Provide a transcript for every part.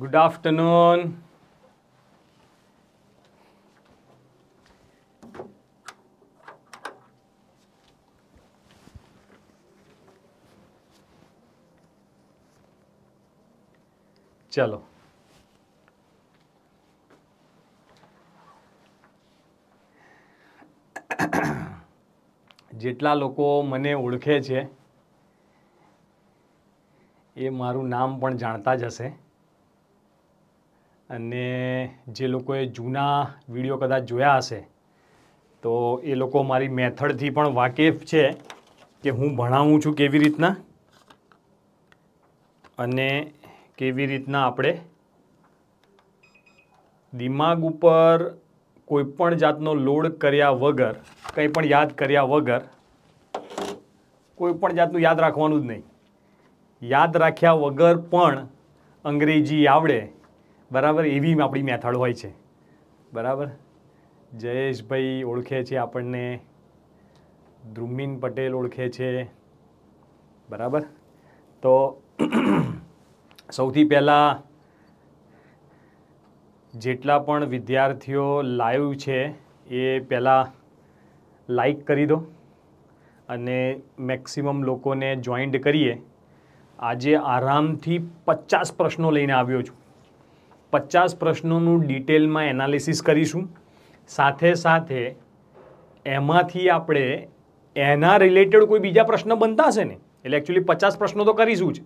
Good afternoon. ચલો જેટલા લોકો મને ઓળખે છે એ મારું નામ પણ જાણતા જ હશે અને જે લોકોએ જૂના વિડીયો કદાચ જોયા હશે તો એ લોકો મારી મેથડથી પણ વાકેફ છે કે હું ભણાવું છું કેવી રીતના અને કેવી રીતના આપણે દિમાગ ઉપર કોઈપણ જાતનો લોડ કર્યા વગર કંઈ પણ યાદ કર્યા વગર કોઈપણ જાતનું યાદ રાખવાનું જ નહીં યાદ રાખ્યા વગર પણ અંગ્રેજી આવડે બરાબર એવી આપણી મેથડ હોય છે બરાબર જયેશભાઈ ઓળખે છે આપણને ધ્રુમીન પટેલ ઓળખે છે બરાબર તો સૌથી પહેલાં જેટલા પણ વિદ્યાર્થીઓ લાઈવ છે એ પહેલાં લાઈક કરી દો અને મેક્સિમમ લોકોને જોઈન્ટ કરીએ આજે આરામથી પચાસ પ્રશ્નો લઈને આવ્યો છું પચાસ પ્રશ્નોનું ડિટેલમાં એનાલિસિસ કરીશું સાથે સાથે એમાંથી આપણે એના રિલેટેડ કોઈ બીજા પ્રશ્ન બનતા હશે ને એટલે એકચ્યુઅલી પચાસ પ્રશ્નો તો કરીશું જ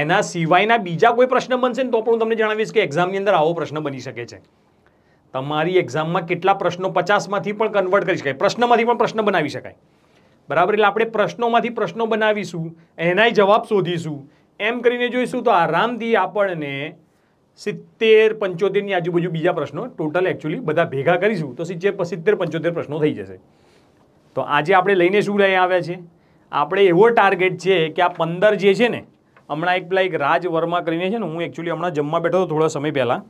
એના સિવાયના બીજા કોઈ પ્રશ્ન બનશે ને તો પણ હું તમને જણાવીશ કે એક્ઝામની અંદર આવો પ્રશ્ન બની શકે છે તમારી એક્ઝામમાં કેટલા પ્રશ્નો પચાસમાંથી પણ કન્વર્ટ કરી શકાય પ્રશ્નમાંથી પણ પ્રશ્ન બનાવી શકાય બરાબર એટલે આપણે પ્રશ્નોમાંથી પ્રશ્નો બનાવીશું એનાય જવાબ શોધીશું એમ કરીને જોઈશું તો આરામથી આપણને સિત્તેર પંચોતેરની આજુબાજુ બીજા પ્રશ્નો ટોટલ એકચ્યુઅલી બધા ભેગા કરીશું તો સિત્તેર સિત્તેર પંચોતેર પ્રશ્નો થઈ જશે તો આજે આપણે લઈને શું લઈ આવ્યા છે આપણે એવો ટાર્ગેટ છે કે આ પંદર જે છે ને હમણાં એક પેલા એક રાજ વર્મા કરીને છે ને હું એકચ્યુઅલી હમણાં જમવા બેઠો હતો થોડા સમય પહેલાં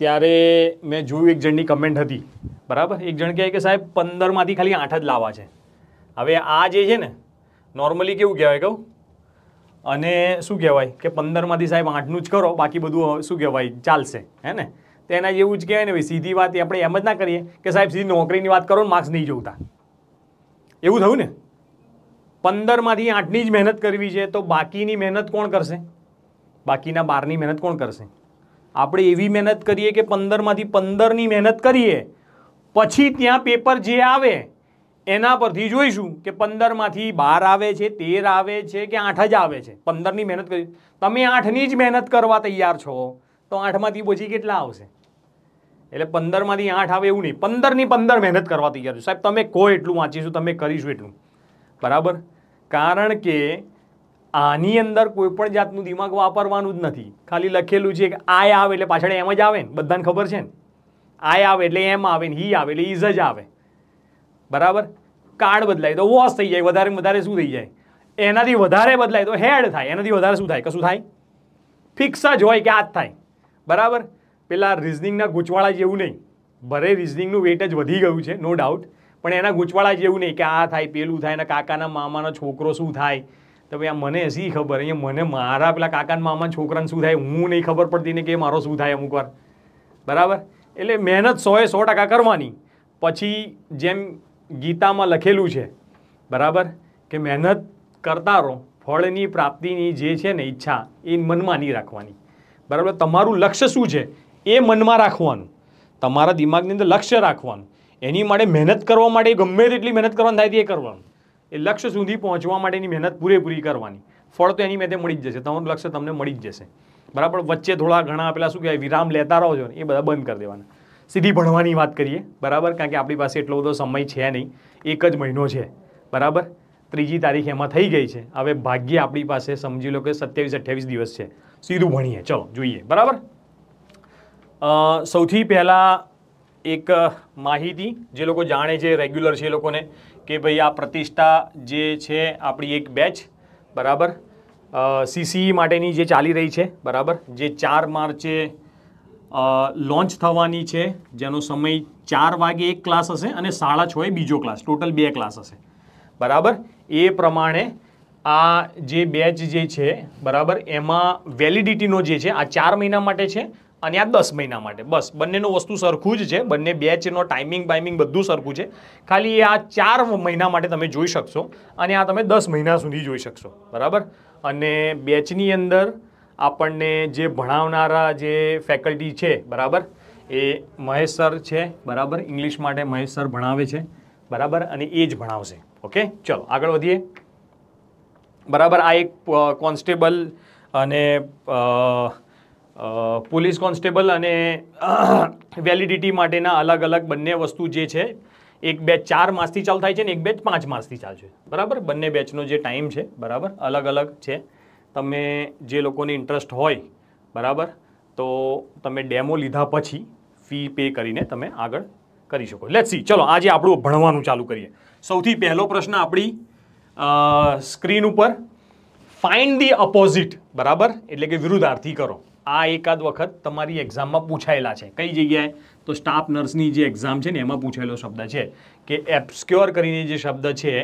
ત્યારે મેં જોયું એક જણની કમેન્ટ હતી બરાબર એક જણ કહેવાય કે સાહેબ પંદરમાંથી ખાલી આઠ જ લાવવા છે હવે આ જે છે ને નોર્મલી કેવું કહેવાય કહું અને શું કહેવાય કે પંદરમાંથી સાહેબ આઠનું જ કરો બાકી બધું શું કહેવાય ચાલશે હે ને તેના એવું જ કહેવાય ને ભાઈ સીધી વાત આપણે એમ જ ના કરીએ કે સાહેબ સીધી નોકરીની વાત કરો ને માર્ક્સ નહીં જોતા એવું થયું ને પંદરમાંથી આઠની જ મહેનત કરવી છે તો બાકીની મહેનત કોણ કરશે બાકીના બારની મહેનત કોણ કરશે આપણે એવી મહેનત કરીએ કે પંદરમાંથી પંદરની મહેનત કરીએ પછી ત્યાં પેપર જે આવે એના પરથી જોઈશું કે પંદરમાંથી બાર આવે છે તેર આવે છે કે આઠ જ આવે છે પંદરની મહેનત કરી તમે આઠની જ મહેનત કરવા તૈયાર છો તો આઠમાંથી પછી કેટલા આવશે એટલે પંદરમાંથી આઠ આવે એવું નહીં પંદરની પંદર મહેનત કરવા તૈયાર છો સાહેબ તમે કહો એટલું વાંચીશું તમે કરીશું એટલું બરાબર કારણ કે આની અંદર કોઈપણ જાતનું દિમાગ વાપરવાનું જ નથી ખાલી લખેલું છે કે આય આવે એટલે પાછળ એમ જ આવે ને બધાને ખબર છે ને આય આવે એટલે એમ આવે ને હી આવે એટલે ઇઝ જ આવે બરાબર કાર્ડ બદલાય તો વોશ થઈ જાય વધારે વધારે શું થઈ જાય એનાથી વધારે બદલાય તો હેડ થાય એનાથી વધારે શું થાય કશું થાય ફિક્સ જ હોય કે આ જ થાય બરાબર પેલા રિઝનિંગના ગૂંચવાળા જેવું નહીં ભરે રિઝનિંગનું વેટ જ વધી ગયું છે નો ડાઉટ પણ એના ગૂંચવાળા જેવું નહીં કે આ થાય પેલું થાય એના કાકાના મામાનો છોકરો શું થાય તો ભાઈ આ મને શી ખબર અહીંયા મને મારા પેલા કાકાના મામાના છોકરાને શું થાય હું નહીં ખબર પડતી ને કે મારો શું થાય અમુક વાર બરાબર એટલે મહેનત સોએ સો ટકા કરવાની પછી જેમ ગીતામાં લખેલું છે બરાબર કે મહેનત કરતા રહો ફળની પ્રાપ્તિની જે છે ને ઈચ્છા એ મનમાં નહીં રાખવાની બરાબર તમારું લક્ષ્ય શું છે એ મનમાં રાખવાનું તમારા દિમાગની અંદર લક્ષ્ય રાખવાનું એની માટે મહેનત કરવા માટે ગમે તેટલી મહેનત કરવાની થાય તે કરવાનું એ લક્ષ્ય સુધી પહોંચવા માટેની મહેનત પૂરેપૂરી કરવાની ફળ તો એની મેં મળી જ જશે તમારું લક્ષ્ય તમને મળી જ જશે બરાબર વચ્ચે થોડા ઘણા પેલા શું કહેવાય વિરામ લેતા રહો છો એ બધા બંધ કરી દેવાના સીધી ભણવાની વાત કરીએ બરાબર કારણ કે આપણી પાસે એટલો બધો સમય છે નહીં એક જ મહિનો છે બરાબર ત્રીજી તારીખ એમાં થઈ ગઈ છે હવે ભાગ્ય આપણી પાસે સમજી લો કે સત્યાવીસ અઠ્યાવીસ દિવસ છે સીધું ભણીએ ચલો જોઈએ બરાબર સૌથી પહેલાં એક માહિતી જે લોકો જાણે છે રેગ્યુલર છે એ લોકોને કે ભાઈ આ પ્રતિષ્ઠા જે છે આપણી એક બેચ બરાબર સીસીઈ માટેની જે ચાલી રહી છે બરાબર જે ચાર માર્ચે લોન્ચ થવાની છે જેનો સમય ચાર વાગે એક ક્લાસ હશે અને સાડા છ એ બીજો ક્લાસ ટોટલ બે ક્લાસ હશે બરાબર એ પ્રમાણે આ જે બેચ જે છે બરાબર એમાં વેલિડિટીનો જે છે આ ચાર મહિના માટે છે અને આ દસ મહિના માટે બસ બંનેનો વસ્તુ સરખું જ છે બંને બેચનો ટાઈમિંગ બાઇમિંગ બધું સરખું છે ખાલી આ ચાર મહિના માટે તમે જોઈ શકશો અને આ તમે દસ મહિના સુધી જોઈ શકશો બરાબર અને બેચની અંદર આપણને જે ભણાવનારા જે ફેકલ્ટી છે બરાબર એ મહેશ સર છે બરાબર ઇંગ્લિશ માટે મહેશ સર ભણાવે છે બરાબર અને એ જ ભણાવશે ઓકે ચલો આગળ વધીએ બરાબર આ એક કોન્સ્ટેબલ અને પોલીસ કોન્સ્ટેબલ અને વેલિડિટી માટેના અલગ અલગ બંને વસ્તુ જે છે એક બેચ ચાર માસથી ચાલુ થાય છે ને એક બેચ પાંચ માસથી ચાલશે બરાબર બંને બેચનો જે ટાઈમ છે બરાબર અલગ અલગ છે તમે જે લોકોને ઇન્ટરેસ્ટ હોય બરાબર તો તમે ડેમો લીધા પછી ફી પે કરીને તમે આગળ કરી શકો લેટ સી ચલો આજે આપણું ભણવાનું ચાલુ કરીએ સૌથી પહેલો પ્રશ્ન આપણી સ્ક્રીન ઉપર ફાઇન્ડ ધી અપોઝિટ બરાબર એટલે કે વિરુદ્ધાર્થી કરો આ એકાદ વખત તમારી એક્ઝામમાં પૂછાયેલા છે કઈ જગ્યાએ તો સ્ટાફ નર્સની જે એક્ઝામ છે ને એમાં પૂછાયેલો શબ્દ છે કે એબ્સ્ક્યોર કરીને જે શબ્દ છે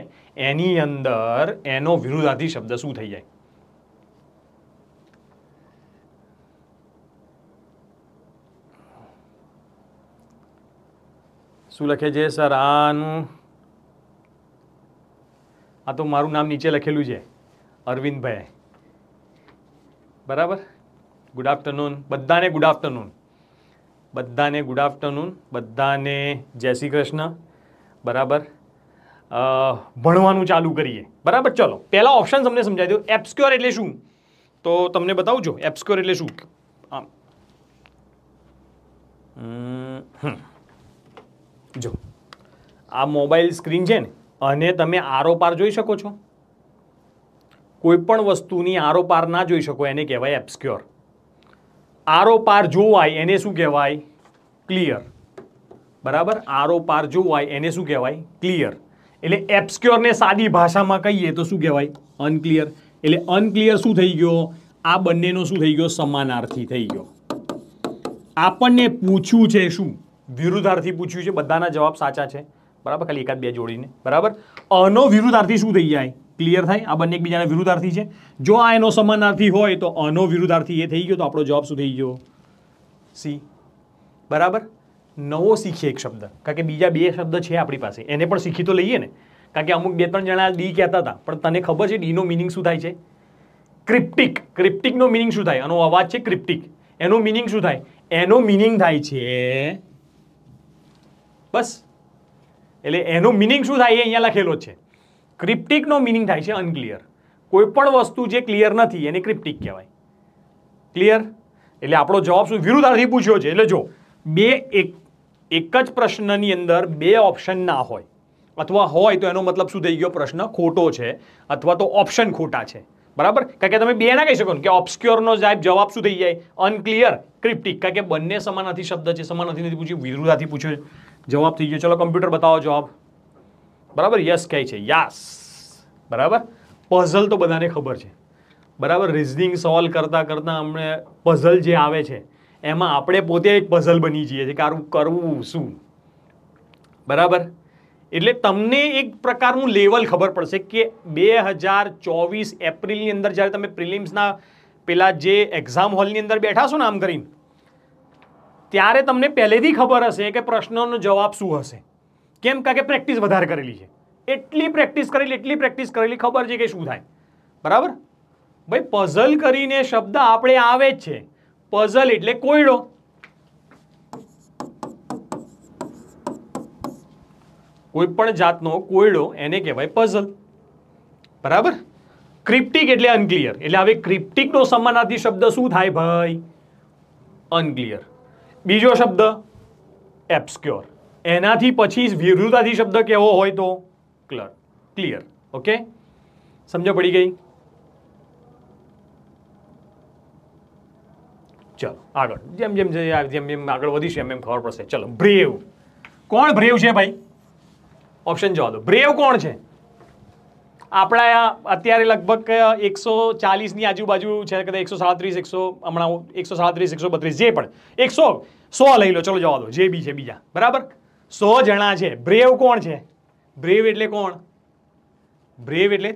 એની અંદર એનો વિરુદ્ધાર્થી શબ્દ શું થઈ જાય તો લખે જે સરાન આ તો મારું નામ નીચે લખેલું છે અરવિંદભાઈ બરાબર ગુડ આફ્ટરનૂન બધાને ગુડ આફ્ટરનૂન બધાને ગુડ આફ્ટરનૂન બધાને જય શ્રી કૃષ્ણ બરાબર અ ભણવાનું ચાલુ કરીએ બરાબર ચલો પેલો ઓપ્શન તમને સમજાવી દીધો એપ સ્ક્વેર એટલે શું તો તમને બતાવો જો એપ સ્ક્વેર એટલે શું જો આ મોબાઈલ સ્ક્રીન છે ને અને તમે આરો પાર જોઈ શકો છો કોઈપણ વસ્તુની આરો પાર ના જોઈ શકો એને કહેવાય એબ્સક્યોર આરો પાર જોવાય એને શું કહેવાય ક્લિયર બરાબર આરો પાર જોવાય એને શું કહેવાય ક્લિયર એટલે એબ્સક્યોરને સાદી ભાષામાં કહીએ તો શું કહેવાય અનક્લિયર એટલે અનક્લિયર શું થઈ ગયો આ બંનેનો શું થઈ ગયો સમાનાર્થી થઈ ગયો આપણને પૂછ્યું છે શું વિરુદ્ધાર્થી પૂછ્યું છે બધાના જવાબ સાચા છે બરાબર ખાલી એકાદ બે જોડીને બરાબર અનો વિરુદ્ધાર્થી શું થઈ જાય ક્લિયર થાય આ બંને એકબીજાના વિરુદ્ધાર્થી છે જો આ એનો સમાનાર્થી હોય તો અનો વિરુદ્ધાર્થી એ થઈ ગયો તો આપણો જવાબ શું થઈ ગયો સી બરાબર નવો શીખે એક શબ્દ કારણ કે બીજા બે શબ્દ છે આપણી પાસે એને પણ શીખી તો લઈએ ને કારણ કે અમુક બે ત્રણ જણા ડી કહેતા હતા પણ તને ખબર છે ડીનો મિનિંગ શું થાય છે ક્રિપ્ટિક ક્રિપ્ટિકનો મિનિંગ શું થાય એનો અવાજ છે ક્રિપ્ટિક એનો મિનિંગ શું થાય એનો મિનિંગ થાય છે બસ એટલે એનું મિનિંગ શું થાય એ અહીંયા લખેલો છે ક્રિપ્ટિકનો મિનિંગ થાય છે અનક્લિયર કોઈપણ વસ્તુ જે ક્લિયર નથી એને ક્રિપ્ટિક કહેવાય ક્લિયર એટલે આપણો જવાબ શું વિરુદ્ધાર્થી પૂછ્યો છે એટલે જો બે એક એક જ પ્રશ્નની અંદર બે ઓપ્શન ના હોય અથવા હોય તો એનો મતલબ શું થઈ ગયો પ્રશ્ન ખોટો છે અથવા તો ઓપ્શન ખોટા છે બરાબર કારણ કે તમે બે ના કહી શકો કે ઓબ્સ્ક્યોરનો સાહેબ જવાબ શું થઈ જાય અનક્લિયર ક્રિપ્ટિક કારણ કે બંને સમાનાર્થી શબ્દ છે સમાનાર્થી નથી પૂછ્યું વિરુદ્ધાથી પૂછ્યો છે જવાબ કીજો ચલો કમ્પ્યુટર બતાવો જવાબ બરાબર યસ કહી છે યસ બરાબર પઝલ તો બગાને ખબર છે બરાબર રીઝનિંગ સોલ્વ કરતા કરતા આપણે પઝલ જે આવે છે એમાં આપણે પોતે એક પઝલ બની જઈએ છે કે આ હું કરું શું બરાબર એટલે તમને એક પ્રકારનું લેવલ ખબર પડશે કે 2024 એપ્રિલ ની અંદર જ્યારે તમે પ્રિલિમ્સ ના પેલા જે एग्जाम હોલ ની અંદર બેઠા છો ને આમ કરીને ત્યારે તમને પહેલેથી ખબર હશે કે પ્રશ્નનો જવાબ શું હશે કેમ કારણ કે પ્રેક્ટિસ વધારે કરેલી છે એટલી પ્રેક્ટિસ કરેલી એટલી પ્રેક્ટિસ કરેલી ખબર છે કે શું થાય બરાબર ભાઈ પઝલ કરીને શબ્દ આપણે આવે જ છે પઝલ એટલે કોયડો કોઈ પણ જાતનો કોયડો એને કહેવાય પઝલ બરાબર ક્રિપ્ટિક એટલે અનક્લિયર એટલે હવે ક્રિપ્ટિકનો સમાનાર્થી શબ્દ શું થાય ભાઈ અનક્લિયર બીજો શબ્દ એબ્સ્ક્યોર એનાથી પછી વિરુદ્ધાથી શબ્દ કેવો હોય તો ક્લર ક્લિયર ઓકે સમજ પડી ગઈ ચલો આગળ જેમ જેમ જેમ જેમ આગળ વધીશું એમ એમ ખબર પડશે ચલો બ્રેવ કોણ બ્રેવ છે ભાઈ ઓપ્શન જવા દો બ્રેવ કોણ છે આપડા આ અત્યારે લગભગ 140 ની આજુબાજુ છે કદાચ 137 100 હમણાં 107 132 જે પણ 100 100 લઈ લો ચલો જવા દો જે બી છે બીજો બરાબર 100 જણા છે બ્રેવ કોણ છે બ્રેવ એટલે કોણ બ્રેવ એટલે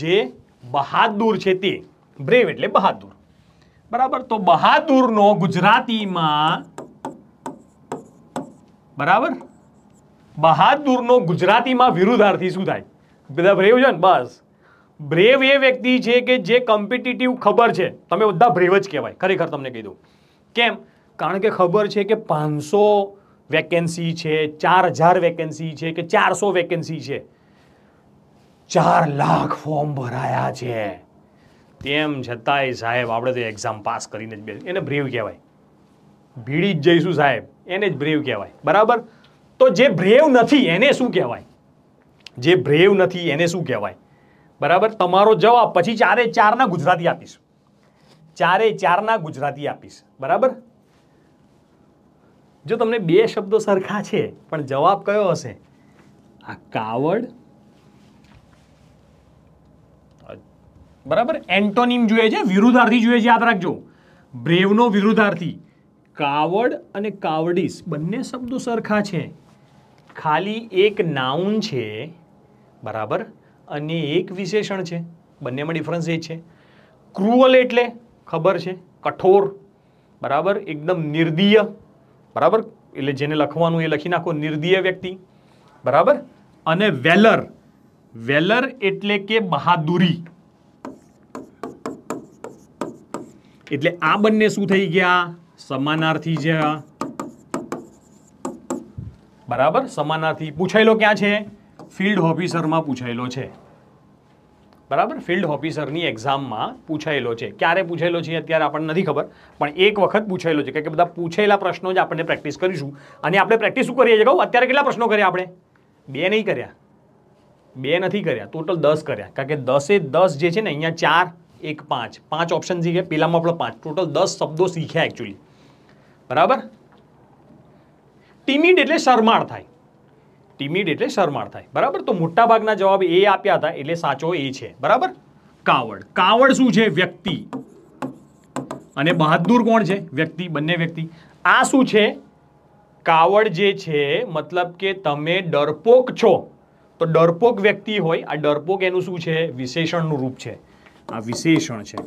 જે બહાદુર છે તે બ્રેવ એટલે બહાદુર બરાબર તો બહાદુર નો ગુજરાતી માં બરાબર બહાદુર નો ગુજરાતી માં વિરુદ્ધાર્થી શું થાય બધા બ્રેવ છે ને બસ બ્રેવ એ વ્યક્તિ છે કે જે કોમ્પિટિટિવ ખબર છે તમે બધા બ્રેવ જ કહેવાય ખરેખર તમને કીધું કેમ કારણ કે ખબર છે કે પાંચસો વેકેન્સી છે ચાર હજાર વેકેન્સી છે કે ચારસો વેકેન્સી છે ચાર લાખ ફોર્મ ભરાયા છે તેમ છતાંય સાહેબ આપણે તો એક્ઝામ પાસ કરીને જ બે એને બ્રેવ કહેવાય ભીડી જ જઈશું સાહેબ એને જ બ્રેવ કહેવાય બરાબર તો જે બ્રેવ નથી એને શું કહેવાય જે બ્રેવ નથી એને શું કહેવાય બરાબર તમારો જવાબ પછી ચારે ચારના ગુજરાતી આપીશ ચારે ચારના ગુજરાતી આપીશ બરાબર જો તમને બે શબ્દો સરખા છે પણ જવાબ કયો હશે આ કાવડ બરાબર એન્ટોનિમ જોઈએ છે વિરુદ્ધાર્થી જોઈએ છે યાદ રાખજો બ્રેવનો વિરુદ્ધાર્થી કાવડ અને કાવડીસ બંને શબ્દો સરખા છે ખાલી એક નાઉન છે બરાબર અને એક વિશેષણ છે બંનેમાં ડિફરન્સ એ છે ક્રુઅલ એટલે ખબર છે કઠોર બરાબર એકદમ નિર્દીય બરાબર એટલે જેને લખવાનું એ લખી નાખો નિર્દીય વ્યક્તિ બરાબર અને વેલર વેલર એટલે કે બહાદુરી એટલે આ બંને શું થઈ ગયા સમાનાર્થી છે બરાબર સમાનાર્થી પૂછાયેલો ક્યાં છે ફિલ્ડ ઓફિસરમાં પૂછાયેલો છે બરાબર ફિલ્ડ ઓફિસરની એક્ઝામમાં પૂછાયેલો છે ક્યારે પૂછેલો છે અત્યારે આપણને નથી ખબર પણ એક વખત પૂછાયેલો છે કારણ કે બધા પૂછેલા પ્રશ્નો જ આપણે પ્રેક્ટિસ કરીશું અને આપણે પ્રેક્ટિસ શું કરીએ છીએ કહું અત્યારે કેટલા પ્રશ્નો કર્યા આપણે બે નહીં કર્યા બે નથી કર્યા ટોટલ દસ કર્યા કારણ કે દસે દસ જે છે ને અહીંયા ચાર એક પાંચ પાંચ ઓપ્શન શીખ્યા પેલામાં આપણે પાંચ ટોટલ દસ શબ્દો શીખ્યા એકચ્યુઅલી બરાબર ટીમિડ એટલે શરમાળ થાય ટિમિડ એટલે શરમાળ થાય બરાબર તો મોટાભાગના જવાબ એ આપ્યા હતા એટલે સાચો એ છે બરાબર કાવડ કાવડ શું છે વ્યક્તિ અને બહાદુર કોણ છે વ્યક્તિ બંને વ્યક્તિ આ શું છે કાવડ જે છે મતલબ કે તમે ડરપોક છો તો ડરપોક વ્યક્તિ હોય આ ડરપોક એનું શું છે વિશેષણનું રૂપ છે આ વિશેષણ છે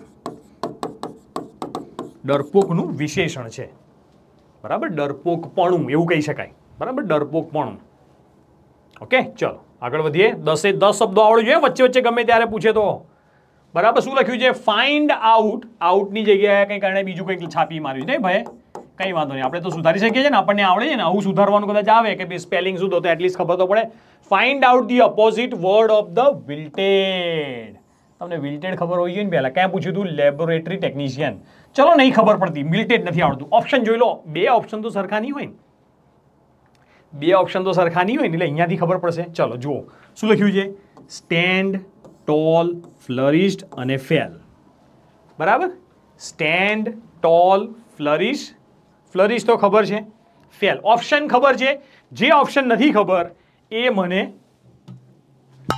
ડરપોકનું વિશેષણ છે બરાબર ડરપોકપણું એવું કહી શકાય બરાબર ડરપોકપણું ओके चलो आगे बढ़िए 10 से 10 शब्द आवड़ो है बच्चे बच्चे गम्मे त्यारे पूछे तो बराबर सु लिखियो जे फाइंड आउट आउट ની જગ્યાએ કઈ કારણ એ બીજું કંઈક છાપી માર્યું છે ને ભએ કઈ વાંધો નહિ આપણે તો સુધારી શકે છે ને આપણે આવડે છે ને આવું સુધારવાનું કદાચ આવે કે ભી સ્પેલિંગ સુધરતો એટલીસ્ટ ખબર તો પડે find out the opposite word of the wilted તમને વિલ્ટેડ ખબર હોય જ ને પહેલા ક્યાં પૂછ્યુંતું લેબોરેટરી ટેકનિશિયન चलो नहीं खबर पड़ती मिल्ટેડ નથી આવડતું ઓપ્શન જોઈ લો બે ઓપ્શન તો સરખા ન હોય બે ઓપ્શન તો સરખા નહીં હોય ને એટલે અહીંયાથી ખબર પડશે ચલો જુઓ શું લખ્યું છે સ્ટેન્ડ ટોલ ફ્લરિસ્ડ અને ફેલ બરાબર સ્ટેન્ડ ટોલ ફ્લરિશ ફ્લરિશ તો ખબર છે ફેલ ઓપ્શન ખબર છે જે ઓપ્શન નથી ખબર એ મને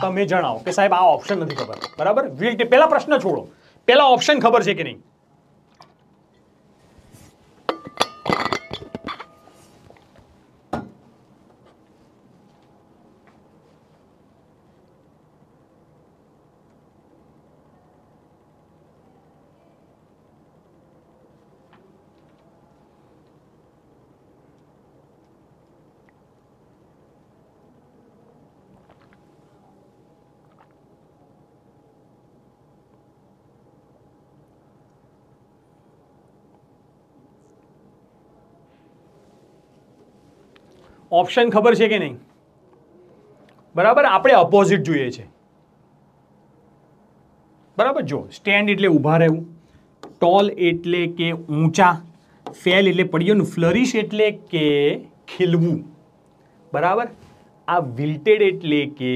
તમે જણાવો કે સાહેબ આ ઓપ્શન નથી ખબર બરાબર વિલ પહેલાં પ્રશ્ન છોડો પહેલાં ઓપ્શન ખબર છે કે નહીં ઓપ્શન ખબર છે કે નહીં બરાબર આપણે અપોઝિટ જોઈએ છે બરાબર જો સ્ટેન્ડ એટલે ઊભા રહેવું ટોલ એટલે કે ઊંચા ફેલ એટલે પડ્યોનું ફ્લરિશ એટલે કે ખીલવું બરાબર આ વિલ્ટેડ એટલે કે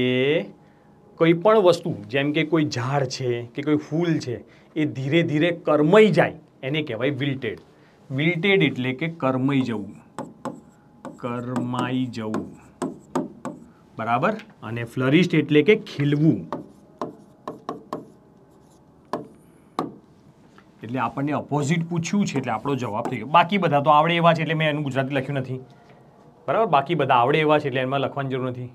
કોઈ પણ વસ્તુ જેમ કે કોઈ ઝાડ છે કે કોઈ ફૂલ છે એ ધીરે ધીરે કરમઈ જાય એને કહેવાય વિલ્ટેડ વિલ્ટેડ એટલે કે કરમઈ જવું કરમાઈ જવું બરાબર અને ફ્લરિસ્ટ એટલે કે ખીલવું એટલે આપણને ઓપોઝિટ પૂછ્યું છે એટલે આપણો જવાબ થઈ ગયો બાકી બધા તો આવડે એવા છે એટલે મેં એનું ગુજરાતી લખ્યું નથી બરાબર બાકી બધા આવડે એવા છે એટલે એમાં લખવાની જરૂર નથી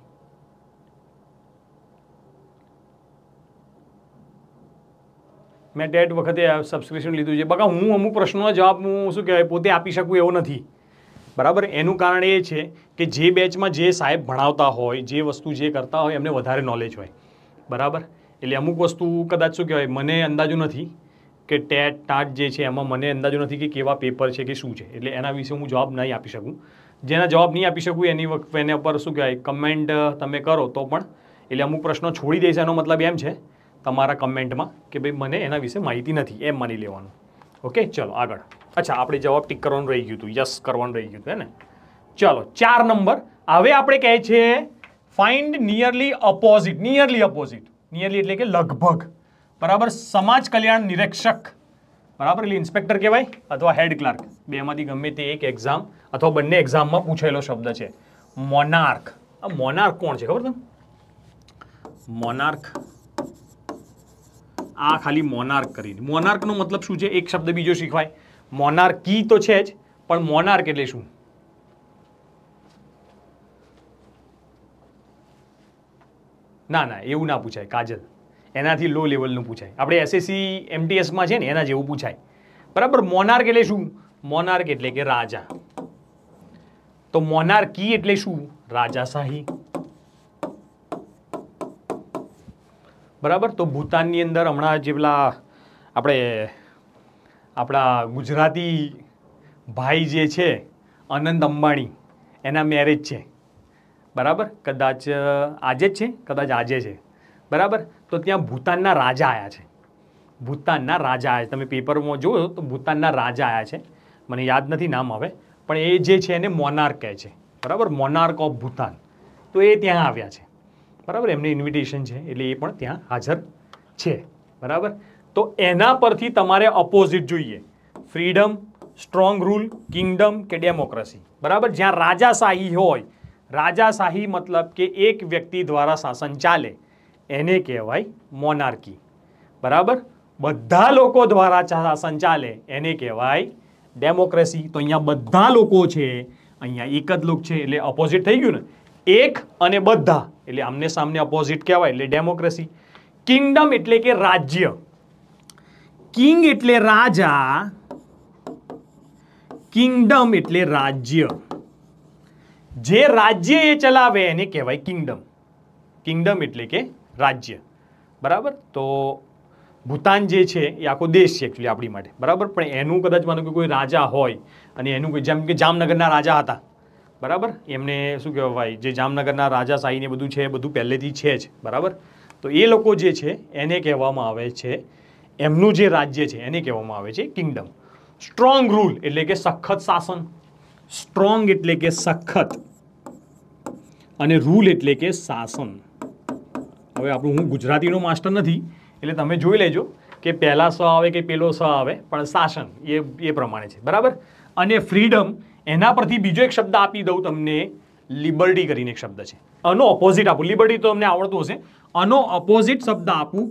મેં ડેટ વખતે સબસ્ક્રિપ્શન લીધું છે બકા હું અમુક પ્રશ્નોનો જવાબ હું શું કહેવાય પોતે આપી શકું એવો નથી બરાબર એનું કારણ એ છે કે જે બેચમાં જે સાહેબ ભણાવતા હોય જે વસ્તુ જે કરતા હોય એમને વધારે નોલેજ હોય બરાબર એટલે અમુક વસ્તુ કદાચ શું કહેવાય મને અંદાજો નથી કે ટેટ ટાટ જે છે એમાં મને અંદાજો નથી કે કેવા પેપર છે કે શું છે એટલે એના વિશે હું જવાબ નહીં આપી શકું જેના જવાબ નહીં આપી શકું એની વખત એના પર શું કહેવાય કમેન્ટ તમે કરો તો પણ એટલે અમુક પ્રશ્નો છોડી દેશે એનો મતલબ એમ છે તમારા કમેન્ટમાં કે ભાઈ મને એના વિશે માહિતી નથી એમ માની લેવાનું ઓકે ચલો આગળ અચ્છા આપણે જવાબ ટીક કરવાનું રહી ગયું હતું યસ કરવાનું રહી ગયું હતું હે ને ચાલો ચાર નંબર હવે આપણે કહે છે find nearly opposite nearly opposite nearly એટલે કે લગભગ બરાબર સમાજ કલ્યાણ નિરીક્ષક બરાબર એટલે ઇન્સ્પેક્ટર કહેવાય અથવા હેડ ક્લાર્ક બેમાંથી ગમે તે એક એક્ઝામ અથવા બંને એક્ઝામમાં પૂછેલો શબ્દ છે મોનાર્ક આ મોનાર્ક કોણ છે ખબર તમને મોનાર્ક આ ખાલી મોનાર્ક કરીને મોનાર્કનો મતલબ શું છે એક શબ્દ બીજો શીખવાય મોનાર્કી તો છે જ પણ મોનાર્ક એટલે શું ના ના એવું ના પૂછાય કાજલ એનાથી લો લેવલનું પૂછાય આપણે એસએસસી એમટીએસમાં છે ને એના જેવું પૂછાય બરાબર મોનાર્ક એટલે શું મોનાર્ક એટલે કે રાજા તો મોનાર્કી એટલે શું રાજાશાહી બરાબર તો ભૂતાનની અંદર હમણાં જે પેલા આપણે આપણા ગુજરાતી ભાઈ જે છે અનંત અંબાણી એના મેરેજ છે બરાબર કદાચ આજે જ છે કદાચ આજે છે બરાબર તો ત્યાં ભૂતાનના રાજા આવ્યા છે ભૂતાનના રાજા આવ્યા છે તમે પેપરમાં જુઓ તો ભૂતાનના રાજા આવ્યા છે મને યાદ નથી નામ હવે પણ એ જે છે એને મોનાર્ક કહે છે બરાબર મોનાર્ક ઓફ ભૂતાન તો એ ત્યાં આવ્યા છે બરાબર એમને ઇન્વિટેશન છે એટલે એ પણ ત્યાં હાજર છે બરાબર તો એના પરથી તમારે ઓપોઝિટ જોઈએ ફ્રીડમ સ્ટ્રોંગ રૂલ કિંગડમ કે ડેમોક્રેસી બરાબર જ્યાં રાજાશાહી હોય રાજાશાહી મતલબ કે એક વ્યક્તિ દ્વારા શાસન ચાલે એને કહેવાય મોનાર્કી બરાબર બધા લોકો દ્વારા શાસન ચાલે એને કહેવાય ડેમોક્રેસી તો અહીંયા બધા લોકો છે અહીંયા એક જ લોક છે એટલે ઓપોઝિટ થઈ ગયું ને એક અને બધા એટલે આમને સામને અપોઝિટ કહેવાય એટલે ડેમોક્રેસી કિંગડમ એટલે કે રાજ્ય કિંગ એટલે રાજા કિંગડમ એટલે રાજ્ય જે રાજ્ય એ ચલાવે એને કહેવાય કિંગડમ કિંગડમ એટલે કે રાજ્ય બરાબર તો ભૂતાન જે છે એ આખો દેશ છે એકચ્યુઅલી આપણી માટે બરાબર પણ એનું કદાચ માનો કે કોઈ રાજા હોય અને એનું કોઈ જેમ કે જામનગરના રાજા હતા બરાબર એમને શું કહેવાય જે જામનગરના રાજા શાહીને બધું છે બધું પહેલેથી છે જ બરાબર તો એ લોકો જે છે એને કહેવામાં આવે છે એમનું જે રાજ્ય છે એને કહેવામાં આવે છે કિંગડમ સ્ટ્રોંગ રૂલ એટલે કે સખત શાસન સ્ટ્રોંગ એટલે કે સખત અને રૂલ એટલે કે શાસન હવે આપણું હું ગુજરાતીનો માસ્ટર નથી એટલે તમે જોઈ લેજો કે પહેલાં સ આવે કે પેલો સ આવે પણ શાસન એ એ પ્રમાણે છે બરાબર અને ફ્રીડમ એના પરથી બીજો એક શબ્દ આપી દઉં તમને લિબર્ટી કરીને એક શબ્દ છે અનો ઓપોઝિટ આપું લિબર્ટી તો તમને આવડતું હશે અનો ઓપોઝિટ શબ્દ આપું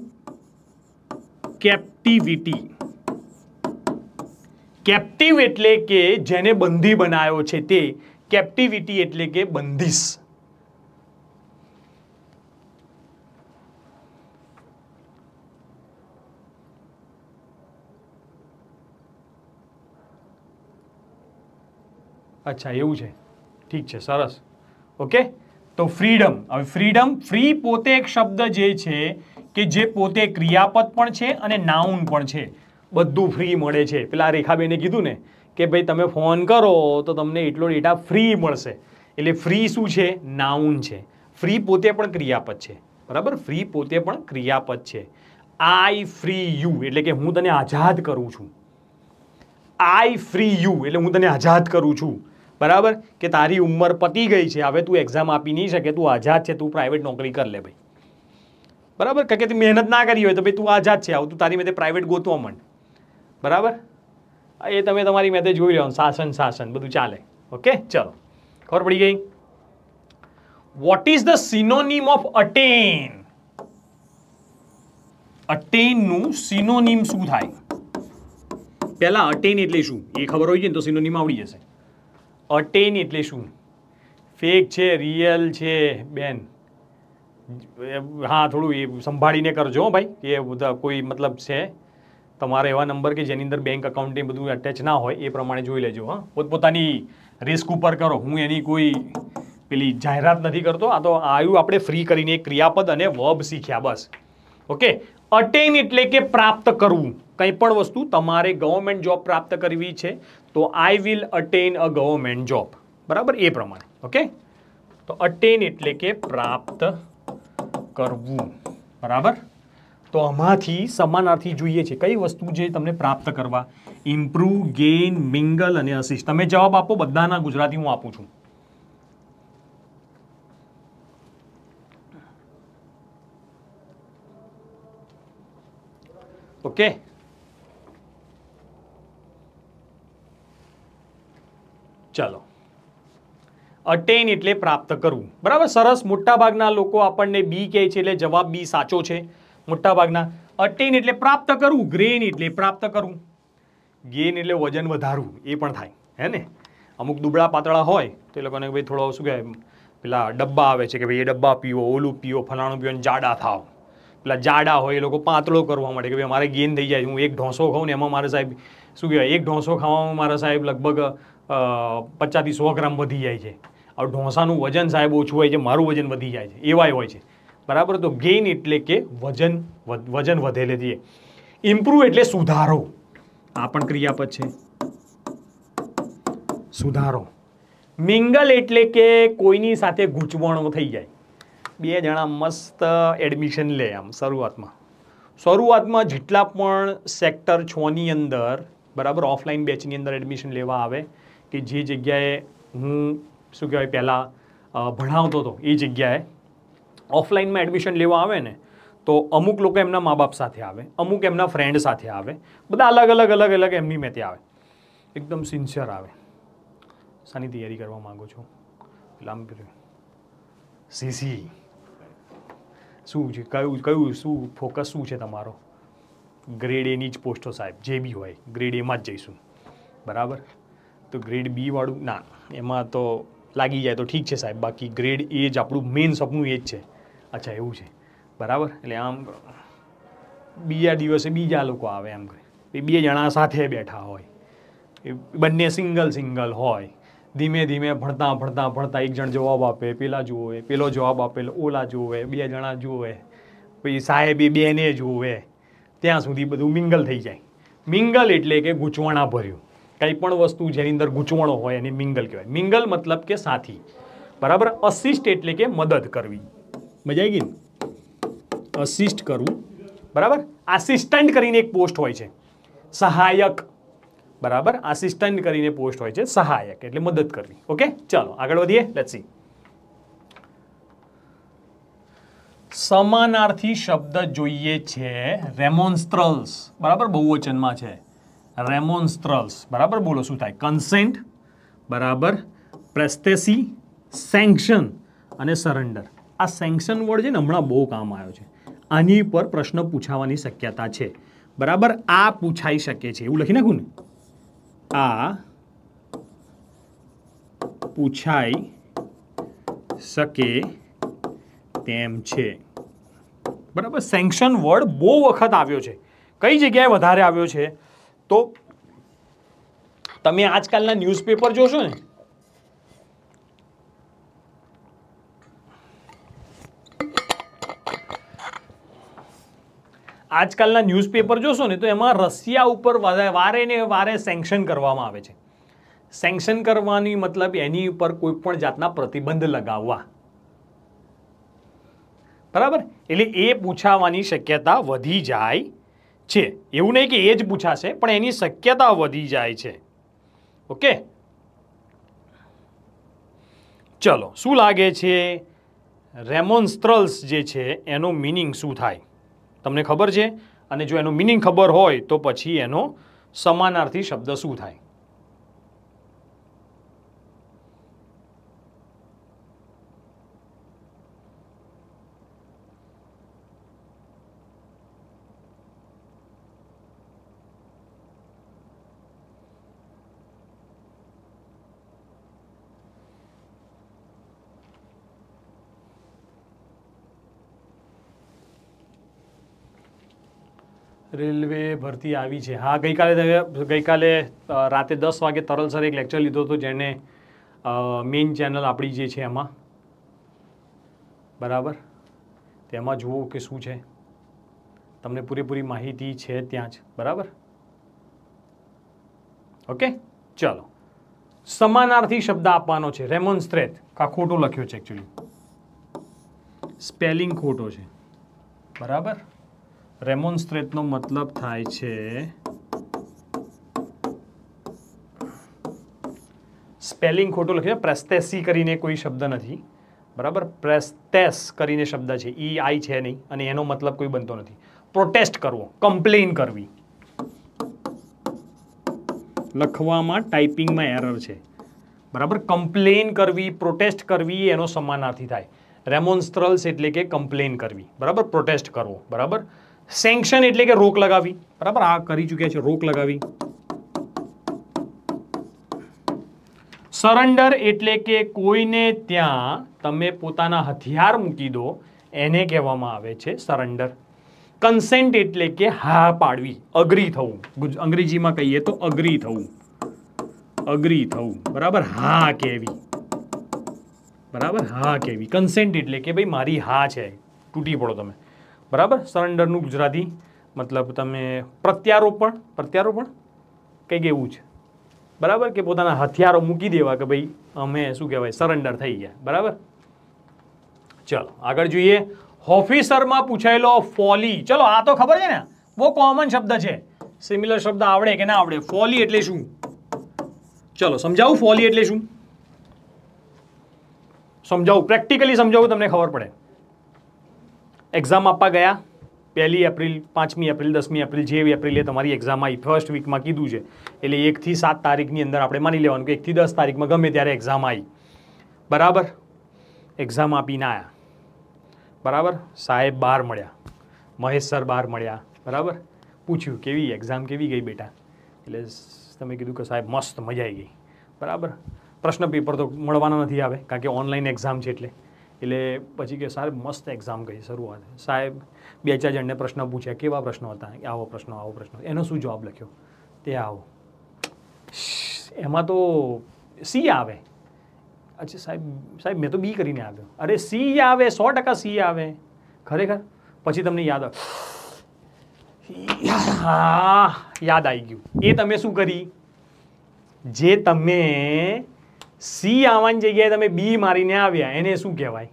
कैप्टिविटी कैप्टिव એટલે કે જેને बंदी બનાવ્યો છે તે કેપ્ટિવિટી એટલે કે બંધિશ اچھا એવું છે ઠીક છે સરસ ઓકે તો ફ્રીડમ હવે ફ્રીડમ ફ્રી પોતે એક શબ્દ જે છે કે જે પોતે ક્રિયાપદ પણ છે અને નાઉન પણ છે બધું ફ્રી મળે છે પેલા રેખાબેને કીધું ને કે ભાઈ તમે ફોન કરો તો તમને એટલો ડેટા ફ્રી મળશે એટલે ફ્રી શું છે નાઉન છે ફ્રી પોતે પણ ક્રિયાપદ છે બરાબર ફ્રી પોતે પણ ક્રિયાપદ છે આઈ ફ્રી યુ એટલે કે હું તને આઝાદ કરું છું આઈ ફ્રી યુ એટલે હું તને આઝાદ કરું છું बराबर के तारी उमर पती गई है हमें तू एक्जाम आप नहीं सके तू आजाद है तू प्राइवेट नौकरी कर ले भाई बराबर क्या तू मेहनत ना करी हो तो भाई तू आजाद है तू तारी मैं प्राइवेट गोतव मन बराबर ये तब तारी मैं जो लो शासन शासन बधु चले ओके चलो खबर पड़ गई what is the of attain attain synonym शू थे पहला अटेन एट्ले खबर हो तो सीनोनिम आड़ी जैसे અટેન એટલે શું ફેક છે રિયલ છે બેન હા થોડું એ સંભાળીને કરજો ભાઈ કે બધા કોઈ મતલબ છે તમારા એવા નંબર કે જેની અંદર બેંક અકાઉન્ટ એ બધું અટેચ ના હોય એ પ્રમાણે જોઈ લેજો હા પોતપોતાની રિસ્ક ઉપર કરો હું એની કોઈ પેલી જાહેરાત નથી કરતો આ તો આવ્યું આપણે ફ્રી કરીને એક ક્રિયાપદ અને વબ શીખ્યા બસ ઓકે અટેન એટલે કે પ્રાપ્ત કરવું કંઈ પણ વસ્તુ તમારે ગવર્મેન્ટ જોબ પ્રાપ્ત કરવી છે તો I will attain a government job બરાબર એ પ્રમાણે ઓકે તો અટેન એટલે કે પ્રાપ્ત કરવું બરાબર તો આમાંથી સમાનાર્થી જોઈએ છે કઈ વસ્તુ જે તમને પ્રાપ્ત કરવા ઇમ્પ્રૂવ ગેઇન મિંગલ અને અસિસ્ટ તમે જવાબ આપો બધાના ગુજરાતી હું આપું છું ઓકે ચલો અટેન એટલે પ્રાપ્ત કરવું બરાબર સરસ મોટાભાગના લોકો આપણને બી કહે છે એટલે જવાબ બી સાચો છે મોટાભાગના અટેન એટલે પ્રાપ્ત કરવું ગ્રેન એટલે પ્રાપ્ત કરવું ગેન એટલે વજન વધારવું એ પણ થાય હે ને અમુક દુબળા પાતળા હોય તો એ લોકોને ભાઈ થોડો શું કહેવાય પેલા ડબ્બા આવે છે કે ભાઈ એ ડબ્બા પીવો ઓલું પીવો ફલાણું પીવો જાડા થાવ પેલા જાડા હોય એ લોકો પાતળો કરવા માટે કે ભાઈ અમારે ગેન થઈ જાય હું એક ઢોંસો ખાઉં ને એમાં મારે સાહેબ શું કહેવાય એક ઢોંસો ખાવામાં મારા સાહેબ લગભગ પચાસથી સો ગ્રામ વધી જાય છે હવે ઢોસાનું વજન સાહેબ ઓછું હોય છે મારું વજન વધી જાય છે એવાય હોય છે બરાબર તો ગેઇન એટલે કે વજન વજન વધેલે છે ઇમ્પ્રૂવ એટલે સુધારો આ પણ ક્રિયાપદ છે સુધારો મિંગલ એટલે કે કોઈની સાથે ગૂંચવણો થઈ જાય બે જણા મસ્ત એડમિશન લે આમ શરૂઆતમાં શરૂઆતમાં જેટલા પણ સેક્ટર છની અંદર બરાબર ઓફલાઈન બેચની અંદર એડમિશન લેવા આવે કે જે જગ્યાએ હું શું કહેવાય પહેલાં ભણાવતો હતો એ જગ્યાએ ઓફલાઈનમાં એડમિશન લેવા આવે ને તો અમુક લોકો એમના મા બાપ સાથે આવે અમુક એમના ફ્રેન્ડ સાથે આવે બધા અલગ અલગ અલગ અલગ એમની મેં આવે એકદમ સિન્સિયર આવે શાની તૈયારી કરવા માગો છો લાંબ સીસી શું છે કયું કયું શું ફોકસ શું છે તમારો ગ્રેડ એની જ પોસ્ટો સાહેબ જે બી હોય ગ્રેડ એમાં જ જઈશું બરાબર તો ગ્રેડ બીવાળું ના એમાં તો લાગી જાય તો ઠીક છે સાહેબ બાકી ગ્રેડ એ જ આપણું મેઇન સપનું એ જ છે અચ્છા એવું છે બરાબર એટલે આમ બીજા દિવસે બીજા લોકો આવે એમ કરે એ બે જણા સાથે બેઠા હોય એ બંને સિંગલ સિંગલ હોય ધીમે ધીમે ભણતા ભણતા ભણતા એક જણ જવાબ આપે પેલા જુએ પેલો જવાબ આપે ઓલા જુએ બે જણા જુએ પછી સાહેબ એ બેને જુએ ત્યાં સુધી બધું મિંગલ થઈ જાય મિંગલ એટલે કે ગૂંચવાણા ભર્યું કંઈ પણ વસ્તુ જેની અંદર ગૂંચવણો હોય એને મિંગલ કહેવાય મિંગલ મતલબ કે સાથી બરાબર અસિસ્ટ એટલે કે મદદ કરવી મજા આવી ગઈ અસિસ્ટ કરવું બરાબર આસિસ્ટન્ટ કરીને એક પોસ્ટ હોય છે સહાયક બરાબર આસિસ્ટન્ટ કરીને પોસ્ટ હોય છે સહાયક એટલે મદદ કરવી ઓકે ચાલો આગળ વધીએ લેટ્સ સી સમાનાર્થી શબ્દ જોઈએ છે રેમોન્સ્ટ્રલ્સ બરાબર બહુવચનમાં છે રેમોન્સ્ટ્રલ્સ બરાબર બોલો શું થાય કન્સેન્ટ બરાબર પ્રેસ્ટેસી સેન્ક્શન અને સરેન્ડર આ સેન્ક્શન વર્ડ છે ને હમણાં બહુ કામ આવ્યો છે આની પર પ્રશ્ન પૂછાવાની શક્યતા છે બરાબર આ પૂછાઈ શકે છે એવું લખી નાખું ને આ પૂછાઈ શકે તેમ છે બરાબર સેન્ક્શન વર્ડ બહુ વખત આવ્યો છે કઈ જગ્યાએ વધારે આવ્યો છે તો તમે આજકાલના ન્યૂઝપેપર જોશો ને આજકાલના ન્યૂઝપેપર જોશો ને તો એમાં રશિયા ઉપર વારે ને વારે સેન્કશન કરવામાં આવે છે સેન્કશન કરવાની મતલબ એની ઉપર કોઈ પણ જાતના પ્રતિબંધ લગાવવા બરાબર એટલે એ પૂછાવાની શક્યતા વધી જાય છે એવું નહીં કે એ જ પૂછાશે પણ એની શક્યતા વધી જાય છે ઓકે ચલો શું લાગે છે રેમોન્સ્ટ્રલ્સ જે છે એનો મિનિંગ શું થાય તમને ખબર છે અને જો એનો મિનિંગ ખબર હોય તો પછી એનો સમાનાર્થી શબ્દ શું થાય રેલવે ભરતી આવી છે હા ગઈકાલે ગઈકાલે રાતે દસ વાગે તરલ સર એક લેક્ચર લીધો હતો જેને મેઇન ચેનલ આપણી જે છે એમાં બરાબર તેમાં જુઓ કે શું છે તમને પૂરેપૂરી માહિતી છે ત્યાં જ બરાબર ઓકે ચાલો સમાનાર્થી શબ્દ આપવાનો છે રેમોન્સ્ટ્રેટ કા ખોટો લખ્યો છે એકચ્યુઅલી સ્પેલિંગ ખોટો છે બરાબર રેમોન્સ્ટ્રેટનો મતલબ થાય છે સ્પેલિંગ ખોટું લખ્યું છે પ્રેસ્તેસી કરીને કોઈ શબ્દ નથી બરાબર પ્રેસ્તેસ કરીને શબ્દ છે ઈ આઈ છે નહીં અને એનો મતલબ કોઈ બનતો નથી પ્રોટેસ્ટ કરવો કમ્પ્લેન કરવી લખવામાં ટાઈપિંગમાં એરર છે બરાબર કમ્પ્લેન કરવી પ્રોટેસ્ટ કરવી એનો સમાનાર્થી થાય રેમોન્સ્ટ્રલ્સ એટલે કે કમ્પ્લેન કરવી બરાબર પ્રોટેસ્ટ કરવો બરાબર સેન્કશન એટલે કે રોક લગાવી બરાબર આ કરી ચૂક્યા છે રોક લગાવી સરેન્ડર એટલે કે કોઈને ત્યાં તમે પોતાના હથિયાર મૂકી દો એને કહેવામાં આવે છે સરેન્ડર કન્સેન્ટ એટલે કે હા પાડવી અગ્રી થવું અંગ્રેજીમાં કહીએ તો અગ્રી થવું અગ્રી થવું બરાબર હા કહેવી બરાબર હા કહેવી કન્સેન્ટ એટલે કે ભાઈ મારી હા છે તૂટી પડો તમે બરાબર સરેન્ડરનું ગુજરાતી મતલબ તમે પ્રત્યારોપણ પ્રત્યારોપણ કંઈક એવું છે બરાબર કે પોતાના હથિયારો મૂકી દેવા કે ભાઈ અમે શું કહેવાય સરેન્ડર થઈ ગયા બરાબર ચલો આગળ જોઈએ ઓફિસરમાં પૂછાયેલો ફોલી ચલો આ તો ખબર છે ને બહુ કોમન શબ્દ છે સિમિલર શબ્દ આવડે કે ના આવડે ફોલી એટલે શું ચલો સમજાવું ફોલી એટલે શું સમજાવું પ્રેક્ટિકલી સમજાવું તમને ખબર પડે એક્ઝામ આપવા ગયા પહેલી એપ્રિલ પાંચમી એપ્રિલ દસમી એપ્રિલ જે એપ્રિલે તમારી એક્ઝામ આવી ફર્સ્ટ વીકમાં કીધું છે એટલે એકથી સાત તારીખની અંદર આપણે માની લેવાનું કે એકથી દસ તારીખમાં ગમે ત્યારે એક્ઝામ આવી બરાબર એક્ઝામ આપીને આવ્યા બરાબર સાહેબ બહાર મળ્યા મહેશ સર બહાર મળ્યા બરાબર પૂછ્યું કેવી એક્ઝામ કેવી ગઈ બેટા એટલે તમે કીધું કે સાહેબ મસ્ત મજા આવી ગઈ બરાબર પ્રશ્ન પેપર તો મળવાના નથી આવે કારણ કે ઓનલાઈન એક્ઝામ છે એટલે એટલે પછી કે સાહેબ મસ્ત એક્ઝામ કહી શરૂઆત સાહેબ બે ચાર જણને પ્રશ્ન પૂછ્યા કેવા પ્રશ્નો હતા આવો પ્રશ્ન આવો પ્રશ્ન એનો શું જવાબ લખ્યો તે આવો એમાં તો સી આવે અચ્છા સાહેબ સાહેબ મેં તો બી કરીને આવ્યો અરે સી આવે સો ટકા સી આવે ખરેખર પછી તમને યાદ હા યાદ આવી ગયું એ તમે શું કરી જે તમે સી આવવાની જગ્યાએ તમે બી મારીને આવ્યા એને શું કહેવાય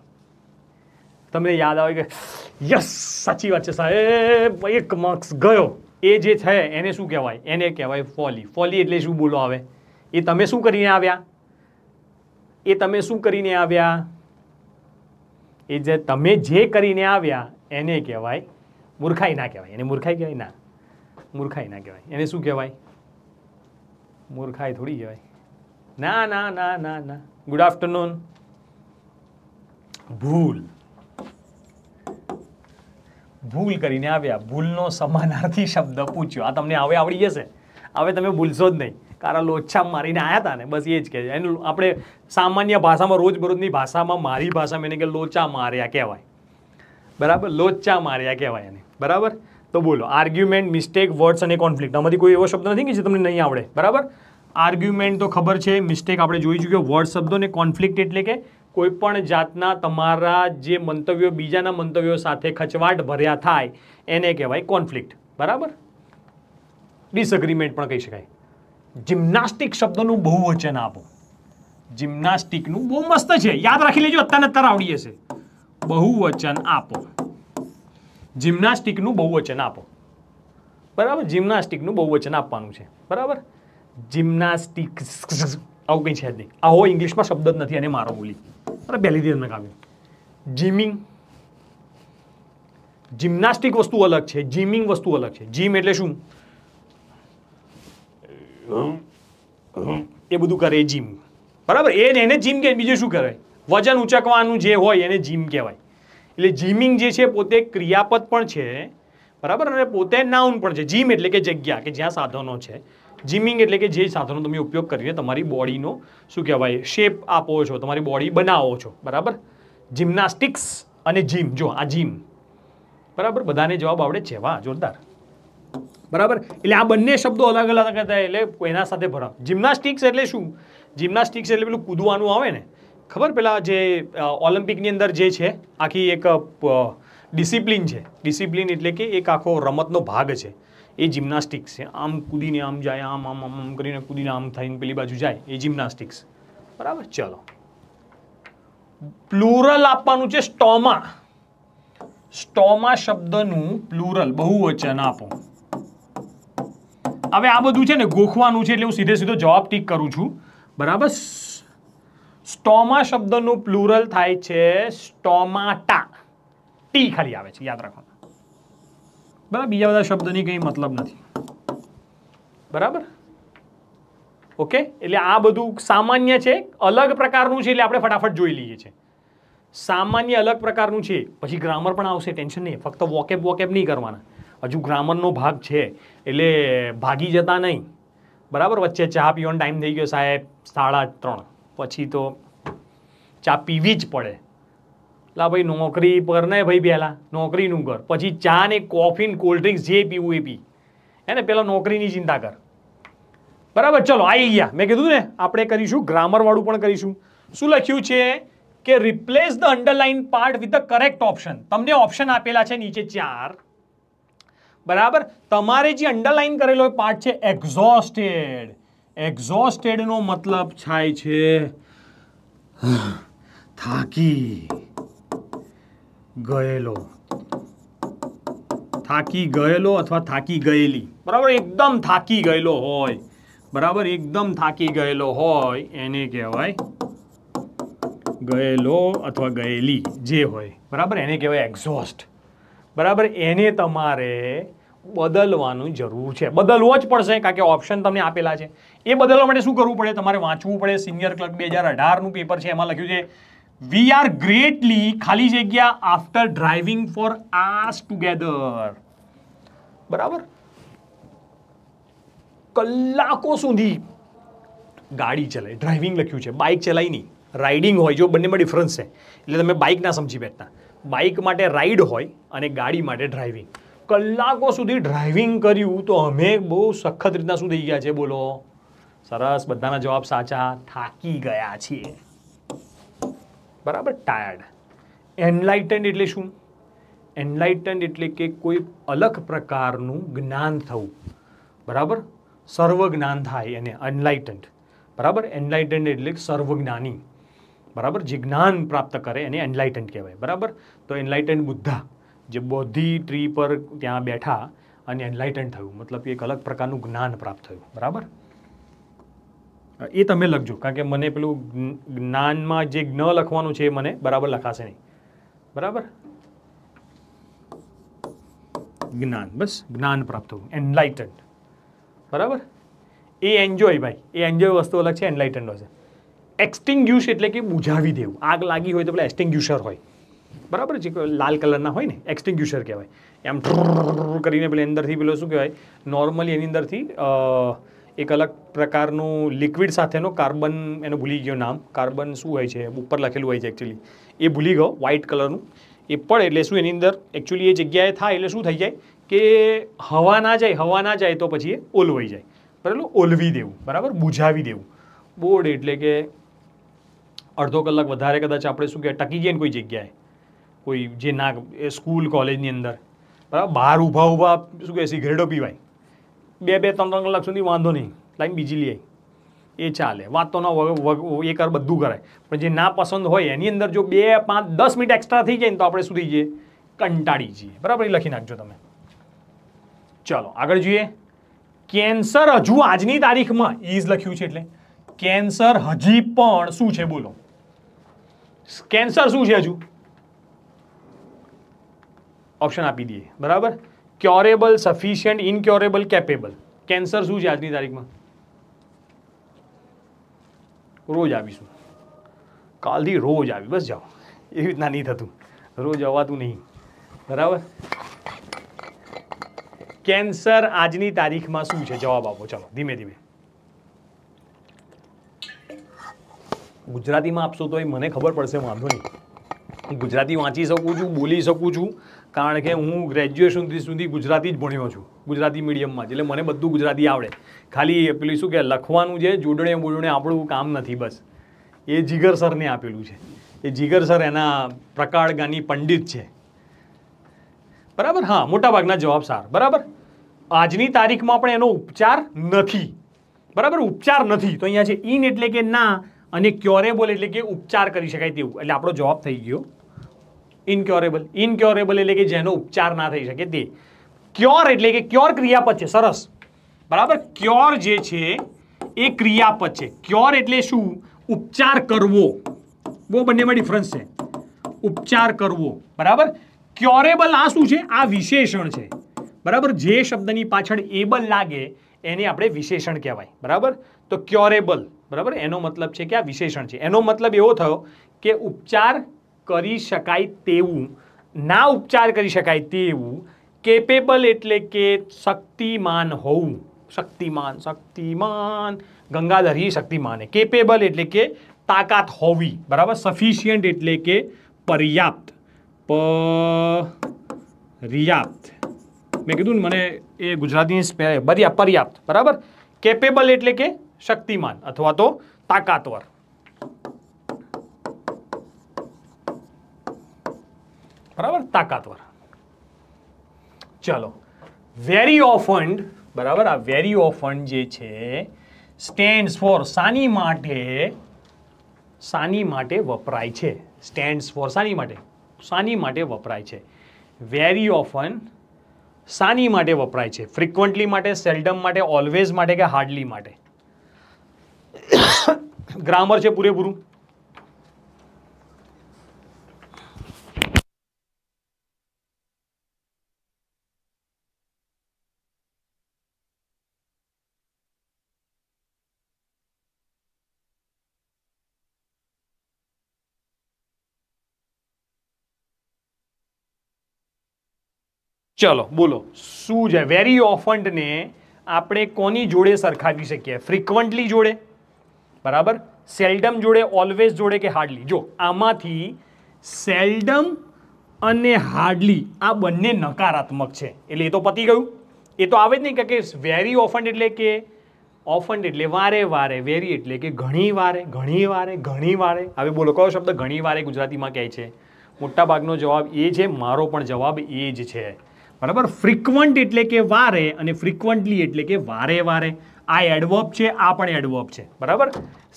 તમને યાદ આવે કે યસ સાચી વાત છે સાહેબ એક માર્ક્સ ગયો એ જે છે એને શું કહેવાય એને કહેવાય ફોલી ફોલી એટલે શું બોલો આવે એ તમે શું કરીને આવ્યા એ તમે શું કરીને આવ્યા એ જે તમે જે કરીને આવ્યા એને કહેવાય મૂર્ખાઈ ના કહેવાય એને મૂર્ખાઈ કહેવાય ના મૂર્ખાઈ ના કહેવાય એને શું કહેવાય મૂર્ખાઈ થોડી કહેવાય ના ના ના ના ના ગુડ આફ્ટરનૂન ભૂલ ભૂલ કરીને આવ્યા ભૂલનો સમાનાર્થી શબ્દ પૂછ્યો આ તમને હવે આવડી જશે હવે તમે ભૂલશો જ નહીં કારણ લોચ્છા મારીને આવ્યા હતા ને બસ એ જ કહે છે એનું આપણે સામાન્ય ભાષામાં રોજબરોજની ભાષામાં મારી ભાષામાં એને કે લોચા માર્યા કહેવાય બરાબર લોચા માર્યા કહેવાય એને બરાબર તો બોલો આર્ગ્યુમેન્ટ મિસ્ટેક વર્ડ્સ અને કોન્ફ્લિક્ટ આમાંથી કોઈ એવો શબ્દ નથી કે જે તમને નહીં આવડે બરાબર આર્ગ્યુમેન્ટ તો ખબર છે મિસ્ટેક આપણે જોઈ ચૂક્યો વર્ડ શબ્દોને કોન્ફ્લિક્ટ એટલે કે કોઈપણ જાતના તમારા જે મંતવ્યો બીજાના મંતવ્યો સાથે ખચવાટ ભર્યા થાય એને કહેવાય કોન્ફ્લિક્ટ બરાબર ડિસએગ્રીમેન્ટ પણ કહી શકાય જિમ્નાસ્ટિક શબ્દનું બહુ વચન આપો જિમ્નાસ્ટિકનું બહુ મસ્ત છે યાદ રાખી લેજો અત્યારે અત્યારે આવડી જશે વચન આપો જિમ્નાસ્ટિકનું વચન આપો બરાબર જિમ્નાસ્ટિકનું વચન આપવાનું છે બરાબર જિમ્નાસ્ટિક્સ આવું કંઈ છે જ નહીં આવો ઇંગ્લિશમાં શબ્દ જ નથી અને મારો બોલી અરે પહેલી દીધી તમને કાવ્ય જીમિંગ જિમ્નાસ્ટિક વસ્તુ અલગ છે જિમિંગ વસ્તુ અલગ છે જીમ એટલે શું એ બધું કરે જિમ બરાબર એ એને જીમ કે બીજું શું કહેવાય વજન ઉચકવાનું જે હોય એને જીમ કહેવાય એટલે જીમિંગ જે છે પોતે ક્રિયાપદ પણ છે બરાબર અને પોતે નાઉન પણ છે જીમ એટલે કે જગ્યા કે જ્યાં સાધનો છે જિમિંગ એટલે કે જે સાધનો તમે ઉપયોગ કરીને તમારી બોડીનો શું કહેવાય શેપ આપો છો તમારી બોડી બનાવો છો બરાબર જિમ્નાસ્ટિક્સ અને જીમ જો આ જીમ બરાબર બધાને જવાબ આવડે છે વાહ જોરદાર બરાબર એટલે આ બંને શબ્દો અલગ અલગ હતા એટલે એના સાથે ભરા જિમ્નાસ્ટિક્સ એટલે શું જિમ્નાસ્ટિક્સ એટલે પેલું કૂદવાનું આવે ને ખબર પેલા જે ઓલિમ્પિકની અંદર જે છે આખી એક ડિસિપ્લિન છે ડિસિપ્લિન એટલે કે એક આખો રમતનો ભાગ છે એ જિમ્નાસ્ટિક્સ છે આમ કૂદીને આમ જાય આમ આમ આમ આમ કરીને કૂદીને આમ થઈને પેલી બાજુ જાય એ જિમ્નાસ્ટિક્સ બરાબર ચલો પ્લુરલ આપવાનું છે સ્ટોમા સ્ટોમા શબ્દનું પ્લુરલ બહુ વચન આપો હવે આ બધું છે ને ગોખવાનું છે એટલે હું સીધે સીધો જવાબ ટીક કરું છું બરાબર સ્ટોમા શબ્દનું પ્લુરલ થાય છે સ્ટોમાટા ટી ખાલી આવે છે યાદ રાખો બરાબર બીજા બધા શબ્દની કંઈ મતલબ નથી બરાબર ઓકે એટલે આ બધું સામાન્ય છે અલગ પ્રકારનું છે એટલે આપણે ફટાફટ જોઈ લઈએ છીએ સામાન્ય અલગ પ્રકારનું છે પછી ગ્રામર પણ આવશે ટેન્શન નહીં ફક્ત વોકેપ વોકેપ નહીં કરવાના હજુ ગ્રામરનો ભાગ છે એટલે ભાગી જતા નહીં બરાબર વચ્ચે ચા પીવાનો ટાઈમ થઈ ગયો સાહેબ સાડા ત્રણ પછી તો ચા પીવી જ પડે લા ભાઈ નોકરી પર ને ભાઈ પહેલાં નોકરીનું કર પછી ચા ને કોફી ને કોલ્ડ ડ્રિંક્સ જે પીવું એ પી હે ને પહેલાં નોકરીની ચિંતા કર બરાબર ચલો આવી ગયા મેં કીધું ને આપણે કરીશું ગ્રામરવાળું પણ કરીશું શું લખ્યું છે કે replace the underline part with the correct option તમને ઓપ્શન આપેલા છે નીચે ચાર બરાબર તમારે જે અંડરલાઇન કરેલો પાર્ટ છે એક્ઝોસ્ટેડ એક્ઝોસ્ટેડનો મતલબ થાય છે થાકી ગયેલો થાકી ગયેલો અથવા થાકી ગયેલી બરાબર એકદમ થાકી ગયેલો હોય બરાબર એકદમ થાકી ગયેલો હોય એને કહેવાય ગયેલો અથવા ગયેલી જે હોય બરાબર એને કહેવાય એક્ઝોસ્ટ બરાબર એને તમારે બદલવાનું જરૂર છે બદલવો જ પડશે કારણ કે ઓપ્શન તમને આપેલા છે એ બદલવા માટે શું કરવું પડે તમારે વાંચવું પડે સિનિયર ક્લર્ક બે હજાર અઢારનું પેપર છે એમાં લખ્યું છે વી આર ગ્રેટલી ખાલી જગ્યા after driving for hours together બરાબર કલાકો સુધી ગાડી ચલાવી ડ્રાઇવિંગ લખ્યું છે બાઇક ચલાવી નહીં રાઇડિંગ હોય જો બંનેમાં ડિફરન્સ છે એટલે તમે બાઇક ના સમજી બેઠતા બાઇક માટે રાઇડ હોય અને ગાડી માટે ડ્રાઇવિંગ કલાકો સુધી ડ્રાઇવિંગ કર્યું તો અમે બહુ સખત રીતના શું થઈ ગયા છે બોલો સરસ બધાના જવાબ સાચા થાકી ગયા છીએ બરાબર ટાયર્ડ એનલાઇટન્ડ એટલે શું એનલાઇટન્ડ એટલે કે કોઈ અલગ પ્રકારનું જ્ઞાન થવું બરાબર સર્વજ્ઞાન થાય એને અનલાઇટન્ડ બરાબર એનલાઇટન્ડ એટલે સર્વજ્ઞાની બરાબર જે જ્ઞાન પ્રાપ્ત કરે એને એનલાઇટન્ડ કહેવાય બરાબર તો એનલાઇટન્ડ બુદ્ધા જે બોધિ ટ્રી પર ત્યાં બેઠા અને એનલાઇટન્ડ થયું મતલબ એક અલગ પ્રકારનું જ્ઞાન પ્રાપ્ત થયું બરાબર એ તમે લખજો કારણ કે મને પેલું જ્ઞાનમાં જે ન લખવાનું છે એ મને બરાબર લખાશે નહીં બરાબર જ્ઞાન બસ જ્ઞાન પ્રાપ્ત થવું એનલાઇટન્ડ બરાબર એ એન્જોય ભાઈ એ એન્જોય વસ્તુ અલગ છે એનલાઇટન્ડ હશે એક્સટિંગ્યુશ એટલે કે બુઝાવી દેવું આગ લાગી હોય તો પેલા એક્સટિંગ્યુશર હોય બરાબર જે લાલ કલરના હોય ને એક્સટિંગ્યુશર કહેવાય એમ કરીને પેલા અંદરથી પેલો શું કહેવાય નોર્મલી એની અંદરથી એક અલગ પ્રકારનું લિક્વિડ સાથેનો કાર્બન એનું ભૂલી ગયો નામ કાર્બન શું હોય છે ઉપર લખેલું હોય છે એકચ્યુઅલી એ ભૂલી ગયો વ્હાઇટ કલરનું એ પડે એટલે શું એની અંદર એકચ્યુઅલી એ જગ્યાએ થાય એટલે શું થઈ જાય કે હવા ના જાય હવા ના જાય તો પછી એ ઓલવાઈ જાય બરાબર ઓલવી દેવું બરાબર બુઝાવી દેવું બોર્ડ એટલે કે અડધો કલાક વધારે કદાચ આપણે શું કહેવાય ટકી ગયા ને કોઈ જગ્યાએ કોઈ જે ના એ સ્કૂલ કોલેજની અંદર બરાબર બહાર ઊભા ઊભા શું કહે સિગરેટો પીવાય બે બે ત્રણ ત્રણ કલાક સુધી વાંધો નહીં લાઈન બીજી લઈ એ ચાલે વાત તો ના એ કર બધું કરાય પણ જે ના પસંદ હોય એની અંદર જો બે પાંચ દસ મિનિટ એક્સ્ટ્રા થઈ જાય ને તો આપણે સુધી જઈએ કંટાળી જઈએ બરાબર એ લખી નાખજો તમે ચાલો આગળ જોઈએ કેન્સર હજુ આજની તારીખમાં ઇઝ લખ્યું છે એટલે કેન્સર હજી પણ શું છે બોલો કેન્સર શું છે હજુ ઓપ્શન આપી દઈએ બરાબર curable sufficient incurable capable cancer શું છે આજની તારીખમાં રોજ આવીશું કાલથી રોજ આવી બસ જાઓ એવી રીતના નહીં થતું રોજ અવાતું નહીં બરાબર કેન્સર આજની તારીખમાં શું છે જવાબ આપો ચલો ધીમે ધીમે ગુજરાતીમાં આપશો તો એ મને ખબર પડશે વાંધો નહીં હું ગુજરાતી વાંચી શકું છું બોલી શકું છું કારણ કે હું ગ્રેજ્યુએશન સુધી ગુજરાતી જ ભણ્યો છું ગુજરાતી મીડિયમમાં એટલે મને બધું ગુજરાતી આવડે ખાલી પેલું શું કે લખવાનું જે જોડણે બોડણે આપણું કામ નથી બસ એ જીગર સરને આપેલું છે એ જીગર સર એના પ્રકાળ ગાની પંડિત છે બરાબર હા મોટાભાગના જવાબ સાર બરાબર આજની તારીખમાં પણ એનો ઉપચાર નથી બરાબર ઉપચાર નથી તો અહીંયા છે ઇન એટલે કે ના અને ક્યોરેબલ એટલે કે ઉપચાર કરી શકાય તેવું એટલે આપણો જવાબ થઈ ગયો ઇનક્યોરેબલ ઇનક્યોરેબલ એટલે કે જેનો ઉપચાર ના થઈ શકે તે ક્યોર એટલે કે ક્યોર ક્રિયાપદ છે સરસ બરાબર ક્યોર જે છે એ ક્રિયાપદ છે ક્યોર એટલે શું ઉપચાર કરવો બહુ બંનેમાં ડિફરન્સ છે ઉપચાર કરવો બરાબર ક્યોરેબલ આ શું છે આ વિશેષણ છે બરાબર જે શબ્દની પાછળ એબલ લાગે એને આપણે વિશેષણ કહેવાય બરાબર તો ક્યોરેબલ બરાબર એનો મતલબ છે કે આ વિશેષણ છે એનો મતલબ એવો થયો કે ઉપચાર કરી શકાય તેવું ના ઉપચાર કરી શકાય તેવું કેપેબલ એટલે કે શક્તિમાન હોવું શક્તિમાન શક્તિમાન ગંગાધરી એ શક્તિમાન કેપેબલ એટલે કે તાકાત હોવી બરાબર સફિશિયન્ટ એટલે કે પર્યાપ્ત પર્યાપ્ત મેં કીધું ને મને એ ગુજરાતીની પર્યાપ્ત બરાબર કેપેબલ એટલે કે શક્તિમાન અથવા તો તાકાતવર બરાબર તાકાતવર ચલો વેરી ઓફન્ડ બરાબર આ વેરી ઓફન્ડ જે છે સ્ટેન્ડ્સ ફોર સાની માટે સાની માટે વપરાય છે સ્ટેન્ડ્સ ફોર સાની માટે સાની માટે વપરાય છે વેરી ઓફન સાની માટે વપરાય છે ફ્રિકવન્ટલી માટે સેલ્ડમ માટે ઓલવેઝ માટે કે હાર્ડલી માટે ગ્રામર છે પૂરેપૂરું ચલો બોલો શું છે વેરી ઓફન્ટને આપણે કોની જોડે સરખાવી શકીએ ફ્રિકવન્ટલી જોડે બરાબર સેલ્ડમ જોડે ઓલવેઝ જોડે કે હાર્ડલી જો આમાંથી સેલ્ડમ અને હાર્ડલી આ બંને નકારાત્મક છે એટલે એ તો પતી ગયું એ તો આવે જ નહીં કે વેરી ઓફન એટલે કે ઓફન એટલે વારે વારે વેરી એટલે કે ઘણી વારે ઘણી વારે ઘણી વારે હવે બોલો કયો શબ્દ ઘણી વારે ગુજરાતીમાં કહે છે મોટાભાગનો જવાબ એ છે મારો પણ જવાબ એ જ છે બરાબર ફ્રિકવન્ટ એટલે કે વારે અને ફ્રિકવન્ટલી એટલે કે વારે વારે આ એડવર્બ છે આ પણ એડવર્બ છે બરાબર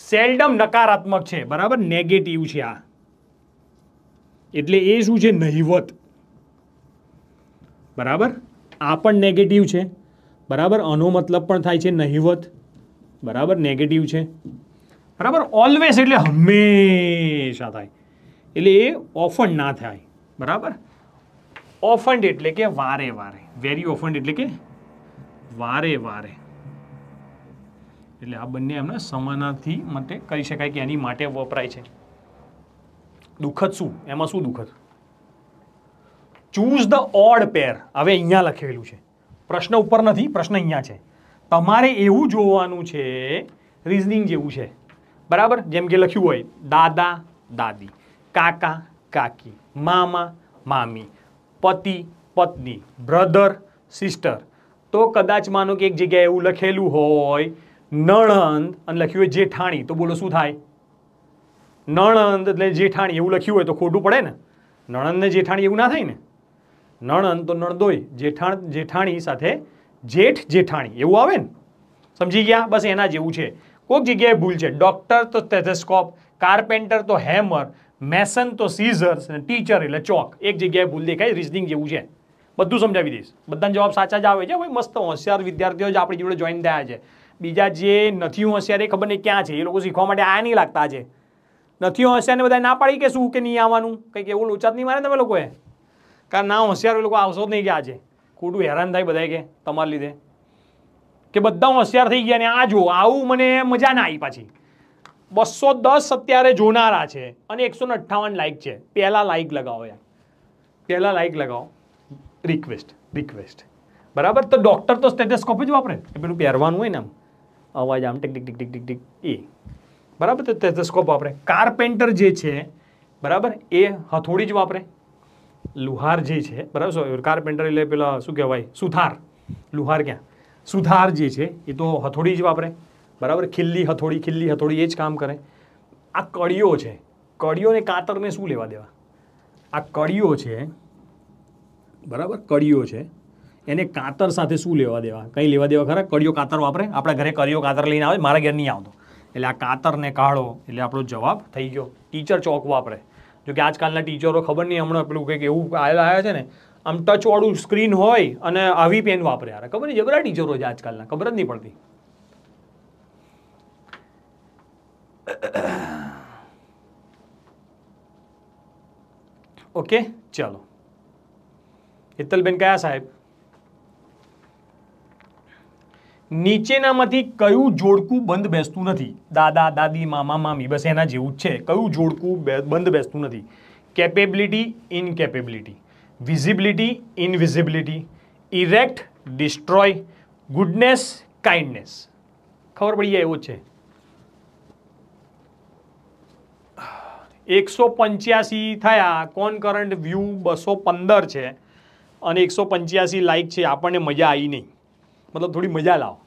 સેલ્ડમ નકારાત્મક છે બરાબર નેગેટિવ છે આ એટલે એ શું છે નહિવત બરાબર આ પણ નેગેટિવ છે બરાબર આનો મતલબ પણ થાય છે નહિવત બરાબર નેગેટિવ છે બરાબર ઓલવેઝ એટલે હંમેશા થાય એટલે એ ઓફન ના થાય બરાબર ઓફન્ડ એટલે કે વારે વારે વેરી ઓફન્ડ એટલે કે વારે વારે એટલે આ બંને એમના સમાનાથી માટે કરી શકાય કે એની માટે વપરાય છે દુઃખદ શું એમાં શું દુઃખદ ચૂઝ ધ ઓડ પેર હવે અહીંયા લખેલું છે પ્રશ્ન ઉપર નથી પ્રશ્ન અહીંયા છે તમારે એવું જોવાનું છે રિઝનિંગ જેવું છે બરાબર જેમ કે લખ્યું હોય દાદા દાદી કાકા કાકી મામા મામી પતિ પત્ની બ્રધર સિસ્ટર તો કદાચ માનો કે એક જગ્યાએ એવું લખેલું હોય નણંદ અને લખ્યું હોય જેઠાણી તો બોલો શું થાય નણંદ એટલે જેઠાણી એવું લખ્યું હોય તો ખોટું પડે ને નણંદને જેઠાણી એવું ના થાય ને નણંદ તો નણદોય જેઠાણ જેઠાણી સાથે જેઠ જેઠાણી એવું આવે ને સમજી ગયા બસ એના જેવું છે કોઈક જગ્યાએ ભૂલ છે ડૉક્ટર તો સ્ટેથેસ્કોપ કાર્પેન્ટર તો હેમર મેસન તો સીઝર્સ અને ટીચર એટલે ચોક એક જગ્યાએ ભૂલ દેખાય રિઝનિંગ જેવું છે બધું સમજાવી દઈશ બધાને જવાબ સાચા જ આવે છે ભાઈ મસ્ત હોશિયાર વિદ્યાર્થીઓ જ આપણી જોડે જોઈન થયા છે બીજા જે નથી હોશિયાર એ ખબર નહીં ક્યાં છે એ લોકો શીખવા માટે આ નહીં લાગતા છે નથી હોશિયાર બધા ના પાડી કે શું કે નહીં આવવાનું કંઈક એવું લોચાત નહીં મારે તમે લોકોએ કારણ ના હોશિયાર લોકો આવશો જ નહીં કે છે ખોટું હેરાન થાય બધા કે તમારા લીધે કે બધા હોશિયાર થઈ ગયા ને આ જો આવું મને મજા ના આવી પાછી બસો દસ અત્યારે જોનારા છે અને એકસો અઠ્ઠાવન લાઇક છે પહેલાં લાઇક લગાવો યાર પહેલાં લાઇક લગાવો રિક્વેસ્ટ રિક્વેસ્ટ બરાબર તો ડૉક્ટર તો સ્ટેટસ્કોપ જ વાપરે એ પેલું પહેરવાનું હોય ને આમ અવાજ આમ tick tick tick tick tick એ બરાબર તો સ્ટેટેસ્કોપ વાપરે કારપેન્ટર જે છે બરાબર એ હથોડી જ વાપરે લુહાર જે છે બરાબર કારપેન્ટર એટલે પેલા શું કહેવાય સુથાર લુહાર ક્યાં સુથાર જે છે એ તો હથોડી જ વાપરે બરાબર ખિલ્લી હથોડી ખિલ્લી હથોડી એ જ કામ કરે આ કડીઓ છે કડીઓને કાતર મેં શું લેવા દેવા આ કડીઓ છે બરાબર કડીઓ છે એને કાતર સાથે શું લેવા દેવા કંઈ લેવા દેવા ખરા કડીઓ કાતર વાપરે આપણા ઘરે કડીઓ કાતર લઈને આવે મારા ઘેર નહીં આવતો એટલે આ કાતરને કાઢો એટલે આપણો જવાબ થઈ ગયો ટીચર ચોક વાપરે જો કે આજકાલના ટીચરો ખબર નહીં હમણાં પેલું કંઈક એવું આવેલા આવ્યા છે ને આમ ટચવાળું સ્ક્રીન હોય અને આવી પેન વાપરે યાર ખબર નહીં જબરા ટીચરો છે આજકાલના ખબર જ નહીં પડતી ओके चलो हित्तल बेन क्या साहेब नीचेना क्यू जोड़कू बंद बेसतु नहीं दादा दादी मामा मामी बस एना जेव है क्यू जोड़कू बंद बेसतु नहीं capability incapability visibility invisibility erect destroy goodness kindness खबर पड़ जाए એકસો પંચ્યાસી થયા કોન કરંટ વ્યૂ બસો પંદર છે અને એકસો પંચ્યાસી લાઇક છે આપણને મજા આવી નહીં મતલબ થોડી મજા લાવો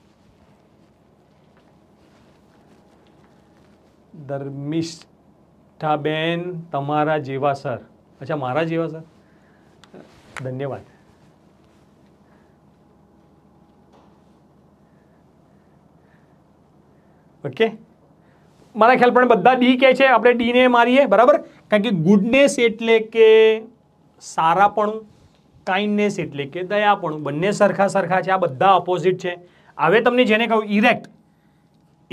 ધર્મિષ્ઠાબેન તમારા જેવા સર અચ્છા મારા જેવા સર ધન્યવાદ ઓકે મારા ખ્યાલ પણ બધા ડી કહે છે આપણે ડીને મારીએ બરાબર કારણ કે ગુડનેસ એટલે કે સારાપણું કાઇન્ડનેસ એટલે કે દયાપણું બંને સરખા સરખા છે આ બધા ઓપોઝિટ છે હવે તમને જેને કહું ઇરેક્ટ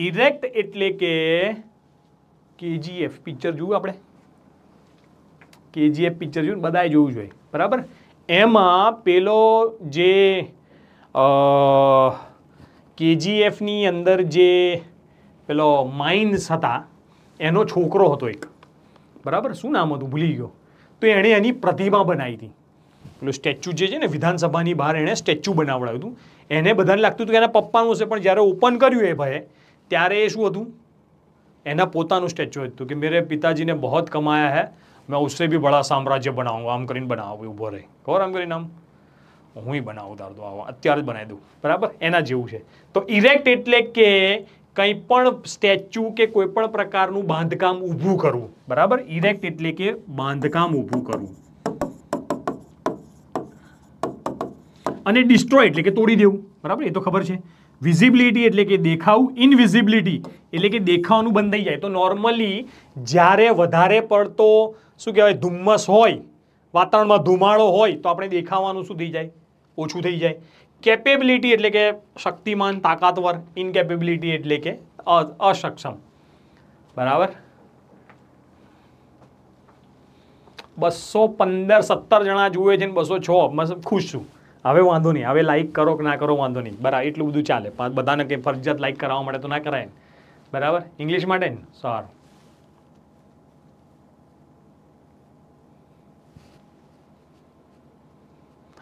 ઇરેક્ટ એટલે કે કેજીએફ પિક્ચર જોયું આપણે કેજીએફ પિક્ચર જોયું બધાએ જોવું જોઈએ બરાબર એમાં પેલો જે કેજીએફની અંદર જે પેલો માઇન્સ હતા એનો છોકરો હતો એક બરાબર શું નામ હતું ભૂલી ગયો તો એણે એની પ્રતિમા બનાવી હતી પેલું સ્ટેચ્યુ જે છે ને વિધાનસભાની બહાર એણે સ્ટેચ્યુ બનાવડાવ્યું હતું એને બધાને લાગતું હતું કે એના પપ્પાનું હશે પણ જ્યારે ઓપન કર્યું એ ભાઈએ ત્યારે એ શું હતું એના પોતાનું સ્ટેચ્યુ હતું કે મેરે પિતાજીને બહોત કમાયા હે મેં ઉસે બી બડા સામ્રાજ્ય બનાવું આમ કરીને બનાવું ઊભો રહે ખબર આમ કરીને આમ હું બનાવું તાર દો આવો અત્યારે જ બનાવી દઉં બરાબર એના જેવું છે તો ઇરેક્ટ એટલે કે કંઈ પણ સ્ટેચ્યુ કે કોઈ પણ પ્રકારનું બાંધકામ ઊભું કરવું બરાબર ઇરેક્ટ એટલે કે બાંધકામ ઊભું કરવું અને ડિસ્ટ્રોય એટલે કે તોડી દેવું બરાબર એ તો ખબર છે વિઝિબિલિટી એટલે કે દેખાવ ઇનવિઝિબિલિટી એટલે કે દેખાવાનું બંધ થઈ જાય તો નોર્મલી જ્યારે વધારે પડતો શું કહેવાય ધુમ્મસ હોય વાતાવરણમાં ધુમાડો હોય તો આપણે દેખાવાનું શું થઈ જાય ઉચું થઈ જાય કેપેબિલિટી એટલે કે શક્તિમાન તાકાતવર ઇનકેપેબિલિટી એટલે કે અશકસમ બરાબર 215 17 જણા જોવે છે ને 206 હું મતલબ ખુશ છું હવે વાંધો ની હવે લાઈક કરો કે ના કરો વાંધો ની બરાબર એટલું બધું ચાલે બધાને કે ફરજિયાત લાઈક કરાવવા મળતો ના કરાય બરાબર ઇંગ્લિશ માં દેન સર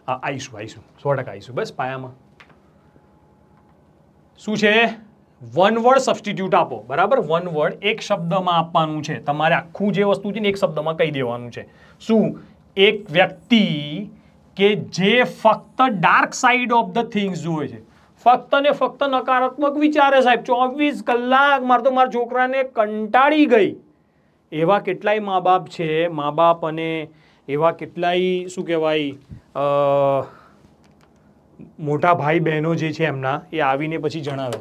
આવીશું આવીશું સો ટકા આવીશું બસ પાયામાં શું છે વન વર્ડ સબસ્ટિટ્યૂટ આપો બરાબર વન વર્ડ એક શબ્દમાં આપવાનું છે તમારે આખું જે વસ્તુ છે ને એક શબ્દમાં કહી દેવાનું છે શું એક વ્યક્તિ કે જે ફક્ત dark side of the things જુએ છે ફક્ત ને ફક્ત નકારાત્મક વિચારે સાહેબ ચોવીસ કલાક મારે તો મારા છોકરાને કંટાળી ગઈ એવા કેટલાય મા બાપ છે મા બાપ અને એવા કેટલાય શું કહેવાય મોટા ભાઈ બહેનો જે છે એમના એ આવીને પછી જણાવે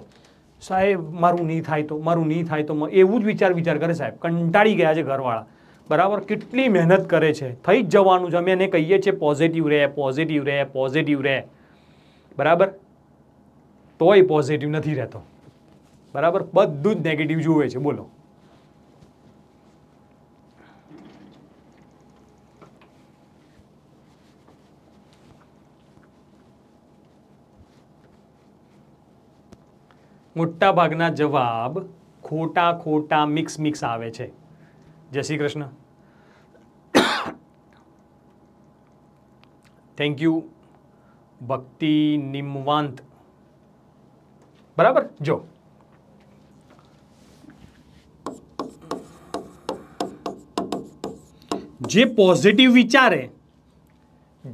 સાહેબ મારું નહીં થાય તો મારું નહીં થાય તો એવું જ વિચાર વિચાર કરે સાહેબ કંટાળી ગયા છે ઘરવાળા બરાબર કેટલી મહેનત કરે છે થઈ જ જવાનું છે અમે એને કહીએ છીએ પોઝિટિવ રહે પોઝિટિવ રહે પોઝિટિવ રહે બરાબર તોય પોઝિટિવ નથી રહેતો બરાબર બધું જ નેગેટિવ જુએ છે બોલો મોટાભાગના જવાબ ખોટા ખોટા મિક્સ મિક્સ આવે છે જય શ્રી કૃષ્ણ થેન્ક યુ ભક્તિ નિમવાંત બરાબર જો જે પોઝિટિવ વિચારે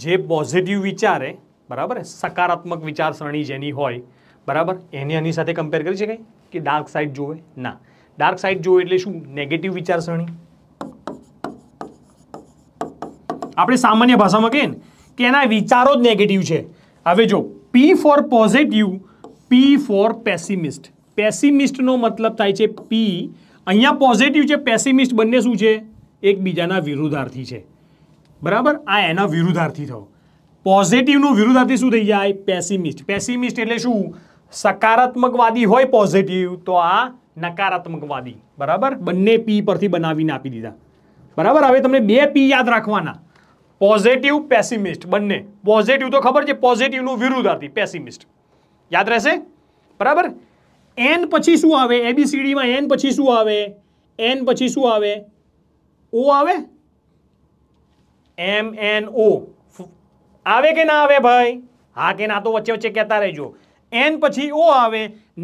જે પોઝિટિવ વિચારે બરાબર સકારાત્મક વિચારસરણી જેની હોય બરાબર એને આની સાથે કમ્પેર કરી શકાય કે ડાર્ક સાઇડ જુએ ના ડાર્ક સાઇડ જુએ એટલે શું નેગેટિવ વિચારસરણી આપણે સામાન્ય ભાષામાં કહીએ ને કે એના વિચારો જ નેગેટિવ છે હવે જો P for positive P for pessimist પેસિમિસ્ટનો મતલબ થાય છે પી અહીંયા પોઝિટિવ છે પેસિમિસ્ટ બંને શું છે એકબીજાના વિરુદ્ધાર્થી છે બરાબર આ એના વિરુદ્ધાર્થી થયો પોઝિટિવનું વિરુદ્ધાર્થી શું થઈ જાય પેસિમિસ્ટ પેસિમિસ્ટ એટલે શું सकारात्मकवादी होय पॉजिटिव तो आ नकारात्मकवादी बराबर बनने पी पर थी बनानी આપી દીધા बराबर હવે તમને બે પી યાદ રાખવાના पॉजिटिव पेसिमिस्ट बनने पॉजिटिव तो खबर जे पॉजिटिव નું વિરુદ્ધાર્થી પેસિમિસ્ટ યાદ રહેશે બરાબર n પછી શું આવે એabcd માં n પછી શું આવે n પછી શું આવે o આવે m n o આવે કે ના આવે ભાઈ હા કે ના તો વચ્ચે વચ્ચે કહેતા રહેજો એન પછી ઓ આવે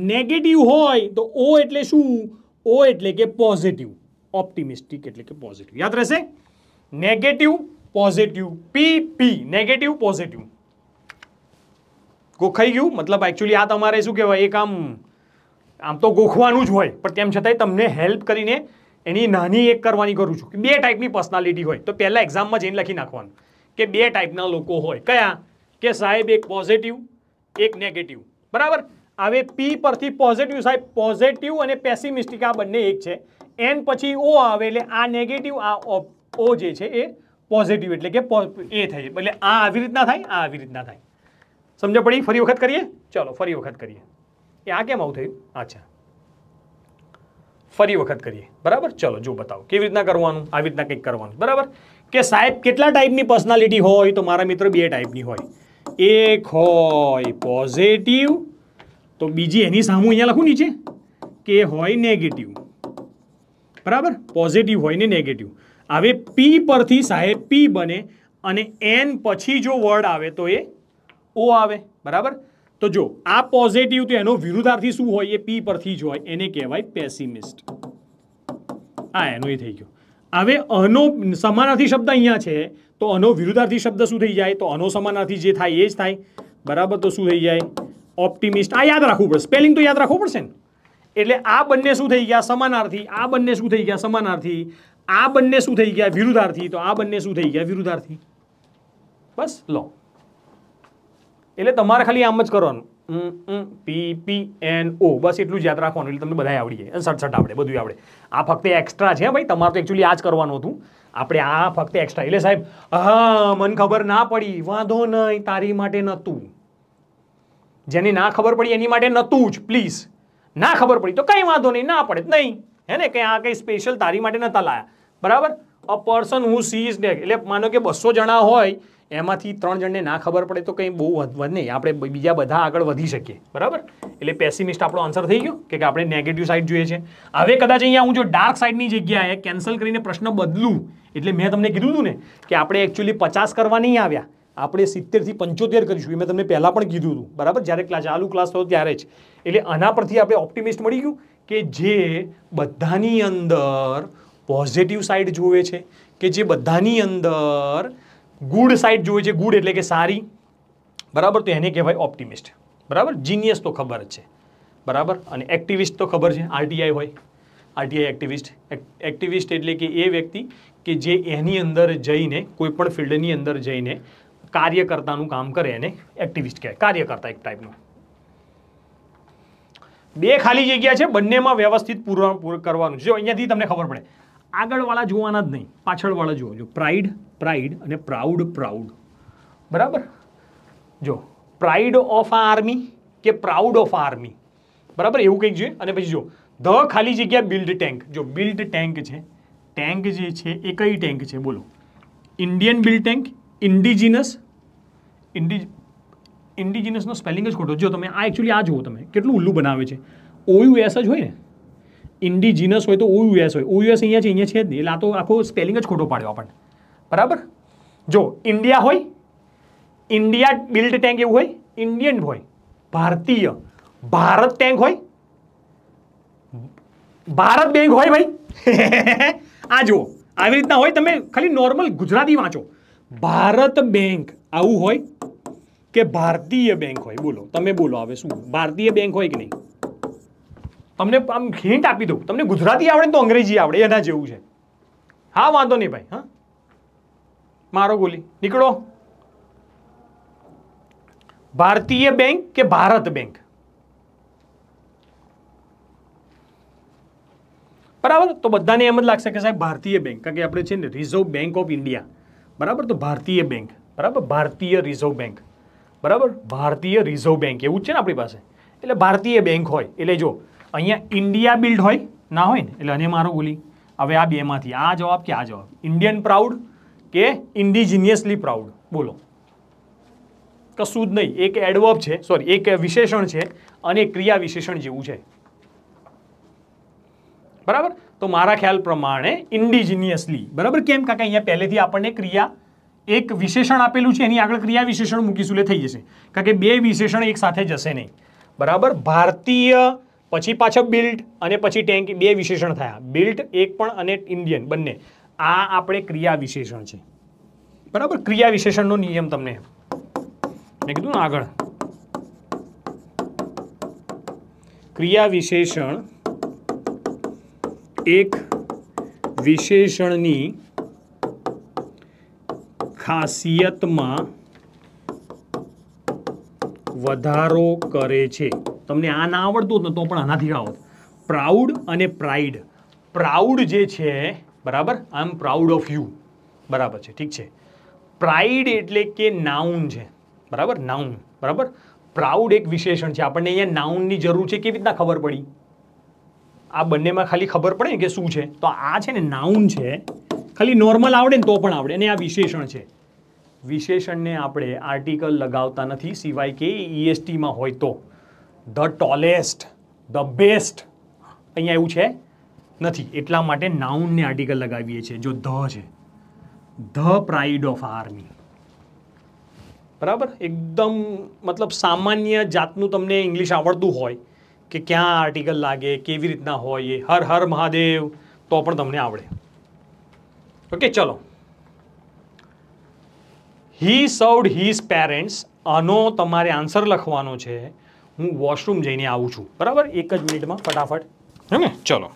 નેગેટિવ હોય તો ઓ એટલે શું ઓ એટલે કે પોઝિટિવ ઓપ્ટિમિસ્ટિક એટલે કે પોઝિટિવ યાદ રહેશે negative positive P P negative positive ગોખાઈ ગયું મતલબ એકચ્યુઅલી આ તમારે શું કહેવાય એક આમ આમ તો ગોખવાનું જ હોય પણ તેમ છતાંય તમને હેલ્પ કરીને એની નાની એક કરવાની કરું છું બે ટાઈપની પર્સનાલિટી હોય તો પહેલાં એક્ઝામમાં જઈને લખી નાખવાનું કે બે ટાઈપના લોકો હોય કયા કે સાહેબ એક પોઝિટિવ એક નેગેટિવ બરાબર હવે પી પરથી પોઝિટિવ સાહેબ પોઝિટિવ અને પેસિમિસ્ટિક આ બંને એક છે એન પછી ઓ આવે એટલે આ નેગેટિવ આ ઓ જે છે એ પોઝિટિવ એટલે કે એ થઈ એટલે આ આવી રીતના થાય આ આવી રીતના થાય સમજ પડી ફરી વખત કરીએ ચલો ફરી વખત કરીએ એ આ કેમ આવું થયું અચ્છા ફરી વખત કરીએ બરાબર ચલો જો બતાવો કેવી રીતના કરવાનું આવી રીતના કંઈક કરવાનું બરાબર કે સાહેબ કેટલા ટાઈપની પર્સનાલિટી હોય તો મારા મિત્રો બે ટાઈપની હોય એક હોય પોઝિટિવ તો બીજી એની સામું અહીંયા લખું નીચે કે હોય નેગેટિવ બરાબર પોઝિટિવ હોય ને નેગેટિવ હવે પી પરથી સાહેબ પી બને અને એન પછી જો વર્ડ આવે તો એ ઓ આવે બરાબર તો જો આ પોઝિટિવ તો એનો વિરુદ્ધાર્થી શું હોય એ પી પરથી જ હોય એને કહેવાય પેસિમિસ્ટ આ એનો એ થઈ ગયો હવે અનો સમાનાર્થી શબ્દ અહીંયા છે તો અનો વિરુદ્ધાર્થી શબ્દ શું થઈ જાય તો અનો સમાનાર્થી જે થાય એ જ થાય બરાબર તો શું થઈ જાય ઓપ્ટિમિસ્ટ આ યાદ રાખવું પડશે સ્પેલિંગ તો યાદ રાખવું પડશે ને એટલે આ બંને શું થઈ ગયા સમાનાર્થી આ બંને શું થઈ ગયા સમાનાર્થી આ બંને શું થઈ ગયા વિરુદ્ધાર્થી તો આ બંને શું થઈ ગયા વિરુદ્ધાર્થી બસ લો એટલે તમારે ખાલી આમ જ કરવાનું પી પી એન ઓ બસ એટલું જ યાદ રાખવાનું એટલે તમને બધા આવડી જાય સડસઠ આવડે બધું આવડે આ ફક્ત એક્સ્ટ્રા છે ભાઈ તમારે તો એકચ્યુઅલી આ જ કરવાનું હતું આપણે આ ફક્ત એક્સ્ટ્રા એટલે સાહેબ હા મને ખબર ના પડી વાંધો નહીં તારી માટે નહોતું જેની ના ખબર પડી એની માટે નહોતું જ પ્લીઝ ના ખબર પડી તો કંઈ વાંધો નહીં ના પડે નહીં હે ને કે આ કંઈ સ્પેશિયલ તારી માટે નતા લાયા બરાબર અ પર્સન હું સીઝ ઇઝ ડેક એટલે માનો કે બસો જણા હોય એમાંથી ત્રણ જણને ના ખબર પડે તો કંઈ બહુ નહીં આપણે બીજા બધા આગળ વધી શકીએ બરાબર એટલે પેસિમિસ્ટ આપણો આન્સર થઈ ગયો કે આપણે નેગેટિવ સાઈડ જોઈએ છે હવે કદાચ અહીંયા હું જો ડાર્ક સાઈડની જગ્યાએ કેન્સલ કરીને પ્રશ્ન બદલું એટલે મેં તમને કીધું હતું ને કે આપણે એકચ્યુઅલી પચાસ કરવા નહીં આવ્યા આપણે સિત્તેરથી પંચોતેર કરીશું એ મેં તમને પહેલાં પણ કીધું હતું બરાબર જ્યારે ક્લાસ ચાલુ ક્લાસ થયો ત્યારે જ એટલે આના પરથી આપણે ઓપ્ટિમિસ્ટ મળી ગયું કે જે બધાની અંદર પોઝિટિવ સાઈડ જોવે છે કે જે બધાની અંદર ગુડ સાઈડ જોવે છે ગુડ એટલે કે સારી બરાબર તો એને કહેવાય ઓપ્ટિમિસ્ટ બરાબર જીનિયસ તો ખબર જ છે બરાબર અને એક્ટિવિસ્ટ તો ખબર છે આરટીઆઈ હોય આરટીઆઈ એક્ટિવિસ્ટ એક્ટિવિસ્ટ એટલે કે એ વ્યક્તિ કે જે એની અંદર જઈને કોઈપણ ફિલ્ડની અંદર જઈને કાર્યકર્તાનું કામ કરે એને એક્ટિવિસ્ટ કહેવાય કાર્યકર્તા એક ટાઈપનું બે ખાલી જગ્યા છે બંનેમાં વ્યવસ્થિત પૂરું કરવાનું જો અહીંયાથી તમને ખબર પડે આગળવાળા જોવાના જ નહીં પાછળવાળા જુઓ જો પ્રાઇડ પ્રાઇડ અને પ્રાઉડ પ્રાઉડ બરાબર જો પ્રાઇડ ઓફ આ આર્મી કે પ્રાઉડ ઓફ આર્મી બરાબર એવું કંઈક જોઈએ અને પછી જો ધ ખાલી જગ્યા બિલ્ડ ટેન્ક જો બિલ્ડ ટેન્ક છે ટેન્ક જે છે એ કઈ ટેન્ક છે બોલો ઇન્ડિયન બિલ્ડ ટેન્ક ઇન્ડિજિનસ ઇન્ડિજ ઇન્ડિજિનસનો સ્પેલિંગ જ ખોટો જો તમે આ એકચ્યુઅલી આ જુઓ તમે કેટલું ઉલ્લું બનાવે છે ઓયુ એસ જ હોય ને ઇન્ડિજિનસ હોય તો ઓયુ એસ હોય ઓયુ એસ અહીંયા છે અહીંયા છે જ નહીં એટલે આ તો આખો સ્પેલિંગ જ ખોટો પાડ્યો આપણને બરાબર જો ઇન્ડિયા હોય ઇન્ડિયા બિલ્ડ ટેન્ક એવું હોય ઇન્ડિયન હોય ભારતીય ભારત ટેન્ક હોય ભારત બેંક હોય ભાઈ આ જુઓ આવી રીતના હોય તમે ખાલી નોર્મલ ગુજરાતી વાંચો ભારત બેંક આવું હોય કે ભારતીય બેંક હોય બોલો તમે બોલો હવે શું ભારતીય બેંક હોય કે નહીં તમને આમ હિન્ટ આપી દઉં તમને ગુજરાતી આવડે તો અંગ્રેજી આવડે એના જેવું છે હા વાંધો નહીં ભાઈ હા મારો બોલી નીકળો ભારતીય બેંક કે ભારત બેંક બરાબર તો બધાને એમ જ લાગશે કે સાહેબ ભારતીય બેંક કારણ કે આપણે છે ને રિઝર્વ બેંક ઓફ ઇન્ડિયા બરાબર તો ભારતીય બેંક બરાબર ભારતીય રિઝર્વ બેંક બરાબર ભારતીય રિઝર્વ બેંક એવું જ છે ને આપણી પાસે એટલે ભારતીય બેંક હોય એટલે જો અહીંયા ઇન્ડિયા બિલ્ડ હોય ના હોય ને એટલે અને મારો બોલી હવે આ બેમાંથી આ જવાબ કે આ જવાબ ઇન્ડિયન પ્રાઉડ કે ઇન્ડિજિનિયસલી પ્રાઉડ બોલો કશું જ નહીં એક એડવર્બ છે સોરી એક વિશેષણ છે અને ક્રિયા વિશેષણ જેવું છે બરાબર તો મારા ખ્યાલ પ્રમાણે ઇન્ડિજિનિયસલી બરાબર કેમ કાકા અહીંયા પહેલેથી આપણને ક્રિયા એક વિશેષણ આપેલું છે એની આગળ ક્રિયા વિશેષણ મૂકીશું એટલે થઈ જશે કારણ કે બે વિશેષણ એક સાથે જશે નહીં બરાબર ભારતીય પછી પાછા બિલ્ટ અને પછી ટેન્ક બે વિશેષણ થયા બિલ્ટ એક પણ અને ઇન્ડિયન બંને આ આપણે ક્રિયા વિશેષણ છે બરાબર ક્રિયા વિશેષણનો નિયમ તમને મેં કીધું આગળ ક્રિયા વિશેષણ એક વિશેષણની ખાસિયતમાં વધારો કરે છે તમને આ ના આવડતું તો પણ આનાથી આવડત પ્રાઉડ અને પ્રાઇડ પ્રાઉડ જે છે બરાબર I am proud of you બરાબર છે ઠીક છે પ્રાઇડ એટલે કે નાઉન છે બરાબર નાઉન બરાબર પ્રાઉડ એક વિશેષણ છે આપણને અહીંયા નાઉનની જરૂર છે કેવી રીતના ખબર પડી આ બંનેમાં ખાલી ખબર પડે કે શું છે તો આ છે ને નાઉન છે ખાલી નોર્મલ આવડે ને તો પણ આવડે અને આ વિશેષણ છે વિશેષણને આપણે આર્ટિકલ લગાવતા નથી સિવાય કે ઈએસટીમાં e હોય તો ધ ટોલેસ્ટ ધ બેસ્ટ અહીંયા એવું છે નથી એટલા માટે નાઉનને આર્ટિકલ લગાવીએ છીએ જો ધ છે ધ પ્રાઇડ ઓફ આર્મી બરાબર એકદમ મતલબ સામાન્ય જાતનું તમને ઇંગ્લિશ આવડતું હોય કે ક્યાં આર્ટિકલ લાગે કેવી રીતના હોય એ હર હર મહાદેવ તો પણ તમને આવડે ઓકે ચલો હી સર્વડ હિઝ પેરેન્ટ્સ આનો તમારે આન્સર લખવાનો છે હું વોશરૂમ જઈને આવું છું બરાબર એક જ મિનિટમાં ફટાફટ હે ને ચલો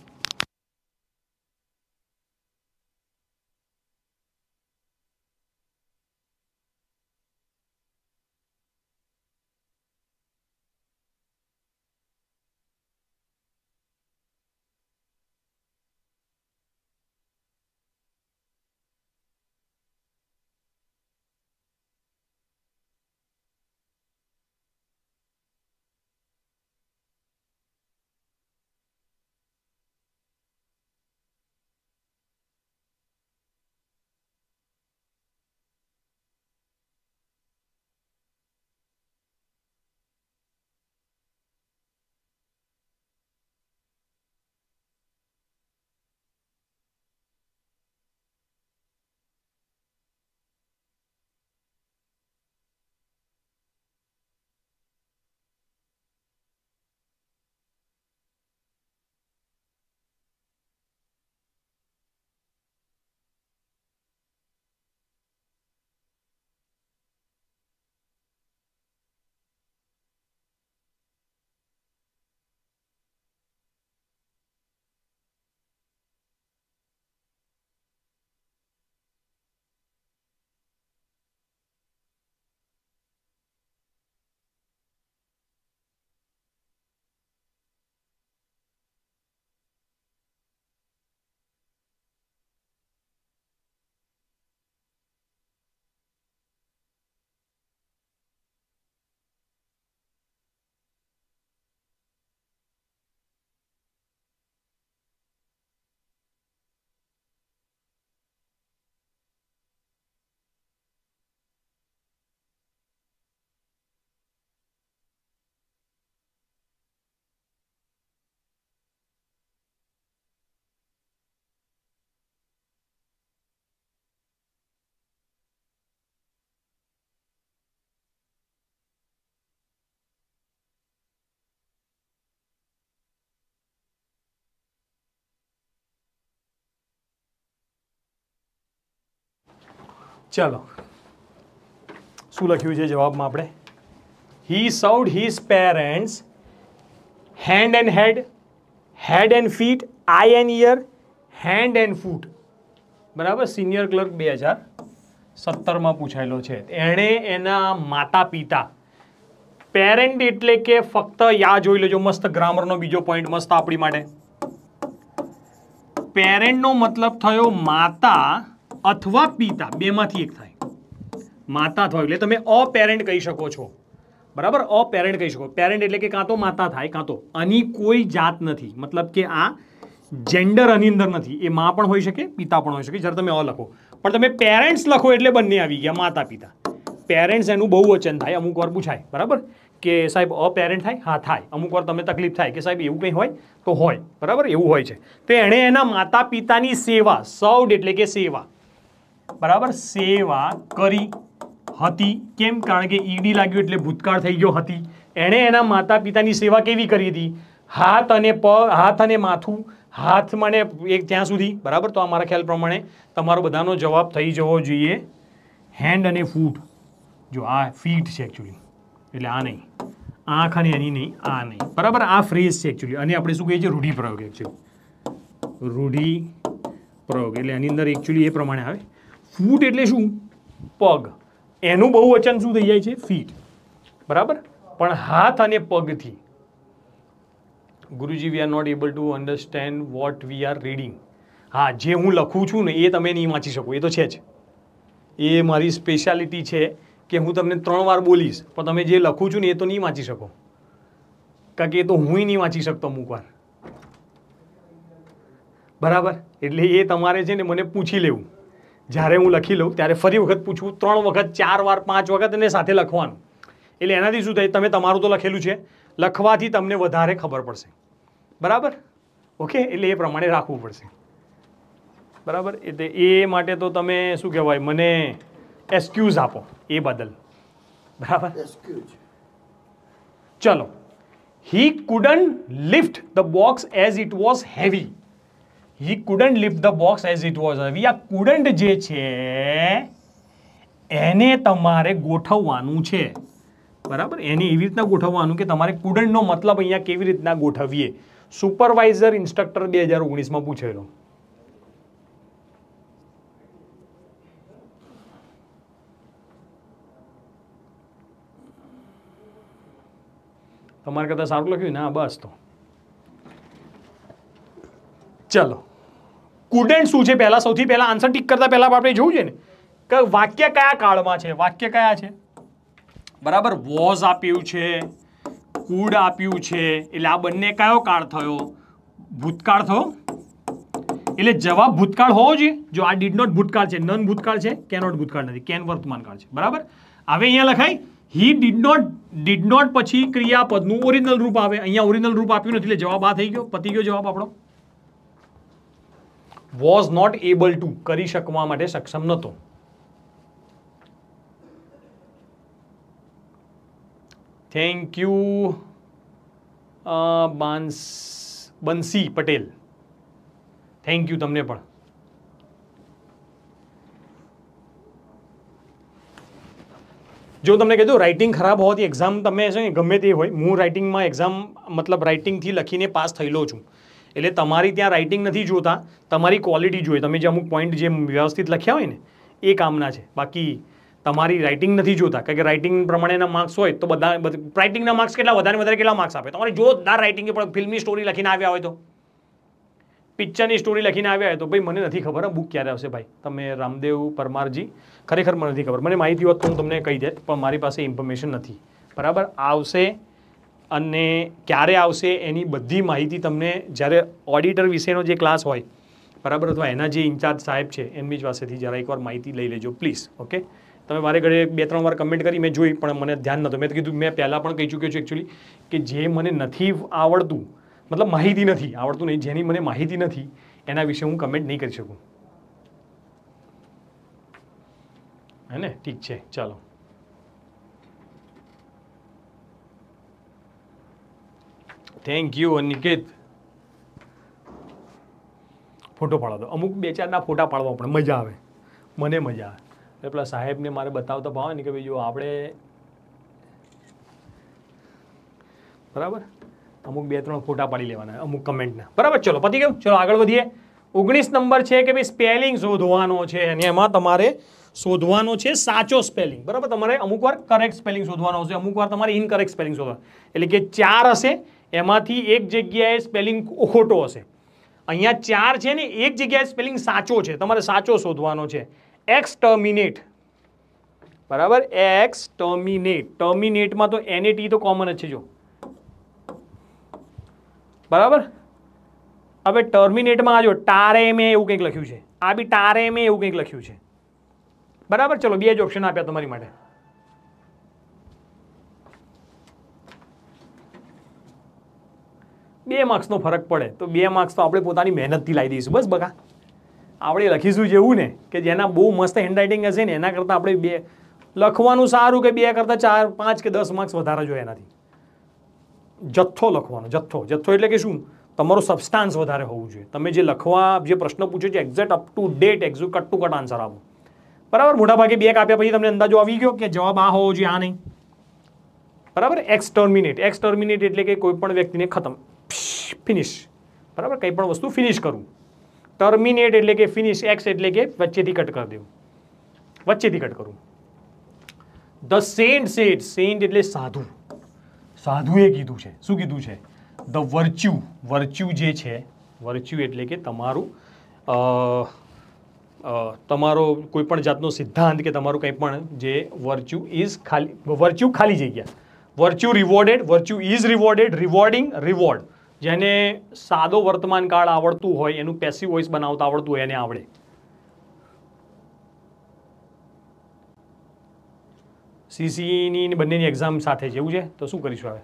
ચલો શું લખ્યું છે જવાબમાં આપણે he sold his parents hand and head head and feet eye and ear hand and foot બરાબર સિનિયર ક્લર્ક બે હજાર સત્તરમાં પૂછાયેલો છે એણે એના માતા પિતા પેરેન્ટ એટલે કે ફક્ત યા જોઈ લેજો મસ્ત ગ્રામરનો બીજો પોઈન્ટ મસ્ત આપણી માટે પેરેન્ટનો મતલબ થયો માતા અથવા પિતા બેમાંથી એક થાય માતા થાય એટલે તમે અપેરેન્ટ કહી શકો છો બરાબર અપેરેન્ટ કહી શકો પેરેન્ટ એટલે કે કાં તો માતા થાય કાં તો આની કોઈ જાત નથી મતલબ કે આ જેન્ડર આની અંદર નથી એ માં પણ હોઈ શકે પિતા પણ હોઈ શકે જ્યારે તમે અ લખો પણ તમે પેરેન્ટ્સ લખો એટલે બંને આવી ગયા માતા પિતા પેરેન્ટ્સ એનું બહુ વચન થાય અમુક વાર પૂછાય બરાબર કે સાહેબ અપેરેન્ટ થાય હા થાય અમુક વાર તમને તકલીફ થાય કે સાહેબ એવું કંઈ હોય તો હોય બરાબર એવું હોય છે તો એણે એના માતા પિતાની સેવા સૌડ એટલે કે સેવા બરાબર સેવા કરી હતી કેમ કારણ કે ઈડી લાગ્યું એટલે ભૂતકાળ થઈ ગયો હતી એણે એના માતા પિતાની સેવા કેવી કરી હતી હાથ અને પ હાથ અને માથું હાથ મને એક ત્યાં સુધી બરાબર તો આ મારા ખ્યાલ પ્રમાણે તમારો બધાનો જવાબ થઈ જવો જોઈએ હેન્ડ અને ફૂટ જો આ ફીટ છે એકચ્યુઅલી એટલે આ નહીં આંખ અને એની નહીં આ નહીં બરાબર આ ફ્રેઝ છે એકચ્યુઅલી અને આપણે શું કહીએ છીએ રૂઢિપ્રયોગ એકચ્યુઅલી રૂઢિપ્રયોગ એટલે એની અંદર એકચ્યુઅલી એ પ્રમાણે આવે ફૂટ એટલે શું પગ એનું બહુ વચન શું થઈ જાય છે ફીટ બરાબર પણ હાથ અને પગથી Guruji we are not able to understand what we are reading હા જે હું લખું છું ને એ તમે નહીં વાંચી શકો એ તો છે જ એ મારી સ્પેશિયાલિટી છે કે હું તમને ત્રણ વાર બોલીશ પણ તમે જે લખું છું ને એ તો નહીં વાંચી શકો કારણ કે એ તો હું નહીં વાંચી શકતો અમુક વાર બરાબર એટલે એ તમારે છે ને મને પૂછી લેવું જ્યારે હું લખી લઉં ત્યારે ફરી વખત પૂછવું ત્રણ વખત ચાર વાર પાંચ વખત એને સાથે લખવાનું એટલે એનાથી શું થાય તમે તમારું તો લખેલું છે લખવાથી તમને વધારે ખબર પડશે બરાબર ઓકે એટલે એ પ્રમાણે રાખવું પડશે બરાબર એટલે એ માટે તો તમે શું કહેવાય મને એક્સક્યુઝ આપો એ બદલ બરાબર ચલો he couldn't lift the box as it was heavy he couldn't lift the box as it was હવે આ કુડન્ટ જે છે એને તમારે ગોઠવવાનું છે બરાબર એને એવી રીતના ગોઠવવાનું કે તમારે કુડન્ટનો મતલબ અહીંયા કેવી રીતના ગોઠવીએ સુપરવાઇઝર ઇન્સ્ટ્રક્ટર બે હજાર ઓગણીસમાં પૂછેલો તમારે કરતાં સારું લખ્યું ના બસ તો ચલો કુડન્ટ શું છે પહેલાં સૌથી પહેલાં આન્સર ટીક કરતાં પહેલાં આપણે જોવું છે ને કે વાક્ય કયા કાળમાં છે વાક્ય કયા છે બરાબર વોઝ આપ્યું છે કુડ આપ્યું છે એટલે આ બંને કયો કાળ થયો ભૂતકાળ થયો એટલે જવાબ ભૂતકાળ હોવો જોઈએ જો આ ડીડ નોટ ભૂતકાળ છે નન ભૂતકાળ છે કેનોટ ભૂતકાળ નથી કેન વર્તમાન કાળ છે બરાબર હવે અહીંયા લખાય he did not did not પછી ક્રિયાપદનું ઓરિજિનલ રૂપ આવે અહીંયા ઓરિજિનલ રૂપ આપ્યું નથી એટલે જવાબ આ થઈ ગયો પતી ગયો જવાબ આપણો વોઝ નોટ એબલ ટુ કરી શકવા માટે સક્ષમ નહોતો થેન્ક યુ બાંસ બંસી પટેલ થેન્ક યુ તમને પણ જો તમને કીધું રાઇટિંગ ખરાબ હોવાથી એક્ઝામ તમે છે ને ગમે તે હોય હું રાઇટિંગમાં એક્ઝામ મતલબ રાઇટિંગથી લખીને પાસ થયેલો છું એટલે તમારી ત્યાં રાઇટિંગ નથી જોતા તમારી ક્વોલિટી જોઈએ તમે જે અમુક પોઈન્ટ જે વ્યવસ્થિત લખ્યા હોય ને એ કામના છે બાકી તમારી રાઇટિંગ નથી જોતા કારણ કે રાઇટિંગ પ્રમાણેના માર્ક્સ હોય તો બધા રાઇટિંગના માર્ક્સ કેટલા વધારે વધારે કેટલા માર્ક્સ આપે તમારી જોરદાર રાઇટિંગ પણ ફિલ્મની સ્ટોરી લખીને આવ્યા હોય તો પિક્ચરની સ્ટોરી લખીને આવ્યા હોય તો ભાઈ મને નથી ખબર બુક ક્યારે આવશે ભાઈ તમે રામદેવ પરમારજી ખરેખર મને નથી ખબર મને માહિતી હોત તો હું તમને કહી દે પણ મારી પાસે ઇન્ફોર્મેશન નથી બરાબર આવશે અને ક્યારે આવશે એની બધી માહિતી તમને જ્યારે ઓડિટર વિશેનો જે ક્લાસ હોય બરાબર અથવા એના જે ઇન્ચાર્જ સાહેબ છે એમની જ પાસેથી જરા એકવાર માહિતી લઈ લેજો પ્લીઝ ઓકે તમે મારે ઘરે બે ત્રણ વાર કમેન્ટ કરી મેં જોઈ પણ મને ધ્યાન નહોતું મેં કીધું મેં પહેલાં પણ કહી ચૂક્યો છું એકચ્યુઅલી કે જે મને નથી આવડતું મતલબ માહિતી નથી આવડતું નહીં જેની મને માહિતી નથી એના વિશે હું કમેન્ટ નહીં કરી શકું હે ને ઠીક છે ચાલો થેન્ક યુ અનિકેત ફોટો પાડો દો અમુક બે ચારના ફોટા પાડવા પણ મજા આવે મને મજા આવે એટલે પેલા સાહેબને મારે બતાવતા ભાવે ને કે ભાઈ જો આપણે બરાબર અમુક બે ત્રણ ફોટા પાડી લેવાના અમુક કમેન્ટના બરાબર ચલો પતી ગયું ચલો આગળ વધીએ ઓગણીસ નંબર છે કે ભાઈ સ્પેલિંગ શોધવાનો છે અને એમાં તમારે શોધવાનો છે સાચો સ્પેલિંગ બરાબર તમારે અમુક વાર કરેક્ટ સ્પેલિંગ શોધવાનો હશે અમુક વાર તમારે ઇનકરેક્ટ સ્પેલિંગ શોધવાનું એટલે કે ચાર હશે એમાંથી એક જગ્યાએ સ્પેલિંગ ખોટો હશે અહીંયા ચાર છે ને એક જગ્યાએ સ્પેલિંગ સાચો છે તમારે સાચો શોધવાનો છે એક્સ ટર્મિનેટ બરાબર એક્સ ટર્મિનેટ ટર્મિનેટમાં તો એનએટી તો કોમન જ છે જો બરાબર હવે ટર્મિનેટમાં જો ટારે મેં એવું કંઈક લખ્યું છે આ બી ટારે મેં એવું કંઈક લખ્યું છે બરાબર ચલો બે જ ઓપ્શન આપ્યા તમારી માટે બે માર્ક્સનો ફરક પડે તો બે માર્ક્સ તો આપણે પોતાની મહેનતથી લાવી દઈશું બસ બકા આપણે લખીશું જેવું ને કે જેના બહુ મસ્ત હેન્ડરાઇટિંગ હશે ને એના કરતાં આપણે બે લખવાનું સારું કે બે કરતાં ચાર પાંચ કે દસ માર્ક્સ વધારે જોઈએ એનાથી જથ્થો લખવાનો જથ્થો જથ્થો એટલે કે શું તમારો સબસ્ટાન્સ વધારે હોવું જોઈએ તમે જે લખવા જે પ્રશ્ન પૂછ્યો છે exact up to date execute to cut answer આપો બરાબર મોટાભાગે બે કાપ્યા પછી તમને અંદાજો આવી ગયો કે જવાબ આ હોવો જોઈએ આ નહીં બરાબર એક્સ ટર્મિનેટ એક્સ ટર્મિનેટ એટલે કે કોઈ પણ વ્યક્તિને ખતમ ફિનિશ બરાબર કોઈપણ વસ્તુ ફિનિશ કરું ટર્મિનેટ એટલે કે ફિનિશ એક્સ એટલે કે વચ્ચેથી કટ કરી દઉં વચ્ચેથી કટ કરું ધ સેન્ડ સેન્ડ એટલે સાધુ સાધુ એ કીધું છે શું કીધું છે ધ વર્ચ્યુ વર્ચ્યુ જે છે વર્ચ્યુ એટલે કે તમારો અ તમારો કોઈ પણ જાતનો સિદ્ધાંત કે તમારો કંઈ પણ જે વર્ચ્યુ ઇઝ ખાલી વર્ચ્યુ ખાલી જગ્યા virtue rewarded virtue is rewarded rewarding reward જેને સાદો વર્તમાન કાળ આવડતું હોય એનું પેસિવ વોઇસ બનાવતા આવડતું હોય એને આવડે સીસીની e બંનેની એક્ઝામ સાથે જેવું છે તો શું કરીશું હવે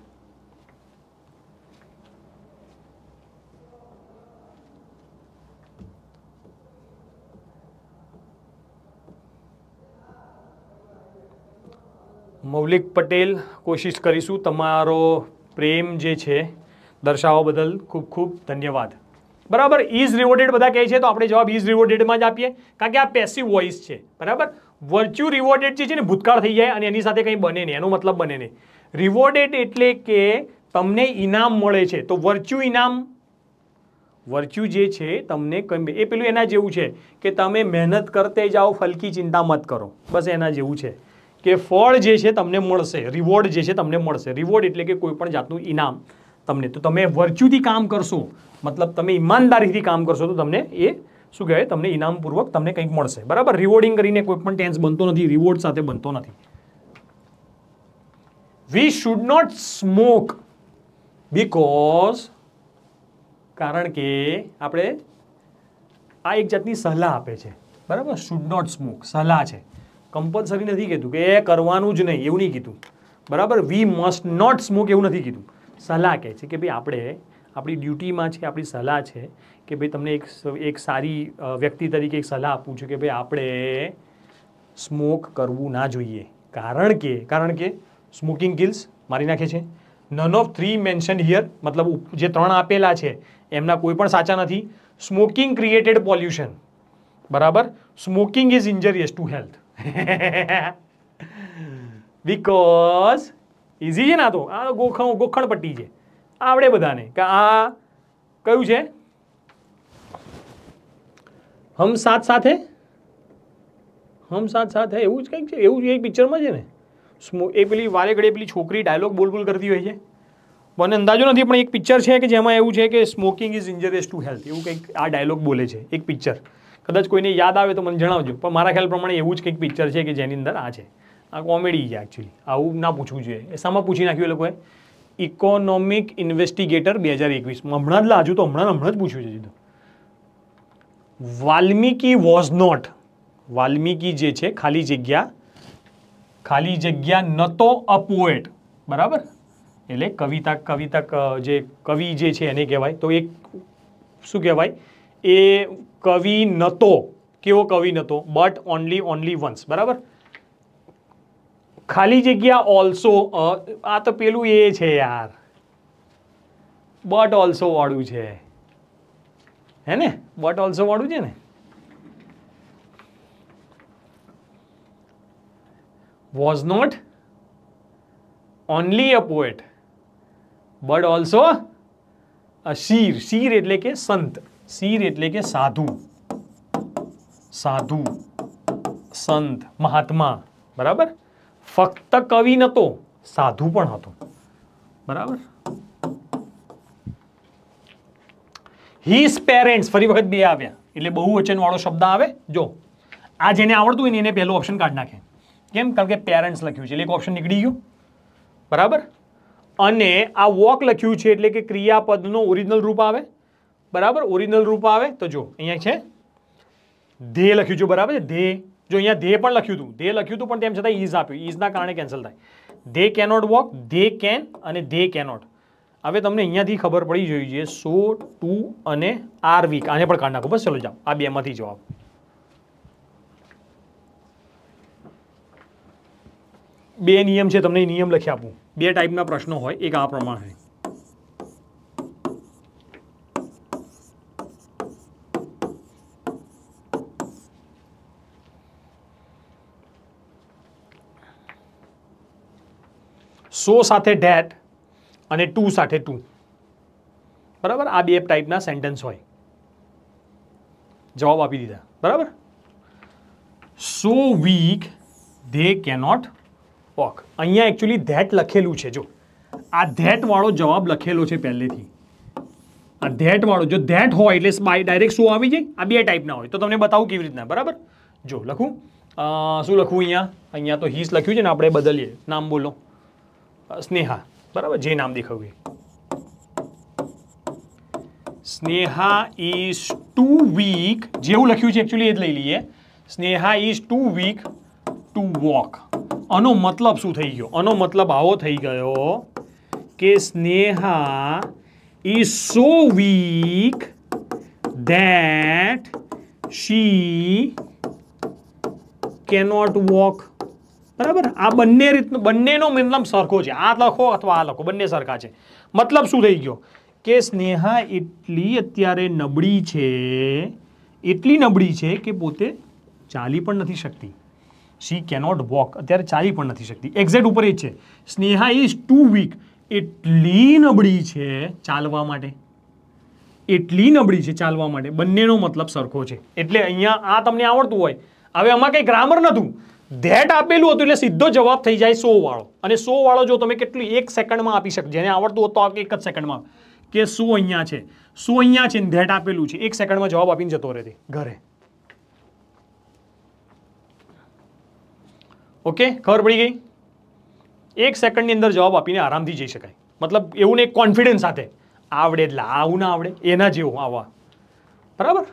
મૌલિક પટેલ કોશિશ કરીશું તમારો પ્રેમ જે છે દર્શાવવા બદલ ખૂબ ખૂબ ધન્યવાદ બરાબર ઇઝ રિવોર્ડેડ બધા કહે છે તો આપણે જવાબ ઇઝ રિવોર્ડેડમાં જ આપીએ કારણ કે આ પેસિવ વોઇસ છે બરાબર વર્ચ્યુ રિવોર્ડેડ જે છે ને ભૂતકાળ થઈ જાય અને એની સાથે કંઈ બને નહીં એનો મતલબ બને નહીં રિવોર્ડેડ એટલે કે તમને ઇનામ મળે છે તો વર્ચ્યુ ઇનામ વર્ચ્યુ જે છે તમને કંઈ એ પેલું એના જેવું છે કે તમે મહેનત કરતે જાઓ ફલકી ચિંતા મત કરો બસ એના જેવું છે કે ફળ જે છે તમને મળશે રિવોર્ડ જે છે તમને મળશે રિવોર્ડ એટલે કે કોઈ પણ જાતનું ઇનામ તમને તો તમે વર્ચ્યુથી કામ કરશો મતલબ તમે ઈમાનદારીથી કામ કરશો તો તમને એ શું કહેવાય તમને ઇનામપૂર્વક તમને કંઈક મળશે બરાબર રિવોર્ડિંગ કરીને કોઈ પણ ટેન્સ બનતો નથી રિવોર્ડ સાથે બનતો નથી we should not smoke because કારણ કે આપણે આ એક જાતની સલાહ આપે છે બરાબર શુડ નોટ સ્મોક સલાહ છે કમ્પલસરી નથી કીધું કે એ કરવાનું જ નહીં એવું નહીં કીધું બરાબર વી મસ્ટ નોટ સ્મોક એવું નથી કીધું સલાહ કહે છે કે ભાઈ આપણે આપણી ડ્યુટીમાં છે આપણી સલાહ છે કે ભાઈ તમને એક એક સારી વ્યક્તિ તરીકે એક સલાહ આપું છું કે ભાઈ આપણે સ્મોક કરવું ના જોઈએ કારણ કે કારણ કે સ્મોકિંગ કિલ્સ મારી નાખે છે none of three mention here મતલબ જે ત્રણ આપેલા છે એમના કોઈ પણ સાચા નથી સ્મોકિંગ ક્રિએટેડ પોલ્યુશન બરાબર smoking is injurious to health because easy છે ને તો આ ગોખણ ગોખણપટ્ટી છે આવડે બધાને કે આ કયું છે હમ સાથ સાથે હમ સાથ સાથે એવું જ કંઈક છે એવું એક પિક્ચરમાં છે ને સ્મો એ પેલી વારે ઘડે પેલી છોકરી ડાયલોગ બોલ બોલ કરતી હોય છે મને અંદાજો નથી પણ એક પિક્ચર છે કે જેમાં એવું છે કે smoking is injurious to health એવું કંઈક આ ડાયલોગ બોલે છે એક પિક્ચર કદાચ કોઈને યાદ આવે તો મને જણાવજો પણ મારા ખ્યાલ પ્રમાણે એવું જ કંઈક પિક્ચર છે કે જેની અંદર આ છે આ કોમેડી ઇઝ એક્ચ્યુઅલી આ હું ના પૂછું જોઈએ એ સામે પૂછી નાખી લોકોએ ઇકોનોમિક ઇન્વેસ્ટિગેટર 2021 મમણા જ લાજુ તો હમણા હમણા જ પૂછ્યું છે તો વાલ્મીકી વોઝ નોટ વાલ્મીકી જે છે ખાલી જગ્યા ખાલી જગ્યા નતો અ પોએટ બરાબર એટલે કવિતા કવિતાક જે કવિ જે છે એને કહેવાય તો એક શું કહેવાય એ કવિ નતો કેવો કવિ નતો બટ ઓન્લી ઓન્લી વન્સ બરાબર खाली जगह ऑल्सो आ तो पेलू ए है यार बट ऑल्सो वाड़ू है बट ऑल्सो वाड़ू है was not only a poet but also sheer sheer at कि सत शीर एट के साधु साधु संत महात्मा बराबर ફક્ત કવિ નહોતો સાધુ પણ હતો બરાબર હિઝ પેરેન્ટ્સ ફરી વખત બે આવ્યા એટલે બહુ વચનવાળો શબ્દ આવે જો આ જેને આવડતું હોય ને એને પહેલો ઓપ્શન કાઢી નાખે કેમ કારણ કે પેરેન્ટ્સ લખ્યું છે એટલે એક ઓપ્શન નીકળી ગયું બરાબર અને આ વોક લખ્યું છે એટલે કે ક્રિયાપદનો ઓરિજિનલ રૂપ આવે બરાબર ઓરિજિનલ રૂપ આવે તો જો અહીંયા છે ધે લખ્યું છે બરાબર છે ધે જો અહીંયા ધે પણ લખ્યું હતું ધે લખ્યું હતું પણ તેમ છતાં ઇઝ આપ્યું ઇઝના કારણે કેન્સલ થાય they cannot walk they can અને ધે કેનોટ હવે તમને અહીંયાથી ખબર પડી જોઈ છે સો ટુ અને આર વીક આને પણ કાઢ નાખો બસ ચલો જાઓ આ બેમાંથી જવાબ બે નિયમ છે તમને નિયમ લખી આપું બે ટાઈપના પ્રશ્નો હોય એક આ પ્રમાણે સો સાથે ઢેટ અને ટુ સાથે ટુ બરાબર આ બે ટાઈપના સેન્ટેન્સ હોય જવાબ આપી દીધા બરાબર so weak they cannot walk અહીંયા એકચ્યુઅલી ધેટ લખેલું છે જો આ ધેટવાળો જવાબ લખેલો છે પહેલેથી આ ધેટવાળો જો ધેટ હોય એટલે બાય ડાયરેક્ટ શું આવી જાય આ બે ટાઈપના હોય તો તમને બતાવું કેવી રીતના બરાબર જો લખું શું લખું અહીંયા અહીંયા તો હિસ લખ્યું છે ને આપણે બદલીએ નામ બોલો स्नेहा बराबर जे नाम देखा हुए स्नेहा इज टू वीक जेव लख्यू एक्चुअली ये लई लीए Sneha is too weak to walk अनो मतलब शू थी गो अनो मतलब आव थी गयो कि Sneha is so weak that she cannot walk બરાબર આ બંને રીતનું બંનેનો મતલબ સરખો છે આ લખો અથવા આ લખો બંને સરખા છે મતલબ શું થઈ ગયો કે સ્નેહા એટલી અત્યારે નબળી છે એટલી નબળી છે કે પોતે ચાલી પણ નથી શકતી શી કેનોટ વોક અત્યારે ચાલી પણ નથી શકતી એક્ઝેક્ટ ઉપર એ જ છે સ્નેહા ઇઝ ટુ વીક એટલી નબળી છે ચાલવા માટે એટલી નબળી છે ચાલવા માટે બંનેનો મતલબ સરખો છે એટલે અહીંયા આ તમને આવડતું હોય હવે આમાં કંઈ ગ્રામર નહોતું ધેટ આપેલું હતું એટલે સીધો જવાબ થઈ જાય સો વાળો અને સો વાળો જો તમે કેટલું એક સેકન્ડમાં આપી શકો જેને આવડતું હોત તો એક જ સેકન્ડમાં કે શું અહીંયા છે શું અહીંયા છે ધેટ આપેલું છે એક સેકન્ડમાં જવાબ આપીને જતો રહેતી ઘરે ઓકે ખબર પડી ગઈ એક સેકન્ડની અંદર જવાબ આપીને આરામથી જઈ શકાય મતલબ એવું ને એક કોન્ફિડન્સ સાથે આવડે એટલે આવું ના આવડે એના જેવું આવા બરાબર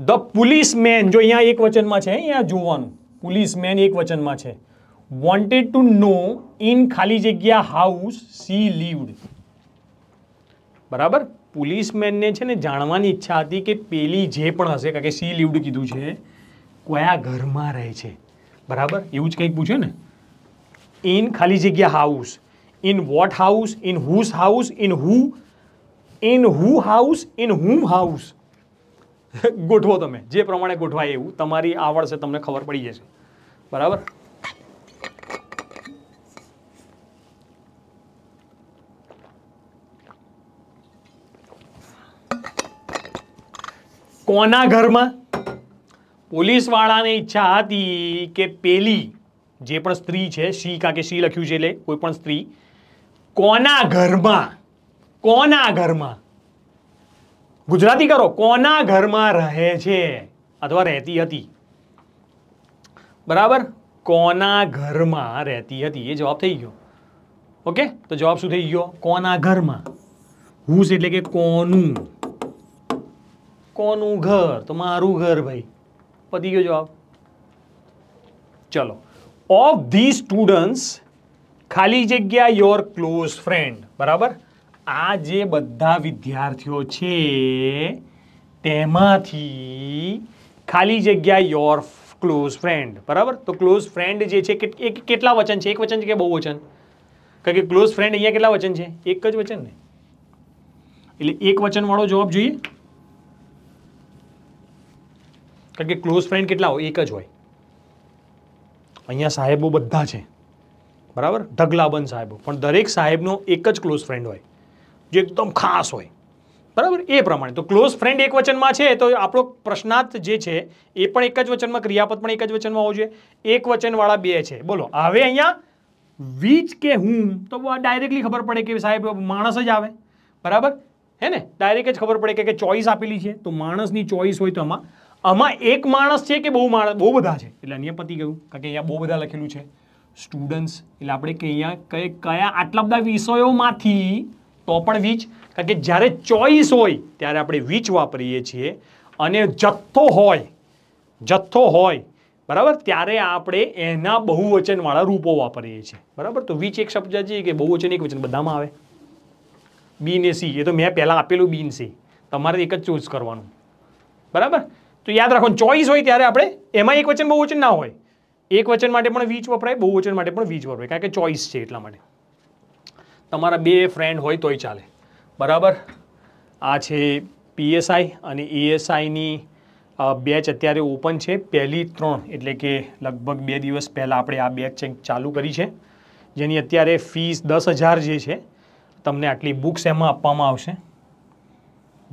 द पुलिसमेन जो अँ एक वचन में जुआन पुलिसमेन एक वचन में वोटेड टू नो इन खाली जगह हाउस सी लीवड बराबर पुलिसमेन ने है जा पेली जे हे कारण सी लीवड कीधु क्या घर में रहे बराबर एवं ज कहीं पूछे न इन खाली जगह house in what house in whose house in who in who house in whom house ગોઠવો તમે જે પ્રમાણે ગોઠવાય એવું તમારી આવડશે તમને ખબર પડી જશે બરાબર કોના ઘરમાં પોલીસવાળાને ઈચ્છા હતી કે પેલી જે પણ સ્ત્રી છે સી કા કે સી લખ્યું છે એટલે કોઈ પણ સ્ત્રી કોના ઘરમાં કોના ઘરમાં गुजराती करो कोना घर માં રહે છે અથવા રહેતી હતી બરાબર કોના ઘર માં રહેતી હતી એ જવાબ થઈ ગયો ઓકે તો જવાબ શું થઈ ગયો કોના ઘર માં હુઝ એટલે કે કોનું કોનું ઘર તો મારું ઘર ભાઈ પડી ગયો જવાબ चलो ઓફ ધી સ્ટુડન્ટ્સ ખાલી જગ્યા યોર ક્લોસ ફ્રેન્ડ બરાબર આ જે બધા વિદ્યાર્થીઓ છે તેમાંથી ખાલી જગ્યા યોર ક્લોઝ ફ્રેન્ડ બરાબર તો ક્લોઝ ફ્રેન્ડ જે છે એક કેટલા વચન છે એક વચન છે કે બહુ વચન કારણ કે ક્લોઝ ફ્રેન્ડ અહીંયા કેટલા વચન છે એક જ વચન ને એટલે એક વચનવાળો જવાબ જોઈએ કારણ કે ક્લોઝ ફ્રેન્ડ કેટલા હોય એક જ હોય અહીંયા સાહેબો બધા છે બરાબર ઢગલાબંધ સાહેબો પણ દરેક સાહેબનો એક જ ક્લોઝ ફ્રેન્ડ હોય જે એકદમ ખાસ હોય બરાબર એ પ્રમાણે તો ક્લોઝ ફ્રેન્ડ એક વચનમાં છે તો આપણો પ્રશ્નાર્થ જે છે એ પણ એક જ વચનમાં ક્રિયાપદ પણ એક જ વચનમાં હોવું જોઈએ એક વચનવાળા બે છે બોલો હવે અહીંયા વીચ કે હું તો ડાયરેક્ટલી ખબર પડે કે સાહેબ માણસ જ આવે બરાબર હે ને ડાયરેક્ટ જ ખબર પડે કે ચોઈસ આપેલી છે તો માણસની ચોઈસ હોય તો આમાં આમાં એક માણસ છે કે બહુ માણસ બહુ બધા છે એટલે અહીંયા પતી ગયું કારણ કે અહીંયા બહુ બધા લખેલું છે સ્ટુડન્ટ્સ એટલે આપણે કે અહીંયા કયા આટલા બધા વિષયોમાંથી તો પણ વીજ કારણ કે જ્યારે ચોઈસ હોય ત્યારે આપણે વીજ વાપરીએ છીએ અને જથ્થો હોય જથ્થો હોય બરાબર ત્યારે આપણે એના બહુવચનવાળા રૂપો વાપરીએ છીએ બરાબર તો વીચ એક શબ્દ છે કે બહુવચન એક વચન બધામાં આવે બી ને સી એ તો મેં પહેલાં આપેલું બી સી તમારે એક જ ચૂઝ કરવાનું બરાબર તો યાદ રાખો ચોઈસ હોય ત્યારે આપણે એમાં એક વચન બહુવચન ના હોય એક વચન માટે પણ વીજ વપરાય બહુવચન માટે પણ વીજ વપરાય કારણ કે ચોઈસ છે એટલા માટે તમારા બે ફ્રેન્ડ હોય તોય ચાલે બરાબર આ છે પીએસઆઈ અને ઈએસઆઈની e બેચ અત્યારે ઓપન છે પહેલી ત્રણ એટલે કે લગભગ બે દિવસ પહેલાં આપણે આ બેચ ચાલુ કરી છે જેની અત્યારે ફીસ દસ હજાર જે છે તમને આટલી બુક્સ એમાં આપવામાં આવશે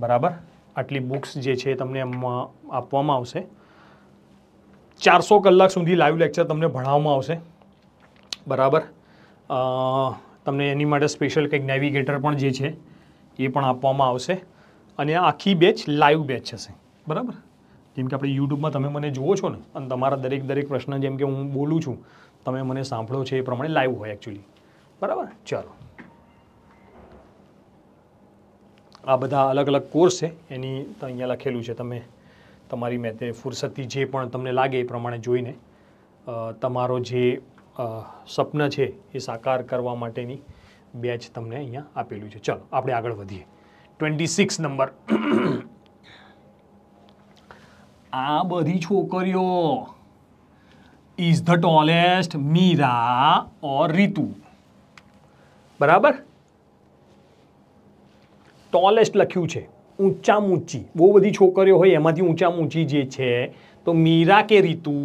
બરાબર આટલી બુક્સ જે છે તમને એમાં આપવામાં આવશે ચારસો કલાક સુધી લાઈવ લેક્ચર તમને ભણાવવામાં આવશે બરાબર તમને એની માટે સ્પેશિયલ કંઈક નેવિગેટર પણ જે છે એ પણ આપવામાં આવશે અને આખી બેચ લાઈવ બેચ હશે બરાબર જેમ કે આપણે યુટ્યુબમાં તમે મને જુઓ છો ને અને તમારા દરેક દરેક પ્રશ્ન જેમ કે હું બોલું છું તમે મને સાંભળો છો એ પ્રમાણે લાઈવ હોય એકચ્યુઅલી બરાબર ચાલો આ બધા અલગ અલગ કોર્સ છે એની અહીંયા લખેલું છે તમે તમારી મેં તે ફુરસદથી જે પણ તમને લાગે એ પ્રમાણે જોઈને તમારો જે સ્વપ્ન છે એ સાકાર કરવા માટેની બેચ તમને અહીંયા આપેલું છે ચલો આપણે આગળ વધીએ ટ્વેન્ટી સિક્સ નંબર આ બધી છોકરીઓ is the tallest Meera or Ritu બરાબર ટોલેસ્ટ લખ્યું છે ઊંચામાં ઊંચી બહુ બધી છોકરીઓ હોય એમાંથી ઊંચામાં ઊંચી જે છે તો મીરા કે રીતુ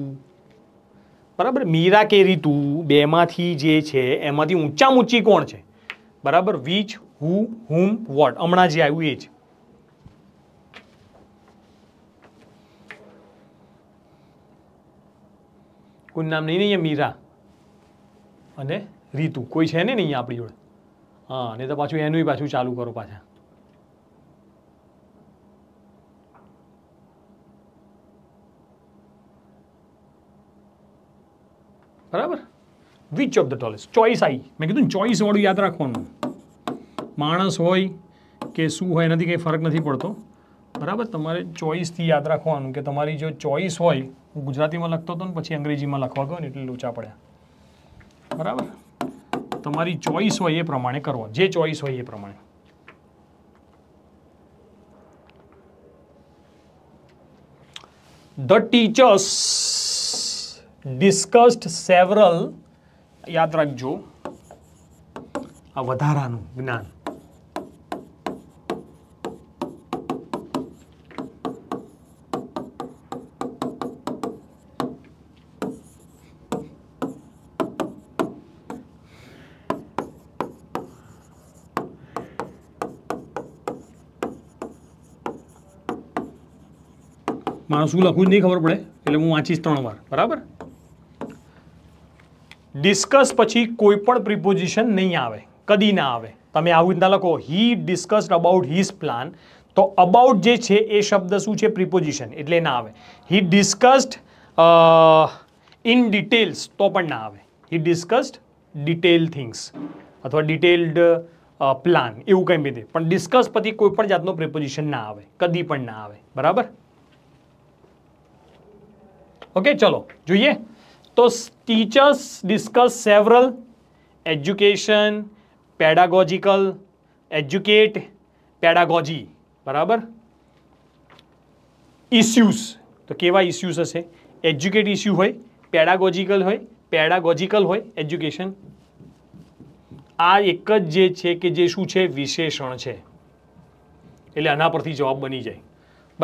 બરાબર મીરા કે રીતુ બેમાંથી જે છે એમાંથી ઊંચામાં ઊંચી કોણ છે બરાબર વિચ હુ હુમ વોટ હમણાં જે આવ્યું એ જ કોઈ નામ નહીં નહીં મીરા અને રીતુ કોઈ છે નહીં નહીં આપણી જોડે હા અને તો પાછું એનું પાછું ચાલુ કરો પાછા बराबर which of the tallest choice आई मैं कीधु चॉइस वालू याद रखू मणस हो शू हो कहीं फरक नहीं पड़ता बराबर तेरे चॉइस थी याद रखे तरी जो चॉइस हो गुजराती में लखता तो पीछे अंग्रेजी में लखवा गए लूचा पड़ा बराबर तरी चॉइस हो प्रमाण करो जो चॉइस हो प्रमाण द टीचर्स डिस्कस्ड सेवरल याद रखो आधारा ज्ञान मणसू लख नहीं खबर पड़े एट वाँचीस वाँचीश वार बराबर डिस्कस पी कोईपण प्रिपोजिशन नहीं कदी ना आए ते रीतना लखो he discussed about his plan तो अबाउट जो है ये शब्द शू है प्रिपोजिशन एट ना आए ही डिस्कस्ड इन डिटेल्स तो ना आए ही डिस्कस्ड डिटेल थिंग्स अथवा डिटेल्ड प्लान एवं कहीं भी थे डिस्कस पति कोईपण जात प्रिपोजिशन ना आए कदी पर ना आए बराबर ओके चलो जुए तो teachers discuss several education pedagogical educate pedagogy બરાબર ઇસ્યુઝ તો કેવા ઇસ્યુઝ હશે એજ્યુકેટ ઇસ્યુ હોય પેડાગોજિકલ હોય પેડાગોજિકલ હોય એજ્યુકેશન આ એક જ જે છે કે જે શું છે વિશેષણ છે એટલે આના પરથી જવાબ બની જાય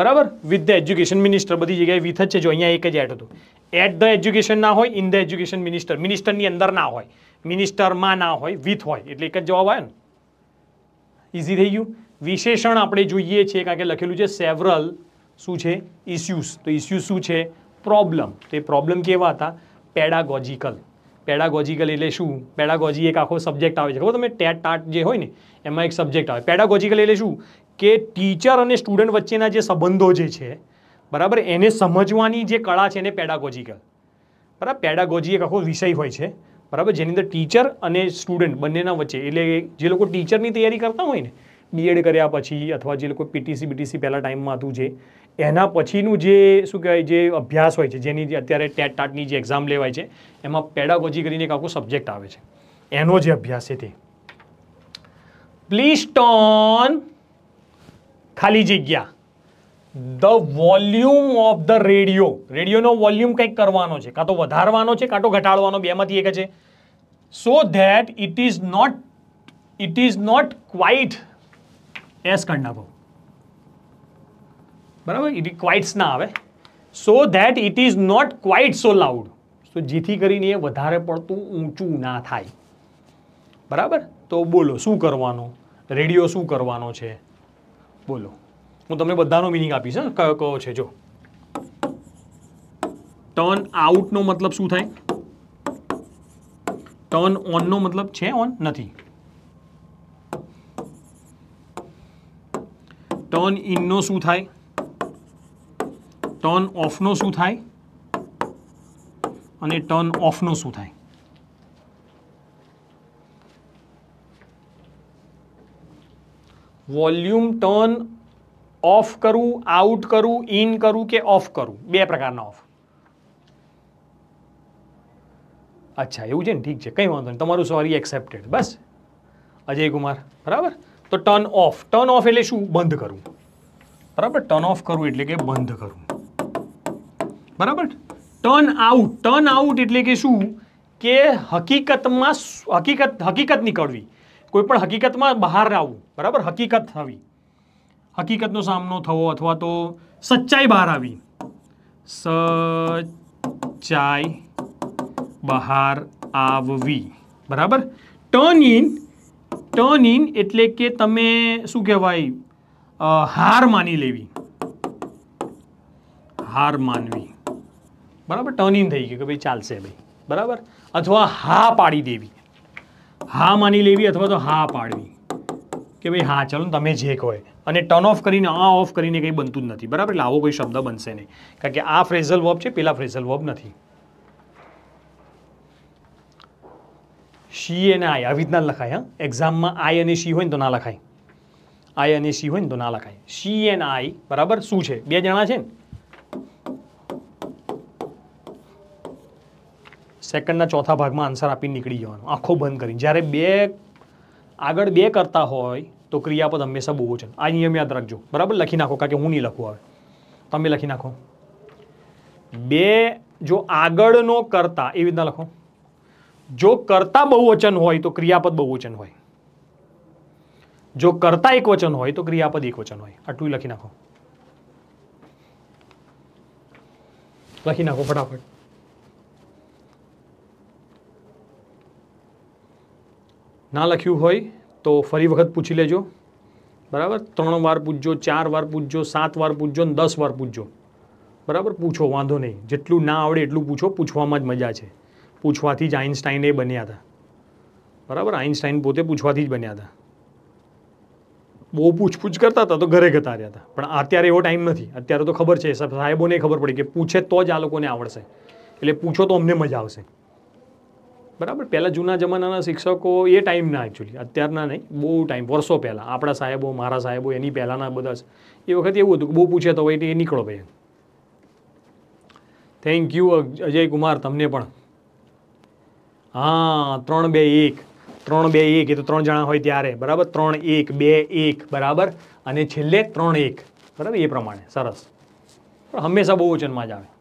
બરાબર વિથ ધ એજ્યુકેશન મિનિસ્ટર બધી જગ્યાએ વિથ જ છે જો અહીંયા એક જ એડ હતું એટ ધ એજ્યુકેશન ના હોય ઇન ધ એજ્યુકેશન મિનિસ્ટર મિનિસ્ટરની અંદર ના હોય મિનિસ્ટરમાં ના હોય વિથ હોય એટલે એક જ જવાબ આવે ને ઇઝી થઈ ગયું વિશેષણ આપણે જોઈએ છીએ કારણ કે લખેલું છે સેવરલ શું છે ઇસ્યુસ તો ઇસ્યુઝ શું છે પ્રોબ્લમ તો એ પ્રોબ્લમ કેવા હતા પેડાગોજિકલ પેડાગોજિકલ એટલે શું પેડાગોજી એક આખો સબ્જેક્ટ આવે છે ખબર તમે ટેટ ટાટ જે હોય ને એમાં એક સબ્જેક્ટ આવે પેડાગોજિકલ એટલે શું કે ટીચર અને સ્ટુડન્ટ વચ્ચેના જે સંબંધો જે છે બરાબર એને સમજવાની જે કળા છે એને પેડાગોજીકલ બરાબર પેડાગોજી એક આખો વિષય હોય છે બરાબર જેની અંદર ટીચર અને સ્ટુડન્ટ બંનેના વચ્ચે એટલે જે લોકો ટીચરની તૈયારી કરતા હોય ને બીએડ કર્યા પછી અથવા જે લોકો પીટીસી બીટીસી પહેલાં ટાઈમમાં હતું જે એના પછીનું જે શું કહેવાય જે અભ્યાસ હોય છે જેની જે અત્યારે ટેટ ટાટની જે એક્ઝામ લેવાય છે એમાં પેડાગોજી કરીને એક આખો સબ્જેક્ટ આવે છે એનો જે અભ્યાસ છે તે પ્લીસ્ટોન ખાલી જગ્યા the volume of the radio રેડિયોનો વોલ્યુમ કંઈક કરવાનો છે કાં તો વધારવાનો છે કાં તો ઘટાડવાનો બેમાંથી એક છે so that it is not it is not quite as કાઢ બરાબર ઇટ ઇઝ ક્વાઇટ્સ ના આવે so that it is not quite so loud so જેથી કરીને એ વધારે પડતું ઊંચું ના થાય બરાબર તો બોલો શું કરવાનું રેડિયો શું કરવાનો છે બોલો હું તમને બધાનો મિનિંગ આપીશ હા કયો કયો છે જો ટર્ન આઉટનો મતલબ શું થાય ટર્ન ઓનનો મતલબ છે ઓન નથી ટર્ન ઇનનો શું થાય ટર્ન ઓફનો શું થાય અને ટર્ન ઓફનો શું થાય વોલ્યુમ ટર્ન ઓફ કરું આઉટ કરું ઇન કરું કે ઓફ કરું બે પ્રકારના ઓફ અચ્છા એવું છે ને ઠીક છે કંઈ વાંધો નહીં તમારું સોરી એક્સેપ્ટેડ બસ અજય કુમાર બરાબર તો ટર્ન ઓફ ટર્ન ઓફ એટલે શું બંધ કરવું બરાબર ટર્ન ઓફ કરવું એટલે કે બંધ કરું બરાબર ટર્ન આઉટ ટર્ન આઉટ એટલે કે શું કે હકીકતમાં હકીકત હકીકત નીકળવી કોઈ પણ હકીકતમાં બહાર આવવું બરાબર હકીકત થવી હકીકતનો સામનો થવો અથવા તો સચ્ચાઈ બહાર આવી સચ્ચાઈ બહાર આવવી બરાબર ટર્ન ઇન ટર્ન ઇન એટલે કે તમે શું કહેવાય હાર માની લેવી હાર માનવી બરાબર ટર્ન ઇન થઈ ગયું કે ભાઈ ચાલશે ભાઈ બરાબર અથવા હા પાડી દેવી હા માની લેવી અથવા તો હા પાડવી કે ભાઈ હા ચલો તમે જે કહો અને ટર્ન ઓફ કરીને આ ઓફ કરીને કંઈ બનતું જ નથી બરાબર એટલે આવો કોઈ શબ્દ બનશે નહીં કારણ કે આ ફ્રેઝલ વર્બ છે પેલા ફ્રેઝલ વર્બ નથી શી અને આઈ આવી રીતના લખાય હા એક્ઝામમાં આઈ અને શી હોય ને તો ના લખાય આઈ અને શી હોય ને તો ના લખાય શી એન્ડ આઈ બરાબર શું છે બે જણા છે ને સેકન્ડના ચોથા ભાગમાં આન્સર આપીને નીકળી જવાનો આંખો બંધ કરીને જ્યારે બે આગળ બે કરતા હોય तो क्रियापद हमेशा बहुवचन आम याद रखो बराबर लखी नाखो कारण हूँ नहीं लखु हमें लखी नाखो बे जो आगनों करता ए रीतना लखो जो करता बहुवचन हो तो क्रियापद बहुवचन हो जो करता एक वचन हो तो क्रियापद एक वचन होटू लखी नाखो लखी नाखो फटाफट ना लख्य हो તો ફરી વખત પૂછી લેજો બરાબર ત્રણ વાર પૂછજો ચાર વાર પૂછજો સાત વાર પૂછજો ને દસ વાર પૂછજો બરાબર પૂછો વાંધો નહીં જેટલું ના આવડે એટલું પૂછો પૂછવામાં જ મજા છે પૂછવાથી જ આઇન્સ્ટાઈન એ બન્યા હતા બરાબર આઇન્સ્ટાઈન પોતે પૂછવાથી જ બન્યા હતા બહુ પૂછપૂછ કરતા હતા તો ઘરે જતા રહ્યા હતા પણ અત્યારે એવો ટાઈમ નથી અત્યારે તો ખબર છે સાહેબોને ખબર પડી કે પૂછે તો જ આ લોકોને આવડશે એટલે પૂછો તો અમને મજા આવશે બરાબર પહેલાં જૂના જમાનાના શિક્ષકો એ ટાઈમના એકચ્યુઅલી અત્યારના નહીં બહુ ટાઈમ વર્ષો પહેલાં આપણા સાહેબો મારા સાહેબો એની પહેલાંના બધા એ વખતે એવું હતું કે બહુ પૂછે તો હોય એ નીકળો ભાઈ થેન્ક યુ અજય કુમાર તમને પણ હા ત્રણ બે એક ત્રણ બે એક એ તો ત્રણ જણા હોય ત્યારે બરાબર ત્રણ એક બે એક બરાબર અને છેલ્લે ત્રણ એક બરાબર એ પ્રમાણે સરસ પણ હંમેશા બહુ વચનમાં જ આવે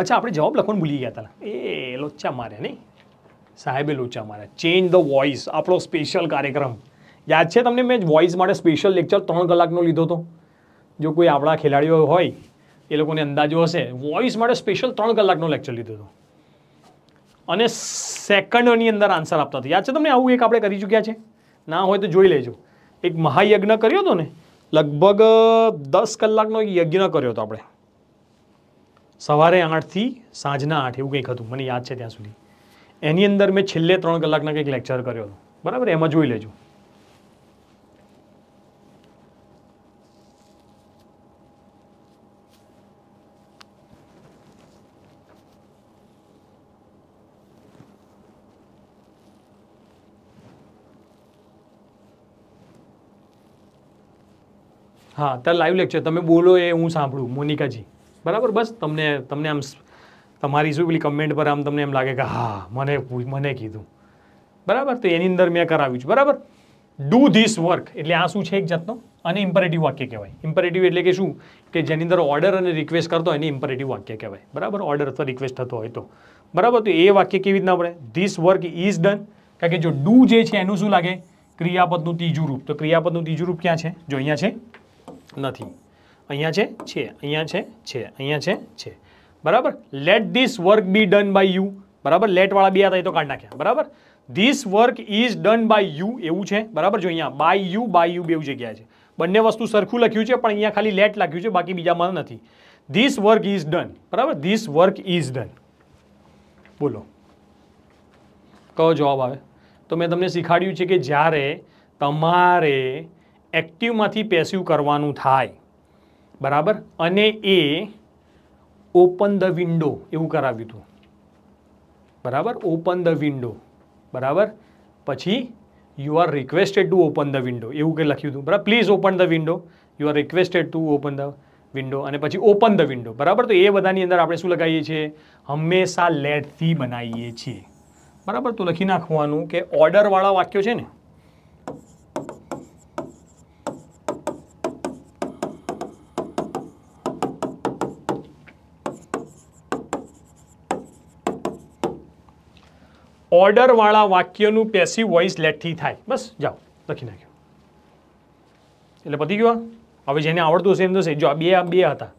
અચ્છા આપણે જવાબ લખવાનું ભૂલી ગયા હતા એ લોચા મારે નહીં સાહેબે લોચા મારે ચેન્જ ધ વોઇસ આપણો સ્પેશિયલ કાર્યક્રમ યાદ છે તમને મેં વોઇસ માટે સ્પેશિયલ લેક્ચર ત્રણ કલાકનો લીધો હતો જો કોઈ આપણા ખેલાડીઓ હોય એ લોકોને અંદાજો હશે વોઇસ માટે સ્પેશિયલ ત્રણ કલાકનો લેક્ચર લીધો હતો અને સેકન્ડની અંદર આન્સર આપતા હતા યાદ છે તમને આવું એક આપણે કરી ચૂક્યા છે ના હોય તો જોઈ લેજો એક મહાયજ્ઞ કર્યો હતો ને લગભગ દસ કલાકનો એક યજ્ઞ કર્યો હતો આપણે સવારે આઠથી સાંજના આઠ એવું કંઈક હતું મને યાદ છે ત્યાં સુધી એની અંદર મેં છેલ્લે ત્રણ કલાકના કંઈક લેક્ચર કર્યો હતો બરાબર એમાં જોઈ લેજો હા તાર લાઈવ લેક્ચર તમે બોલો એ હું સાંભળું મોનિકાજી બરાબર બસ તમને તમને આમ તમારી શું પેલી કમેન્ટ પર આમ તમને એમ લાગે કે હા મને મને કીધું બરાબર તો એની અંદર મેં કરાવ્યું છે બરાબર ડુ ધીસ વર્ક એટલે આ શું છે એક જાતનો અને ઇમ્પરેટિવ વાક્ય કહેવાય ઇમ્પરેટિવ એટલે કે શું કે જેની અંદર ઓર્ડર અને રિક્વેસ્ટ કરતો હોય એને ઇમ્પરેટિવ વાક્ય કહેવાય બરાબર ઓર્ડર અથવા રિક્વેસ્ટ થતો હોય તો બરાબર તો એ વાક્ય કેવી રીતના આપણે ધીસ વર્ક ઇઝ ડન કારણ કે જો ડુ જે છે એનું શું લાગે ક્રિયાપદનું ત્રીજું રૂપ તો ક્રિયાપદનું ત્રીજું રૂપ ક્યાં છે જો અહીંયા છે નથી અહીંયા છે 6 અહીંયા છે 6 અહીંયા છે 6 બરાબર let this work be done by you બરાબર લેટ વાળા બે આતાય તો કાઢી નાખ્યા બરાબર this work is done by you એવું છે બરાબર જો અહીંયા બાય યુ બાય યુ બે ウ જગ્યા છે બನ್ನೆ વસ્તુ સરખું લખ્યું છે પણ અહીંયા ખાલી લેટ લખ્યું છે બાકી બીજું માં નથી ધીસ વર્ક ઇઝ ડન બરાબર ધીસ વર્ક ઇઝ ડન બોલો કહો જવાબ તો મે તમને શીખવાડીયું છે કે જ્યારે તમારે એક્ટિવમાંથી પેસિવ કરવાનો થાય બરાબર અને એ ઓપન ધ વિન્ડો એવું કરાવ્યું હતું બરાબર ઓપન ધ વિન્ડો બરાબર પછી you are requested to open the window એવું કે લખ્યું હતું બરાબર please open the window you are requested to open the window અને પછી ઓપન ધ વિન્ડો બરાબર તો એ બધાની અંદર આપણે શું લગાવીએ છીએ હંમેશા લેટથી બનાવીએ છીએ બરાબર તો લખી નાખવાનું કે ઓર્ડરવાળા વાક્યો છે ને ઓર્ડરવાળા વાક્યનું પેસી વોઇસ લેટથી થાય બસ જાઓ લખી નાખ્યો એટલે પતી ગયો હવે જેને આવડતું હશે એમ થશે જો આ બે આ બે હતા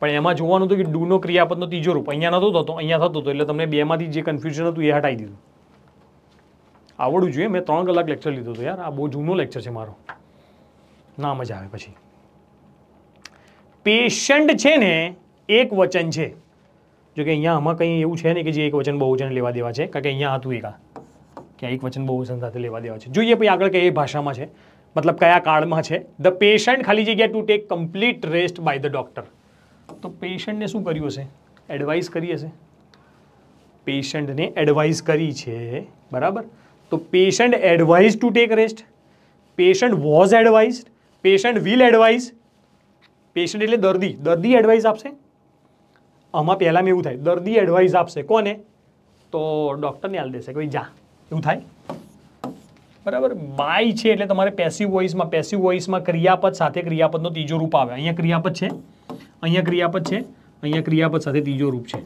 પણ એમાં જોવાનું હતું કે ડૂનો ક્રિયાપદનો ત્રીજો રૂપ અહીંયા નહોતો થતો અહીંયા થતો હતો એટલે તમને બેમાંથી જે કન્ફ્યુઝન હતું એ હટાવી દીધું આવડવું જોઈએ મેં ત્રણ કલાક લેક્ચર લીધો હતો યાર આ બહુ જૂનો લેક્ચર છે મારો ના મજા આવે પછી પેશન્ટ છે ને એક વચન છે जो कि अँ आम कहीं एवं है नहीं कि एक वचन बहुजन लेवा देवा है कारण अँ तू एक क्या एक वचन बहुजन साथ लेवा देवा है जुए पी आग कई भाषा में है मतलब क्या काल में है द पेशंट खाली जगह to take complete rest by the doctor तो पेशंट ने शू कर एडवाइस करी हे पेशंट ने एडवाइस करी है बराबर तो patient advise to take rest patient was advise patient will advise patient at दर्दी दर्द एडवाइस आपसे આમાં પહેલાંમાં એવું થાય દર્દી એડવાઇસ આપશે કોને તો ડૉક્ટરને હાલ દેશે કે ભાઈ જા એવું થાય બરાબર બાય છે એટલે તમારે પેસિવ વોઇસમાં પેસિવ વોઇસમાં ક્રિયાપદ સાથે ક્રિયાપદનો ત્રીજો રૂપ આવે અહીંયા ક્રિયાપદ છે અહીંયા ક્રિયાપદ છે અહીંયા ક્રિયાપદ સાથે ત્રીજો રૂપ છે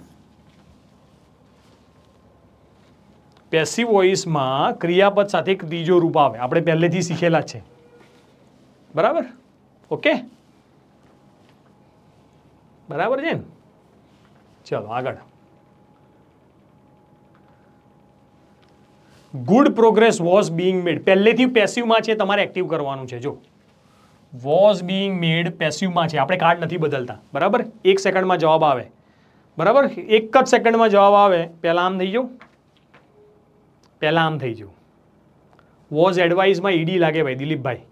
પેસિવ વોઇસમાં ક્રિયાપદ સાથે ત્રીજો રૂપ આવે આપણે પહેલેથી શીખેલા છે બરાબર ઓકે બરાબર છે ને चलो આગળ good progress was being made પહેલે થી પેસિવ માં છે તમારે એક્ટિવ કરવાનું છે જો वाज बीइंग मेड પેસિવ માં છે આપણે કાર્ડ નથી બદલતા બરાબર 1 સેકન્ડ માં જવાબ આવે બરાબર એક જ સેકન્ડ માં જવાબ આવે પેલા આમ થઈ જો પેલા આમ થઈ જો વોઝ એડવાઇઝ માં ઇડી લાગે ભાઈ દિલિપ ભાઈ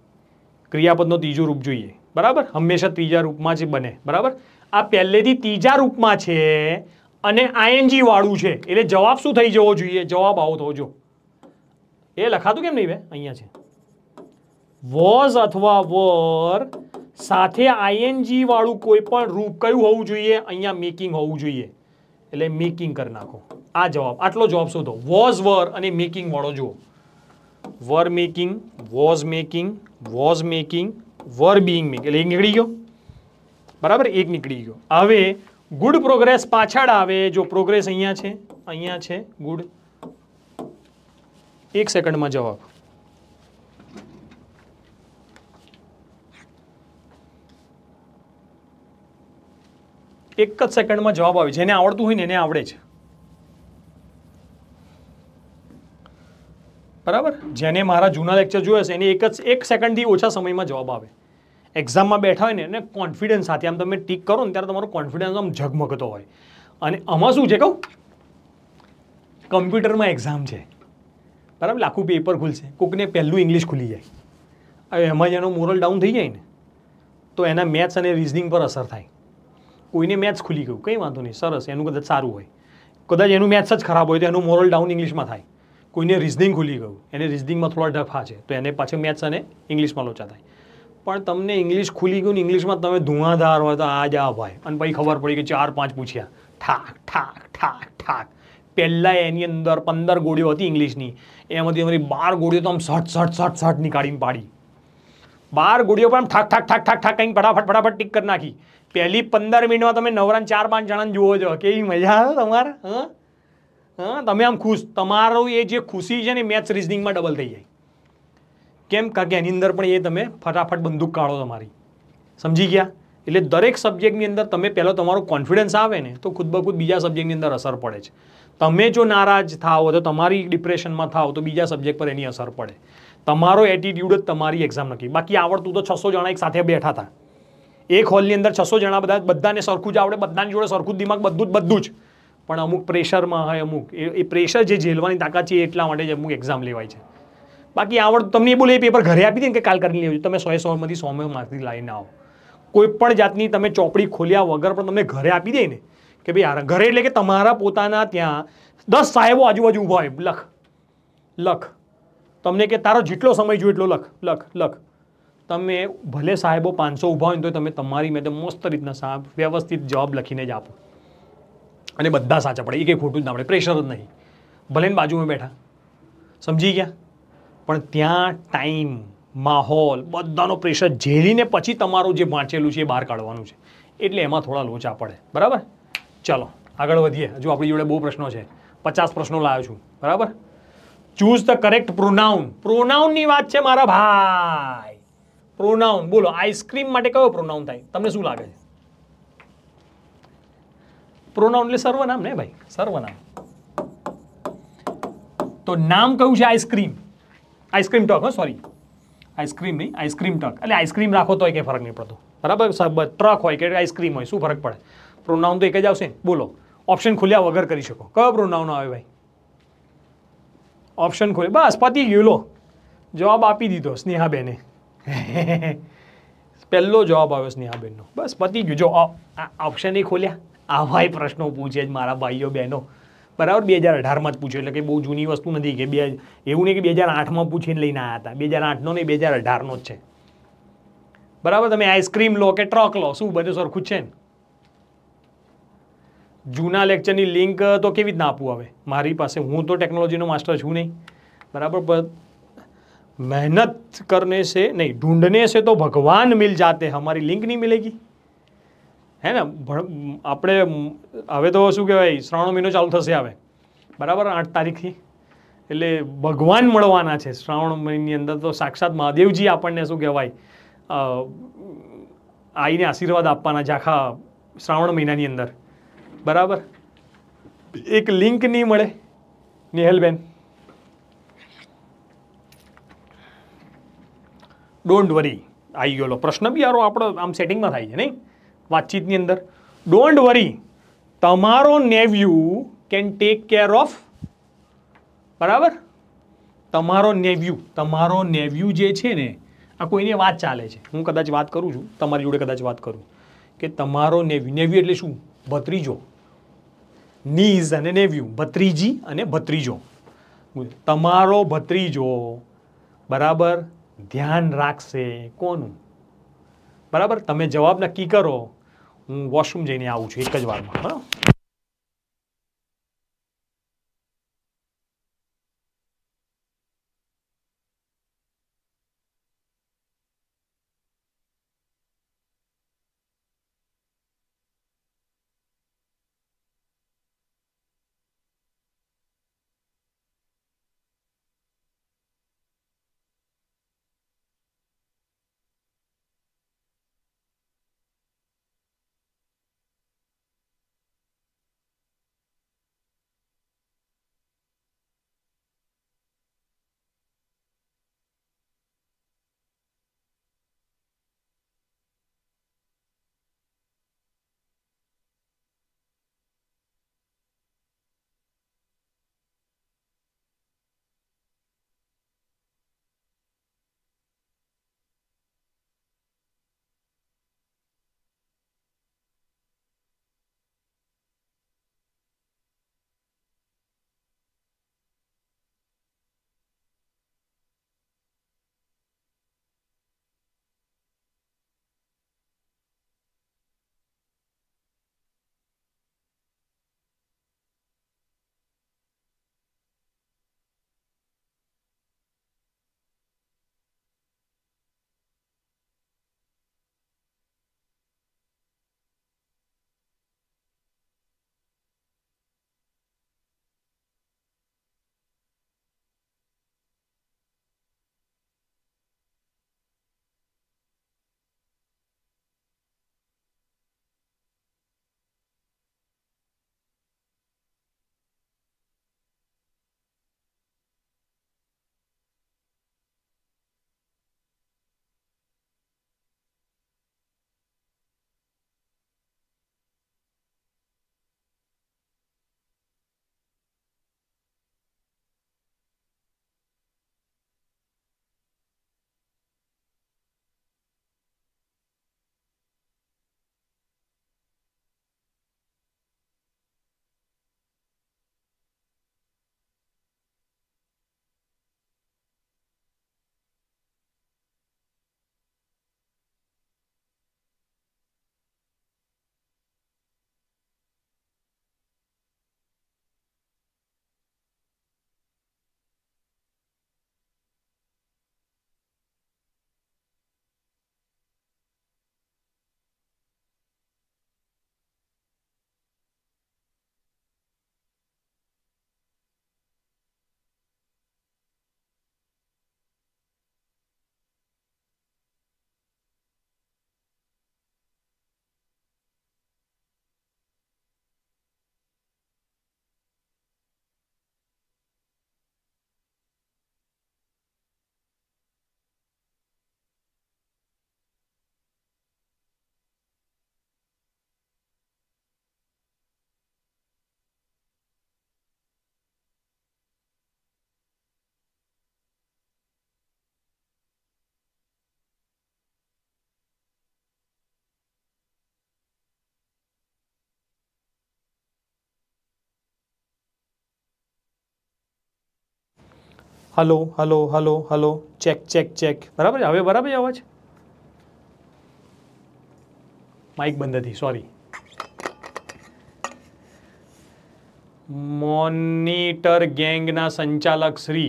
ક્રિયાપદ નો ત્રીજો રૂપ જોઈએ બરાબર હંમેશા ત્રીજા રૂપ માં જ બને બરાબર આ પહેલેથી ત્રીજા રૂપમાં છે અને આઈએનજી વાળું છે એટલે જવાબ શું થઈ જવો જોઈએ જવાબ આવો થવો જો એ લખાતું કેમ નહીં બે અહીંયા છે વોઝ અથવા વર સાથે આઈએનજી વાળું કોઈ પણ રૂપ કયું હોવું જોઈએ અહીંયા મેકિંગ હોવું જોઈએ એટલે મેકિંગ કરી નાખો આ જવાબ આટલો જવાબ શોધો વોઝ વર અને મેકિંગ વાળો જુઓ were making was making was making were being making એટલે એ નીકળી ગયો બરાબર એક નીકળી ગયો હવે ગુડ પ્રોગ્રેસ પાછળ આવે જો પ્રોગ્રેસ અહીંયા છે અહીંયા છે ગુડ એક સેકન્ડમાં જવાબ એક જ સેકન્ડમાં જવાબ આવે જેને આવડતું હોય ને એને આવડે છે બરાબર જેને મારા જૂના લેક્ચર જોયા છે એને એક જ એક સેકન્ડથી ઓછા સમયમાં જવાબ આવે એક્ઝામમાં બેઠા હોય ને એને કોન્ફિડન્સ સાથે આમ તમે ટીક કરો ને ત્યારે તમારો કોન્ફિડન્સ આમ ઝગમગતો હોય અને આમાં શું છે કહું કમ્પ્યુટરમાં એક્ઝામ છે બરાબર લાખું પેપર ખુલશે કોકને પહેલું ઇંગ્લિશ ખુલી જાય હવે એમાં જ એનો મોરલ ડાઉન થઈ જાય ને તો એના મેથ્સ અને રિઝનિંગ પર અસર થાય કોઈને મેથ્સ ખુલી ગયું કંઈ વાંધો નહીં સરસ એનું કદાચ સારું હોય કદાચ એનું મેથ્સ જ ખરાબ હોય તો એનું મોરલ ડાઉન ઇંગ્લિશમાં થાય કોઈને રિઝનિંગ ખુલી ગયું એને રિઝનિંગમાં થોડા ડફા છે તો એને પાછળ મેથ્સ અને ઇંગ્લિશમાં લોચા થાય પણ તમને ઇંગ્લિશ ખુલી ગયું ને ઇંગ્લિશમાં તમે ધુઆધાર હોય તો આ જા ભાઈ અને પછી ખબર પડી કે ચાર પાંચ પૂછ્યા ઠાક ઠાક ઠાક ઠાક પહેલાં એની અંદર પંદર ગોળીઓ હતી ઇંગ્લિશની એમાંથી અમારી બાર ગોળીઓ તો આમ સટ સટ સટ સટ નીકાળીને પાડી બાર ગોળીઓ પણ ઠાક ઠાક ઠાક ઠાક ઠાક કંઈક ફટાફટ ફટાફટ ટીક કરી નાખી પહેલી પંદર મિનિટમાં તમે નવરાન ચાર પાંચ જણાને જુઓ છો કેવી મજા આવે તમારે હં હં તમે આમ ખુશ તમારું એ જે ખુશી છે ને મેથ્સ રિઝનિંગમાં ડબલ થઈ જાય કેમ કારણ કે એની અંદર પણ એ તમે ફટાફટ બંદૂક કાઢો તમારી સમજી ગયા એટલે દરેક સબ્જેક્ટની અંદર તમે પહેલો તમારો કોન્ફિડન્સ આવે ને તો ખુદ બખુદ બીજા સબ્જેક્ટની અંદર અસર પડે છે તમે જો નારાજ થાઓ તો તમારી ડિપ્રેશનમાં થાઓ તો બીજા સબ્જેક્ટ પર એની અસર પડે તમારો એટીટ્યુડ જ તમારી એક્ઝામ નક્કી બાકી આવડતું તો છસો જણા એક સાથે બેઠા હતા એક હોલની અંદર છસો જણા બધા બધાને સરખું જ આવડે બધાની જોડે સરખું જ દિમાગ બધું જ બધું જ પણ અમુક પ્રેશરમાં હોય અમુક એ પ્રેશર જે ઝેલવાની તાકાત છે એટલા માટે જ અમુક એક્ઝામ લેવાય છે બાકી આવડતું તમને એ બોલે એ પેપર ઘરે આપી દે કે કાલ કરી લેજો તમે સો સોમાંથી સો માર્કથી લઈને આવો કોઈ પણ જાતની તમે ચોપડી ખોલ્યા વગર પણ તમને ઘરે આપી દે ને કે ભાઈ ઘરે એટલે કે તમારા પોતાના ત્યાં દસ સાહેબો આજુબાજુ ઊભો હોય લખ લખ તમને કે તારો જેટલો સમય જોયો એટલો લખ લખ લખ તમે ભલે સાહેબો પાંચસો ઊભા હોય ને તો તમે તમારી મેં મસ્ત રીતના સાહેબ વ્યવસ્થિત જવાબ લખીને જ આપો અને બધા સાચા પડે એ કંઈ ખોટું જ ના પડે પ્રેશર જ નહીં ભલે ને બાજુમાં બેઠા સમજી ગયા પણ ત્યાં ટાઈમ માહોલ બધાનો પ્રેશર ઝેલીને પછી તમારું જે વાંચેલું છે એ બહાર કાઢવાનું છે એટલે એમાં થોડા લોચા પડે બરાબર ચલો આગળ વધીએ હજુ આપણી જોડે બહુ પ્રશ્નો છે પચાસ પ્રશ્નો લાવ્યો છું બરાબર ચૂઝ ધ કરેક્ટ પ્રોનાઉન પ્રોનાઉનની વાત છે મારા ભાઈ પ્રોનાઉન બોલો આઈસ્ક્રીમ માટે કયો પ્રોનાઉન થાય તમને શું લાગે છે પ્રોનાઉન એટલે સર્વનામ ને ભાઈ સર્વનામ તો નામ કયું છે આઈસ્ક્રીમ આઈસ્ક્રીમ ટોક હા સોરી આઈસ્ક્રીમ નહીં આઈસ્ક્રીમ ટક એટલે આઈસ્ક્રીમ રાખો તો કે ફરક નહીં પડતો બરાબર ટ્રક હોય કે આઈસ્ક્રીમ હોય શું ફરક પડે પ્રોનાઉન તો એક જ આવશે બોલો ઓપ્શન ખુલ્યા વગર કરી શકો કયો પ્રોનાઉન આવે ભાઈ ઓપ્શન ખોલે બસ પતી ગયું લો જવાબ આપી દીધો સ્નેહાબેને પહેલો જવાબ આવ્યો સ્નેહાબેનનો બસ પતી ગયું જો ઓપ્શન એ ખોલ્યા આવાય પ્રશ્નો પૂછે જ મારા ભાઈઓ બહેનો બરાબર બે હજાર અઢારમાં જ પૂછ્યો એટલે કે બહુ જૂની વસ્તુ નથી કે બે એવું નહીં કે બે હજાર આઠમાં પૂછીને લઈને આવ્યા હતા બે હજાર આઠનો નહીં બે હજાર અઢારનો જ છે બરાબર તમે આઈસ્ક્રીમ લો કે ટ્રક લો શું બધું સરખું છે ને જૂના લેક્ચરની લિંક તો કેવી રીતના આપવું હવે મારી પાસે હું તો ટેકનોલોજીનો માસ્ટર છું નહીં બરાબર મહેનત કરને સે નહીં ઢૂંઢને સે તો ભગવાન મિલ જાતે હમારી લિંક નહીં મિલેગી હે ને આપણે હવે તો શું કહેવાય શ્રાવણ મહિનો ચાલુ થશે હવે બરાબર આઠ તારીખથી એટલે ભગવાન મળવાના છે શ્રાવણ મહિનાની અંદર તો સાક્ષાત મહાદેવજી આપણને શું કહેવાય આઈને આશીર્વાદ આપવાના છે આખા શ્રાવણ મહિનાની અંદર બરાબર એક લિંક નહીં મળે નિહલબેન ડોન્ટ વરી આવી ગયો પ્રશ્ન બી આરો આપણો આમ સેટિંગમાં થાય છે નહીં વાતચીતની અંદર ડોન્ટ વરી તમારો nephew can take care of બરાબર તમારો નેવ્યુ તમારો નેવ્યુ જે છે ને આ કોઈની વાત ચાલે છે હું કદાચ વાત કરું છું તમારી જોડે કદાચ વાત કરું કે તમારો નેવ્યુ નેવ્યુ એટલે શું ભત્રીજો નીઝ અને નેવ્યુ ભત્રીજી અને ભત્રીજો તમારો ભત્રીજો બરાબર ધ્યાન રાખશે કોનું બરાબર તમે જવાબ નક્કી કરો હું વોશરૂમ જઈને આવું છું એક જ વારમાં બરાબર hello hello hello hello check check check बराबर हम बराबर अवाज माइक बंद थी सॉरी मोनिटर गैंग ना संचालक श्री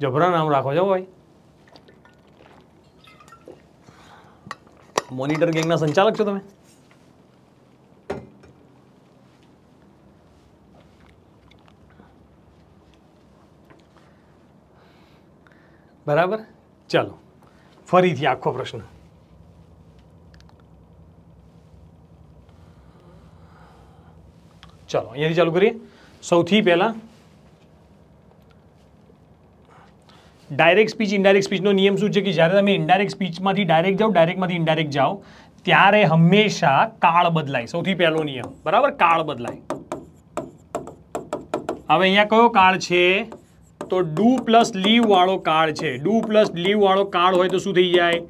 जबरा नाम राखो जाओ भाई मोनिटर गैंग ना संचालक छो तुम्हें બરાબર ચાલો ફરીથી આખો પ્રશ્ન ચાલો અહીંયાથી ચાલુ કરીએ સૌથી પહેલાં ડાયરેક્ટ સ્પીચ ઇન્ડાયરેક્ટ સ્પીચનો નિયમ શું છે કે જ્યારે તમે ઇન્ડાયરેક્ટ સ્પીચમાંથી ડાયરેક્ટ જાઓ ડાયરેક્ટમાંથી ઇન્ડાયરેક્ટ જાઓ ત્યારે હંમેશા કાળ બદલાય સૌથી પહેલો નિયમ બરાબર કાળ બદલાય હવે અહીંયા કયો કાળ છે તો ડુ પ્લસ લીવ વાળો કાર્ડ છે ડુ પ્લસ લીવ વાળો કાર્ડ હોય તો શું થઈ જાય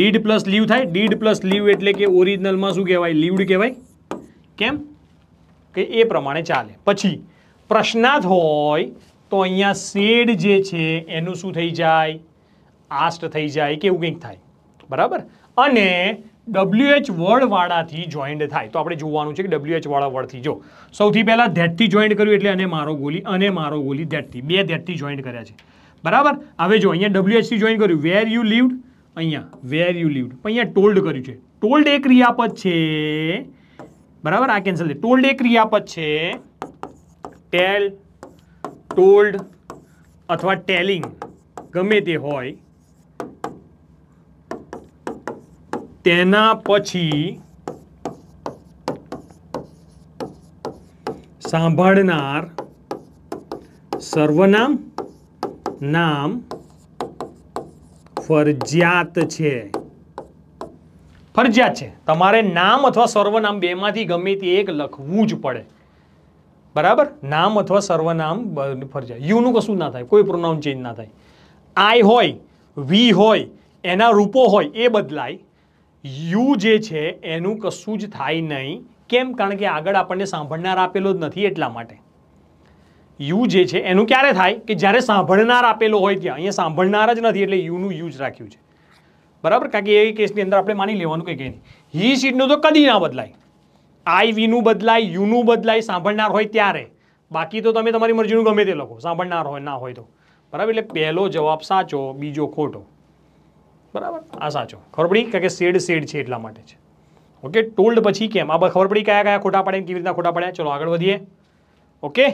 ડીડ પ્લસ લીવ થાય ડીડ પ્લસ લીવ એટલે કે ઓરિજિનલમાં શું કહેવાય લીવડ કહેવાય કેમ કે એ પ્રમાણે ચાલે પછી પ્રશ્નાર્થ હોય તો અહીંયા શેડ જે છે એનું શું થઈ જાય આસ્ટ થઈ જાય કે એવું કંઈક થાય બરાબર અને ડબ્લ્યુએચ વર્ડવાળાથી જોઈન્ટ થાય તો આપણે જોવાનું છે કે ડબ્લ્યુએચ વાળા વર્ડથી જો સૌથી પહેલાં ધેટથી જોઈન્ટ કર્યું એટલે અને મારો ગોલી અને મારો ગોલી ધેટથી બે ધેટથી જોઈન્ટ કર્યા છે બરાબર હવે જો અહીંયા ડબ્લ્યુએચથી જોઈન્ટ કર્યું વેર યુ લીવડ અહીંયા વેર યુ લીવડ અહીંયા ટોલ્ડ કર્યું છે ટોલ્ડ એ ક્રિયાપદ છે બરાબર આ કેન્સલ છે ટોલ્ડ એ ક્રિયાપદ છે ટેલ ટોલ્ડ અથવા ટેલિંગ ગમે તે હોય તેના પછી સાંભળનાર સર્વનામ નામ ફરજિયાત છે ફરજિયાત છે તમારે નામ અથવા સર્વનામ બેમાંથી ગમે તે એક લખવું જ પડે બરાબર નામ અથવા સર્વનામ ફરજિયાત યુનું કશું ના થાય કોઈ પ્રોનાઉન ચેન્જ ના થાય આઈ હોય વી હોય એના રૂપો હોય એ બદલાય યુ જે છે એનું કશું જ થાય નહીં કેમ કારણ કે આગળ આપણને સાંભળનાર આપેલો જ નથી એટલા માટે યુ જે છે એનું ક્યારે થાય કે જ્યારે સાંભળનાર આપેલો હોય ત્યાં અહીંયા સાંભળનાર જ નથી એટલે યુનું યુ જ રાખ્યું છે બરાબર કારણ કે એ કેસની અંદર આપણે માની લેવાનું કંઈ કંઈ નહીં હી સીટનું તો કદી ના બદલાય આઈ વીનું બદલાય યુનું બદલાય સાંભળનાર હોય ત્યારે બાકી તો તમે તમારી મરજીનું ગમે તે લખો સાંભળનાર હોય ના હોય તો બરાબર એટલે પહેલો જવાબ સાચો બીજો ખોટો बराबर आसाचो खोरपडी का के सीड सीड छे એટલા માટે છે ઓકે ટોલ્ડ પછી કે માંબર ખબર પડી કયા કયા ખોટા પડ્યા કે કઈ રીતે ના ખોટા પડ્યા ચલો આગળ વધીએ ઓકે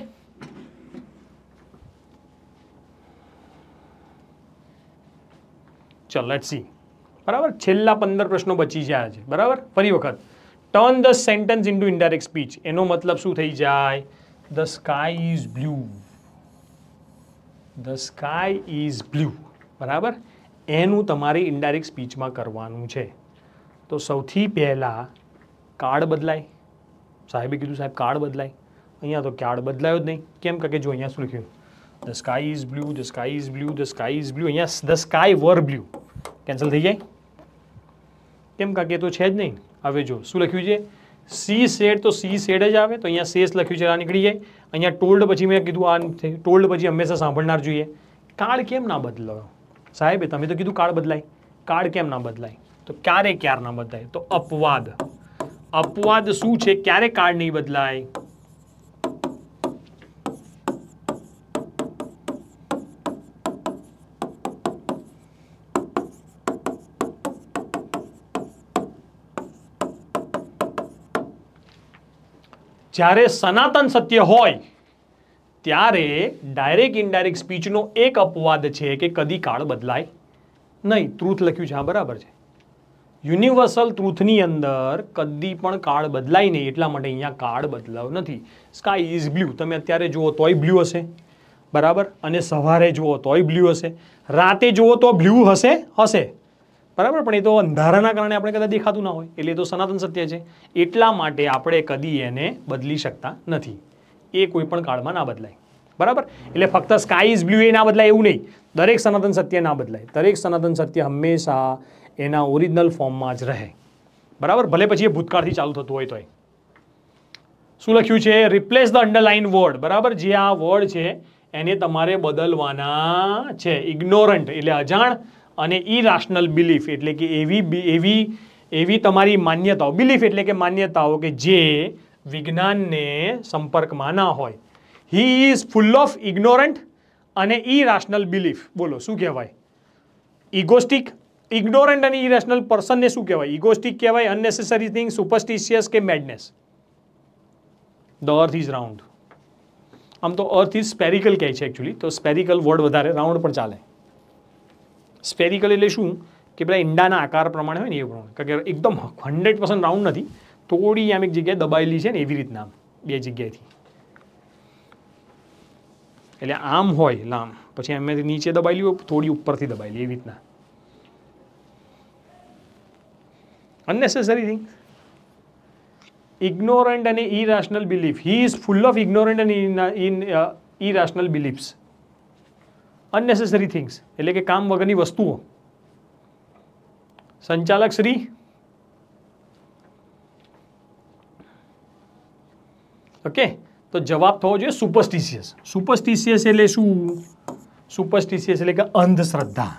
ચાલ લેટ્સ સી બરાબર છેલ્લા 15 પ્રશ્નો બચી ગયા છે બરાબર ફરી વખત turn the sentence into indirect speech એનો મતલબ શું થઈ જાય the sky is blue the sky is blue બરાબર એનું તમારે ઇન્ડાયરેક્ટ સ્પીચમાં કરવાનું છે તો સૌથી પહેલાં કાર્ડ બદલાય સાહેબે કીધું સાહેબ કાર્ડ બદલાય અહીંયા તો કાર્ડ બદલાયો જ નહીં કેમ કે જો અહીંયા શું લખ્યું the sky is blue the sky is blue the sky is blue અહીંયા the sky were blue cancel થઈ જાય કેમ કે તો છે જ નહીં હવે જો શું લખ્યું છે સી સેડ તો સી સેડ જ આવે તો અહીંયા સેસ લખ્યું છે આ નીકળી જાય અહીંયા ટોલ્ડ પછી મેં કીધું આ ટોલ્ડ પછી હંમેશા સાંભળનાર જોઈએ કાર્ડ કેમ ના બદલાયો साहेब ते तो कीधु काड़ बदलाय काड़ केम ना बदलाय तो क्या क्यार ना बदलाय तो अपवाद अपवाद शू क्या काड़ नहीं बदलाय जयरे सनातन सत्य हो ત્યારે ડાયરેક્ટ ઇનડાયરેક્ટ સ્પીચનો એક અપવાદ છે કે કદી કાળ બદલાય નહીં ટ્રુથ લખ્યું છે હા બરાબર છે યુનિવર્સલ ટ્રુથની અંદર કદી પણ કાળ બદલાય નહીં એટલા માટે અહીંયા કાળ બદલાવ નથી સ્કાય ઇઝ બ્લુ તમે અત્યારે જુઓ તોય બ્લુ હશે બરાબર અને સવારે જુઓ તોય બ્લુ હશે રાતે જુઓ તો બ્લુ હશે હશે બરાબર પણ એ તો અંધારાના કારણે આપણે કદાચ દેખાતું ના હોય એટલે તો સનાતન સત્ય છે એટલા માટે આપણે કદી એને બદલી શકતા નથી એ કોઈ પણ કાળમાં ના બદલાય બરાબર એટલે ફક્ત સ્કાય ઇઝ બ્લુ એ ના બદલાય એવું નહીં દરેક સનાતન સત્ય ના બદલાય દરેક સનાતન સત્ય હંમેશા એના ઓરિજિનલ ફોર્મમાં જ રહે બરાબર ભલે પછી એ ભૂતકાળથી ચાલુ થતું હોય તોય શું લખ્યું છે રિપ્લેસ ધ અંડરલાઇન વર્ડ બરાબર જે આ વર્ડ છે એને તમારે બદલવાના છે ઇગ્નોરન્ટ એટલે અજાણ અને ઇરાશનલ બિલીફ એટલે કે એવી એવી એવી તમારી માન્યતાઓ બિલીફ એટલે કે માન્યતાઓ કે જે વિજ્ઞાનને સંપર્કમાં ના હોય he is full of ignorant અને ઇરેશનલ બિલીફ બોલો શું કહેવાય ઇગોસ્ટિક ઇગ્નોરન્ટ અને ઇરેશનલ પર્સનને શું કહેવાય ઇગોસ્ટિક કહેવાય અનનેસેસરી થિંગ સુપરસ્ટિશિયસ કે madness the earth is round આમ તો અર્થ ઇઝ સ્પેરિકલ કહે છે એકચ્યુઅલી તો સ્પેરિકલ વર્ડ વધારે રાઉન્ડ પણ ચાલે સ્પેરિકલ એટલે શું કે પેલા ઈંડાના આકાર પ્રમાણે હોય ને એ પ્રમાણે કારણ કે એકદમ હંડ્રેડ પર્સન્ટ રાઉન્ડ નથી थोड़ी यामिक जगह दबाएली छे ने एवी रीत ना बे जगह थी એટલે આમ હોય લામ પછી એમ મે નીચે દબાય લીવો થોડી ઉપર થી દબાય લી એવીત ના અનનેસેસરી થિંગ્સ ઇગનોરન્ટ અને irrational belief he is full of ignorant and in irrational beliefs unnecessary things એટલે કે કામ વગરની વસ્તુઓ સંચાલક શ્રી ઓકે તો જવાબ થવો જોઈએ સુપરસ્ટિશિયસ સુપરસ્ટિશિયસ એટલે શું સુપરસ્ટિશિયસ એટલે કે અંધશ્રદ્ધા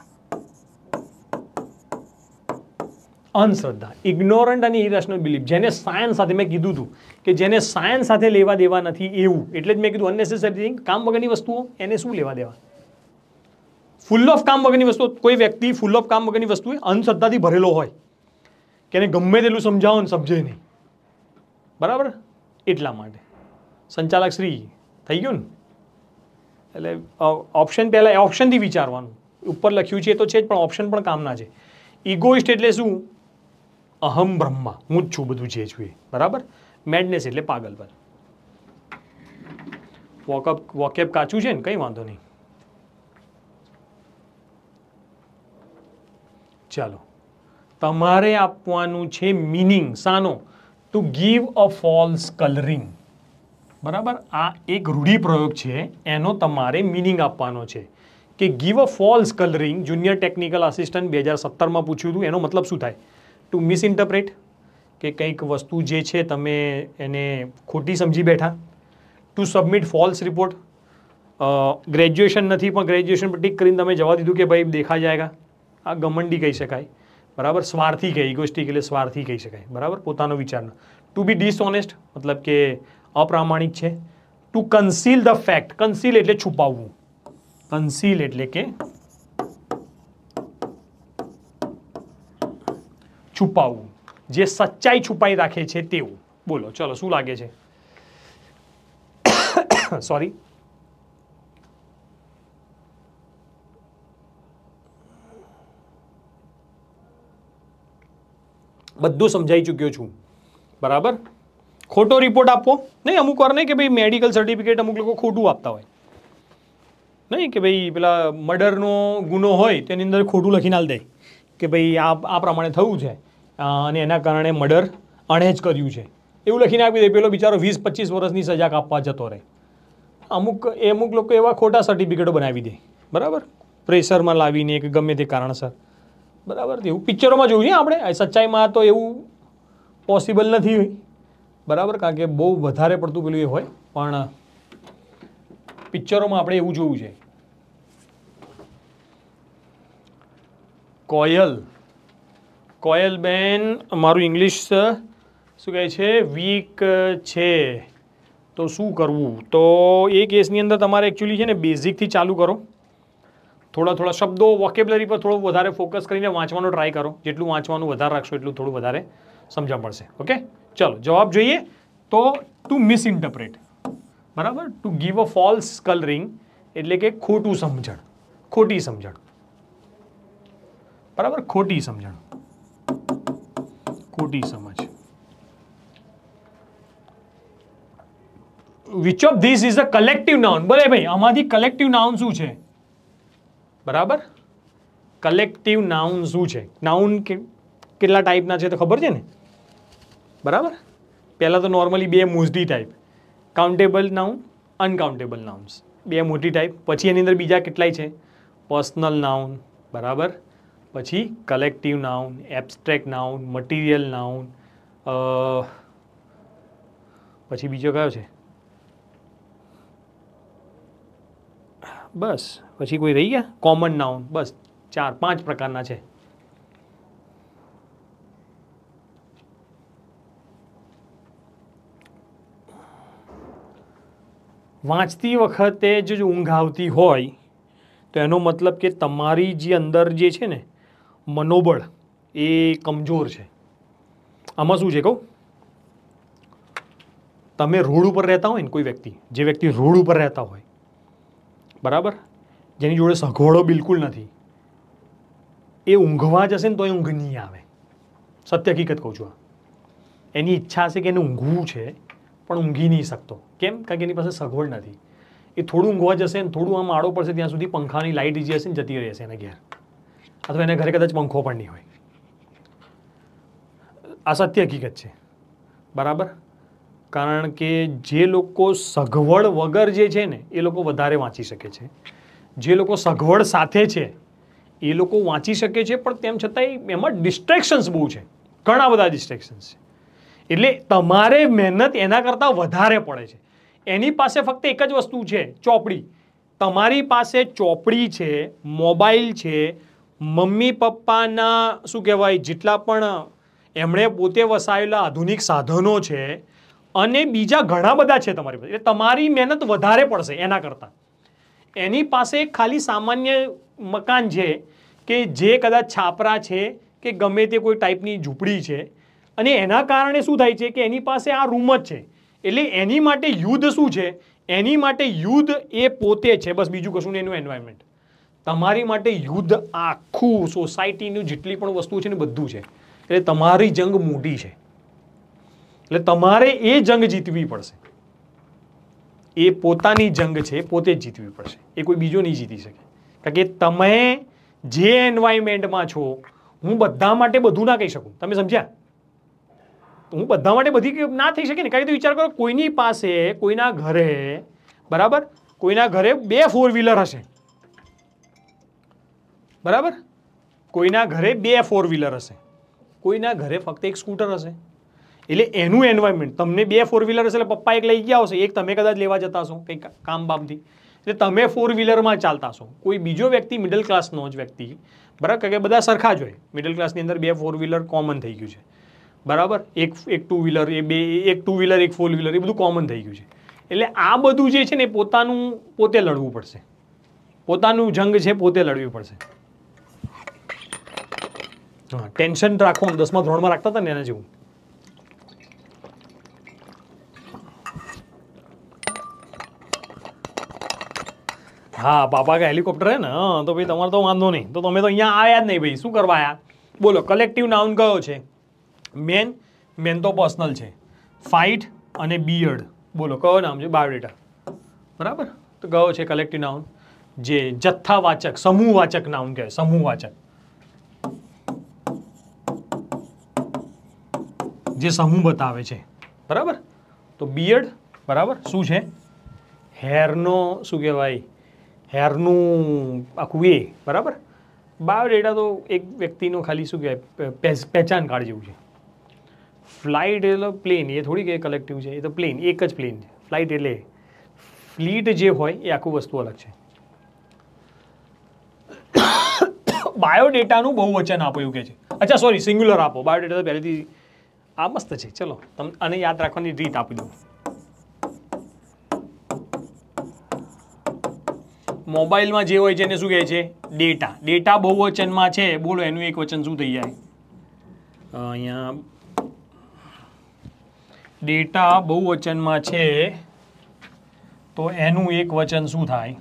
અંધશ્રદ્ધા ઇગ્નોરન્ટ અને ઇરેશનલ બિલીફ જેને સાયન્સ સાથે મેં કીધું હતું કે જેને સાયન્સ સાથે લેવા દેવા નથી એવું એટલે જ મેં કીધું અનનેસેસરી થિંગ કામ વગરની વસ્તુઓ એને શું લેવા દેવા ફૂલ ઓફ કામ વગરની વસ્તુઓ કોઈ વ્યક્તિ ફૂલ ઓફ કામ વગરની વસ્તુ અંધશ્રદ્ધાથી ભરેલો હોય કે એને ગમે તેટલું સમજાવો ને સમજે નહીં બરાબર એટલા માટે संचालक श्री थई ग्युन એટલે ઓપ્શન પેલે ઓપ્શન દી વિચારવાનું ઉપર લખ્યું છે એ તો છે જ પણ ઓપ્શન પણ કામના છે ઈગોઇસ્ટ એટલે શું અહમ બ્રહ્મા હું જ છું બધું જે જે બરાબર મેડનેસ એટલે પાગલપણ વોક અપ વોકેબ કાચું છે ને કંઈ વાંધો નહીં ચાલો તમારે આપવાનું છે मीनिंग સાનો to give a false colouring બરાબર આ એક રૂઢિપ્રયોગ છે એનો તમારે મિનિંગ આપવાનો છે કે give a false colouring junior technical assistant બે હજાર સત્તરમાં પૂછ્યું હતું એનો મતલબ શું થાય ટુ મિસઇન્ટરપ્રેટ કે કંઈક વસ્તુ જે છે તમે એને ખોટી સમજી બેઠા to submit false report graduation નથી પણ ગ્રેજ્યુએશન પર ટીક કરીને તમે જવા દીધું કે ભાઈ દેખા જાયગા આ ગમંડી કહી શકાય બરાબર સ્વાર્થી કહે ઇગોસ્ટિક એટલે સ્વાર્થી કહી શકાય બરાબર પોતાનો વિચારનો ટુ બી ડિસઓનેસ્ટ મતલબ કે अप्रमाणिक છે to conceal the fact conceal એટલે છુપાવવું કન્સીલ એટલે કે છુપાવું જે સચ્ચાઈ છુપાઈ રાખે છે તેવું બોલો ચલો શું લાગે છે સોરી બધું સમજાઈ ચૂક્યો છું બરાબર ખોટો રિપોર્ટ આપવો નહીં અમુક વાર નહીં કે ભાઈ મેડિકલ સર્ટિફિકેટ અમુક લોકો ખોટું આપતા હોય નહીં કે ભાઈ પેલા મર્ડરનો ગુનો હોય તેની અંદર ખોટું લખીને આલ દે કે ભાઈ આ આ પ્રમાણે થયું છે અને એના કારણે મર્ડર અણેજ કર્યું છે એવું લખીને આપી દે પેલો બિચારો વીસ પચીસ વર્ષની સજા કાપવા જતો રહે અમુક એ અમુક લોકો એવા ખોટા સર્ટિફિકેટો બનાવી દે બરાબર પ્રેશરમાં લાવીને કે ગમે તે કારણસર બરાબર એવું પિક્ચરોમાં જોયું છે આપણે સચ્ચાઈમાં તો એવું પોસિબલ નથી હોય બરાબર કારણ કે બહુ વધારે પડતું પેલું એ હોય પણ પિક્ચરોમાં આપણે એવું જોયું છે કોયલ કોયલબેન મારું ઇંગ્લિશ શું કહે છે વીક છે તો શું કરવું તો એ કેસની અંદર તમારે એકચ્યુઅલી છે ને બેઝિકથી ચાલુ કરો થોડા થોડા શબ્દો વોકેબલરી પર થોડું વધારે ફોકસ કરીને વાંચવાનો ટ્રાય કરો જેટલું વાંચવાનું વધારે રાખશો એટલું થોડું વધારે સમજા પડશે ઓકે चलो जवाब જોઈએ તો ટુ મિસ ઇન્ટરપ્રીટ બરાબર to give a false colouring એટલે કે ખોટું સમજણ ખોટી સમજણ બરાબર ખોટી સમજણ ખોટી સમજ Which of these is a collective noun બલે ભાઈ આમાંથી કલેક્ટિવ નાઉન શું છે બરાબર કલેક્ટિવ નાઉન શું છે નાઉન કે કેટલા ટાઈપના છે તો ખબર છે ને બરાબર પહેલાં તો નોર્મલી બે મોજડી type countable noun uncountable nouns બે મોટી ટાઈપ પછી એની અંદર બીજા કેટલાય છે પર્સનલ નાઉન બરાબર પછી collective noun abstract noun material noun પછી બીજો કયો છે બસ પછી કોઈ રહી ગયા કોમન નાઉન બસ ચાર પાંચ પ્રકારના છે વાંચતી વખતે જ ઊંઘ આવતી હોય તો એનો મતલબ કે તમારી જે અંદર જે છે ને મનોબળ એ કમજોર છે આમાં શું છે કહું તમે રોડ ઉપર રહેતા હોય ને કોઈ વ્યક્તિ જે વ્યક્તિ રોડ ઉપર રહેતા હોય બરાબર જેની જોડે સગવડો બિલકુલ નથી એ ઊંઘવા જશે ને તો એ ઊંઘ નહીં આવે સત્ય હકીકત કહું છું એની ઈચ્છા હશે કે એને ઊંઘવું છે પણ ઊંઘી નહીં શકતો કેમ કારણ કે એની પાસે સગવડ નથી એ થોડું ઊંઘવા જશે ને થોડું આમ આડો પડશે ત્યાં સુધી પંખાની લાઇટ જે હશે ને જતી રહેશે એના ઘેર અથવા એને ઘરે કદાચ પંખો પણ નહીં હોય આ સત્ય હકીકત છે બરાબર કારણ કે જે લોકો સગવડ વગર જે છે ને એ લોકો વધારે વાંચી શકે છે જે લોકો સગવડ સાથે છે એ લોકો વાંચી શકે છે પણ તેમ છતાં એમાં ડિસ્ટ્રેક્શન્સ બહુ છે ઘણા બધા ડિસ્ટ્રેક્શન્સ છે એટલે તમારે મહેનત એના કરતાં વધારે પડે છે એની પાસે ફક્ત એક જ વસ્તુ છે ચોપડી તમારી પાસે ચોપડી છે મોબાઈલ છે મમ્મી પપ્પાના શું કહેવાય જેટલા પણ એમણે પોતે વસાયેલા આધુનિક સાધનો છે અને બીજા ઘણા બધા છે તમારી પાસે એટલે તમારી મહેનત વધારે પડશે એના કરતાં એની પાસે ખાલી સામાન્ય મકાન છે કે જે કદાચ છાપરા છે કે ગમે તે કોઈ ટાઈપની ઝૂંપડી છે અને એના કારણે શું થાય છે કે એની પાસે આ રૂમ જ છે એટલે એની માટે યુદ્ધ શું છે એની માટે યુદ્ધ એ પોતે છે બસ બીજું કશું નહીં એનું એન્વાયરમેન્ટ તમારી માટે યુદ્ધ આખું સોસાયટીનું જેટલી પણ વસ્તુ છે ને બધું છે એટલે તમારી જંગ મોટી છે એટલે તમારે એ જંગ જીતવી પડશે એ પોતાની જંગ છે પોતે જ જીતવી પડશે એ કોઈ બીજો નહીં જીતી શકે કારણ કે તમે જે એન્વાયરમેન્ટમાં છો હું બધા માટે બધું ના કહી શકું તમે સમજ્યા હું બધા માટે બધી ના થઈ શકે ને કારણ કે વિચાર કરો કોઈની પાસે કોઈના ઘરે બરાબર કોઈના ઘરે બે ફોર વ્હીલર હશે બરાબર કોઈના ઘરે બે ફોર વ્હીલર હશે કોઈના ઘરે ફક્ત એક સ્કૂટર હશે એટલે એનું એન્વાયરમેન્ટ તમને બે ફોર વ્હીલર હશે એટલે પપ્પા એક લઈ ગયા હશે એક તમે કદાચ લેવા જતા હશો કંઈક કામ બામથી એટલે તમે ફોર વ્હીલરમાં ચાલતા છો કોઈ બીજો વ્યક્તિ મિડલ ક્લાસનો જ વ્યક્તિ બરાબર કે બધા સરખા જ હોય મિડલ ક્લાસની અંદર બે ફોર વ્હીલર કોમન થઈ ગયું છે બરાબર એક એક ટુ વ્હીલર એ બે એક ટુ વ્હીલર એક ફોર વ્હીલર એ બધું કોમન થઈ ગયું છે એટલે આ બધું જે છે ને પોતાનું પોતે લડવું પડશે પોતાનું જંગ છે પોતે લડવી પડશે હા ટેન્શન રાખો આમ દસમા ધોરણમાં રાખતા હતા ને એના જેવું હા પાપા કે હેલિકોપ્ટર હે ને તો ભાઈ તમારે તો વાંધો નહીં તો તમે તો અહીંયા આવ્યા જ નહીં ભાઈ શું કરવા આવ્યા બોલો કલેક્ટિવ નાઉન કયો છે મેન મેન તો પર્સનલ છે ફાઇટ અને બિયર્ડ બોલો કયો નામ છે બાયોડેટા બરાબર તો કયો છે કલેક્ટિવ નાઉન જે જથ્થાવાચક સમૂહવાચક નાઉન કહેવાય સમૂહવાચક જે સમૂહ બતાવે છે બરાબર તો બિયર્ડ બરાબર શું છે હેરનો શું કહેવાય હેરનું આખું એ બરાબર બાયોડેટા તો એક વ્યક્તિનો ખાલી શું કહેવાય પહેચાન કાર્ડ જેવું છે ફ્લાઇટ એટલે પ્લેન એ થોડીક એ કલેક્ટિવ છે એ તો પ્લેન એક જ પ્લેન છે ફ્લાઇટ એટલે ફ્લીટ જે હોય એ આખું વસ્તુ અલગ છે બાયોડેટાનું બહુ વચન આપો એવું કહે છે અચ્છા સોરી સિંગ્યુલર આપો બાયોડેટા તો પહેલેથી આ મસ્ત છે ચલો તમ અને યાદ રાખવાની રીત આપી દઉં મોબાઈલમાં જે હોય છે એને શું કહે છે ડેટા ડેટા બહુ વચનમાં છે બોલો એનું એક વચન શું થઈ જાય અહીંયા ડેટા બહુવચનમાં છે તો એનું એક વચન શું થાય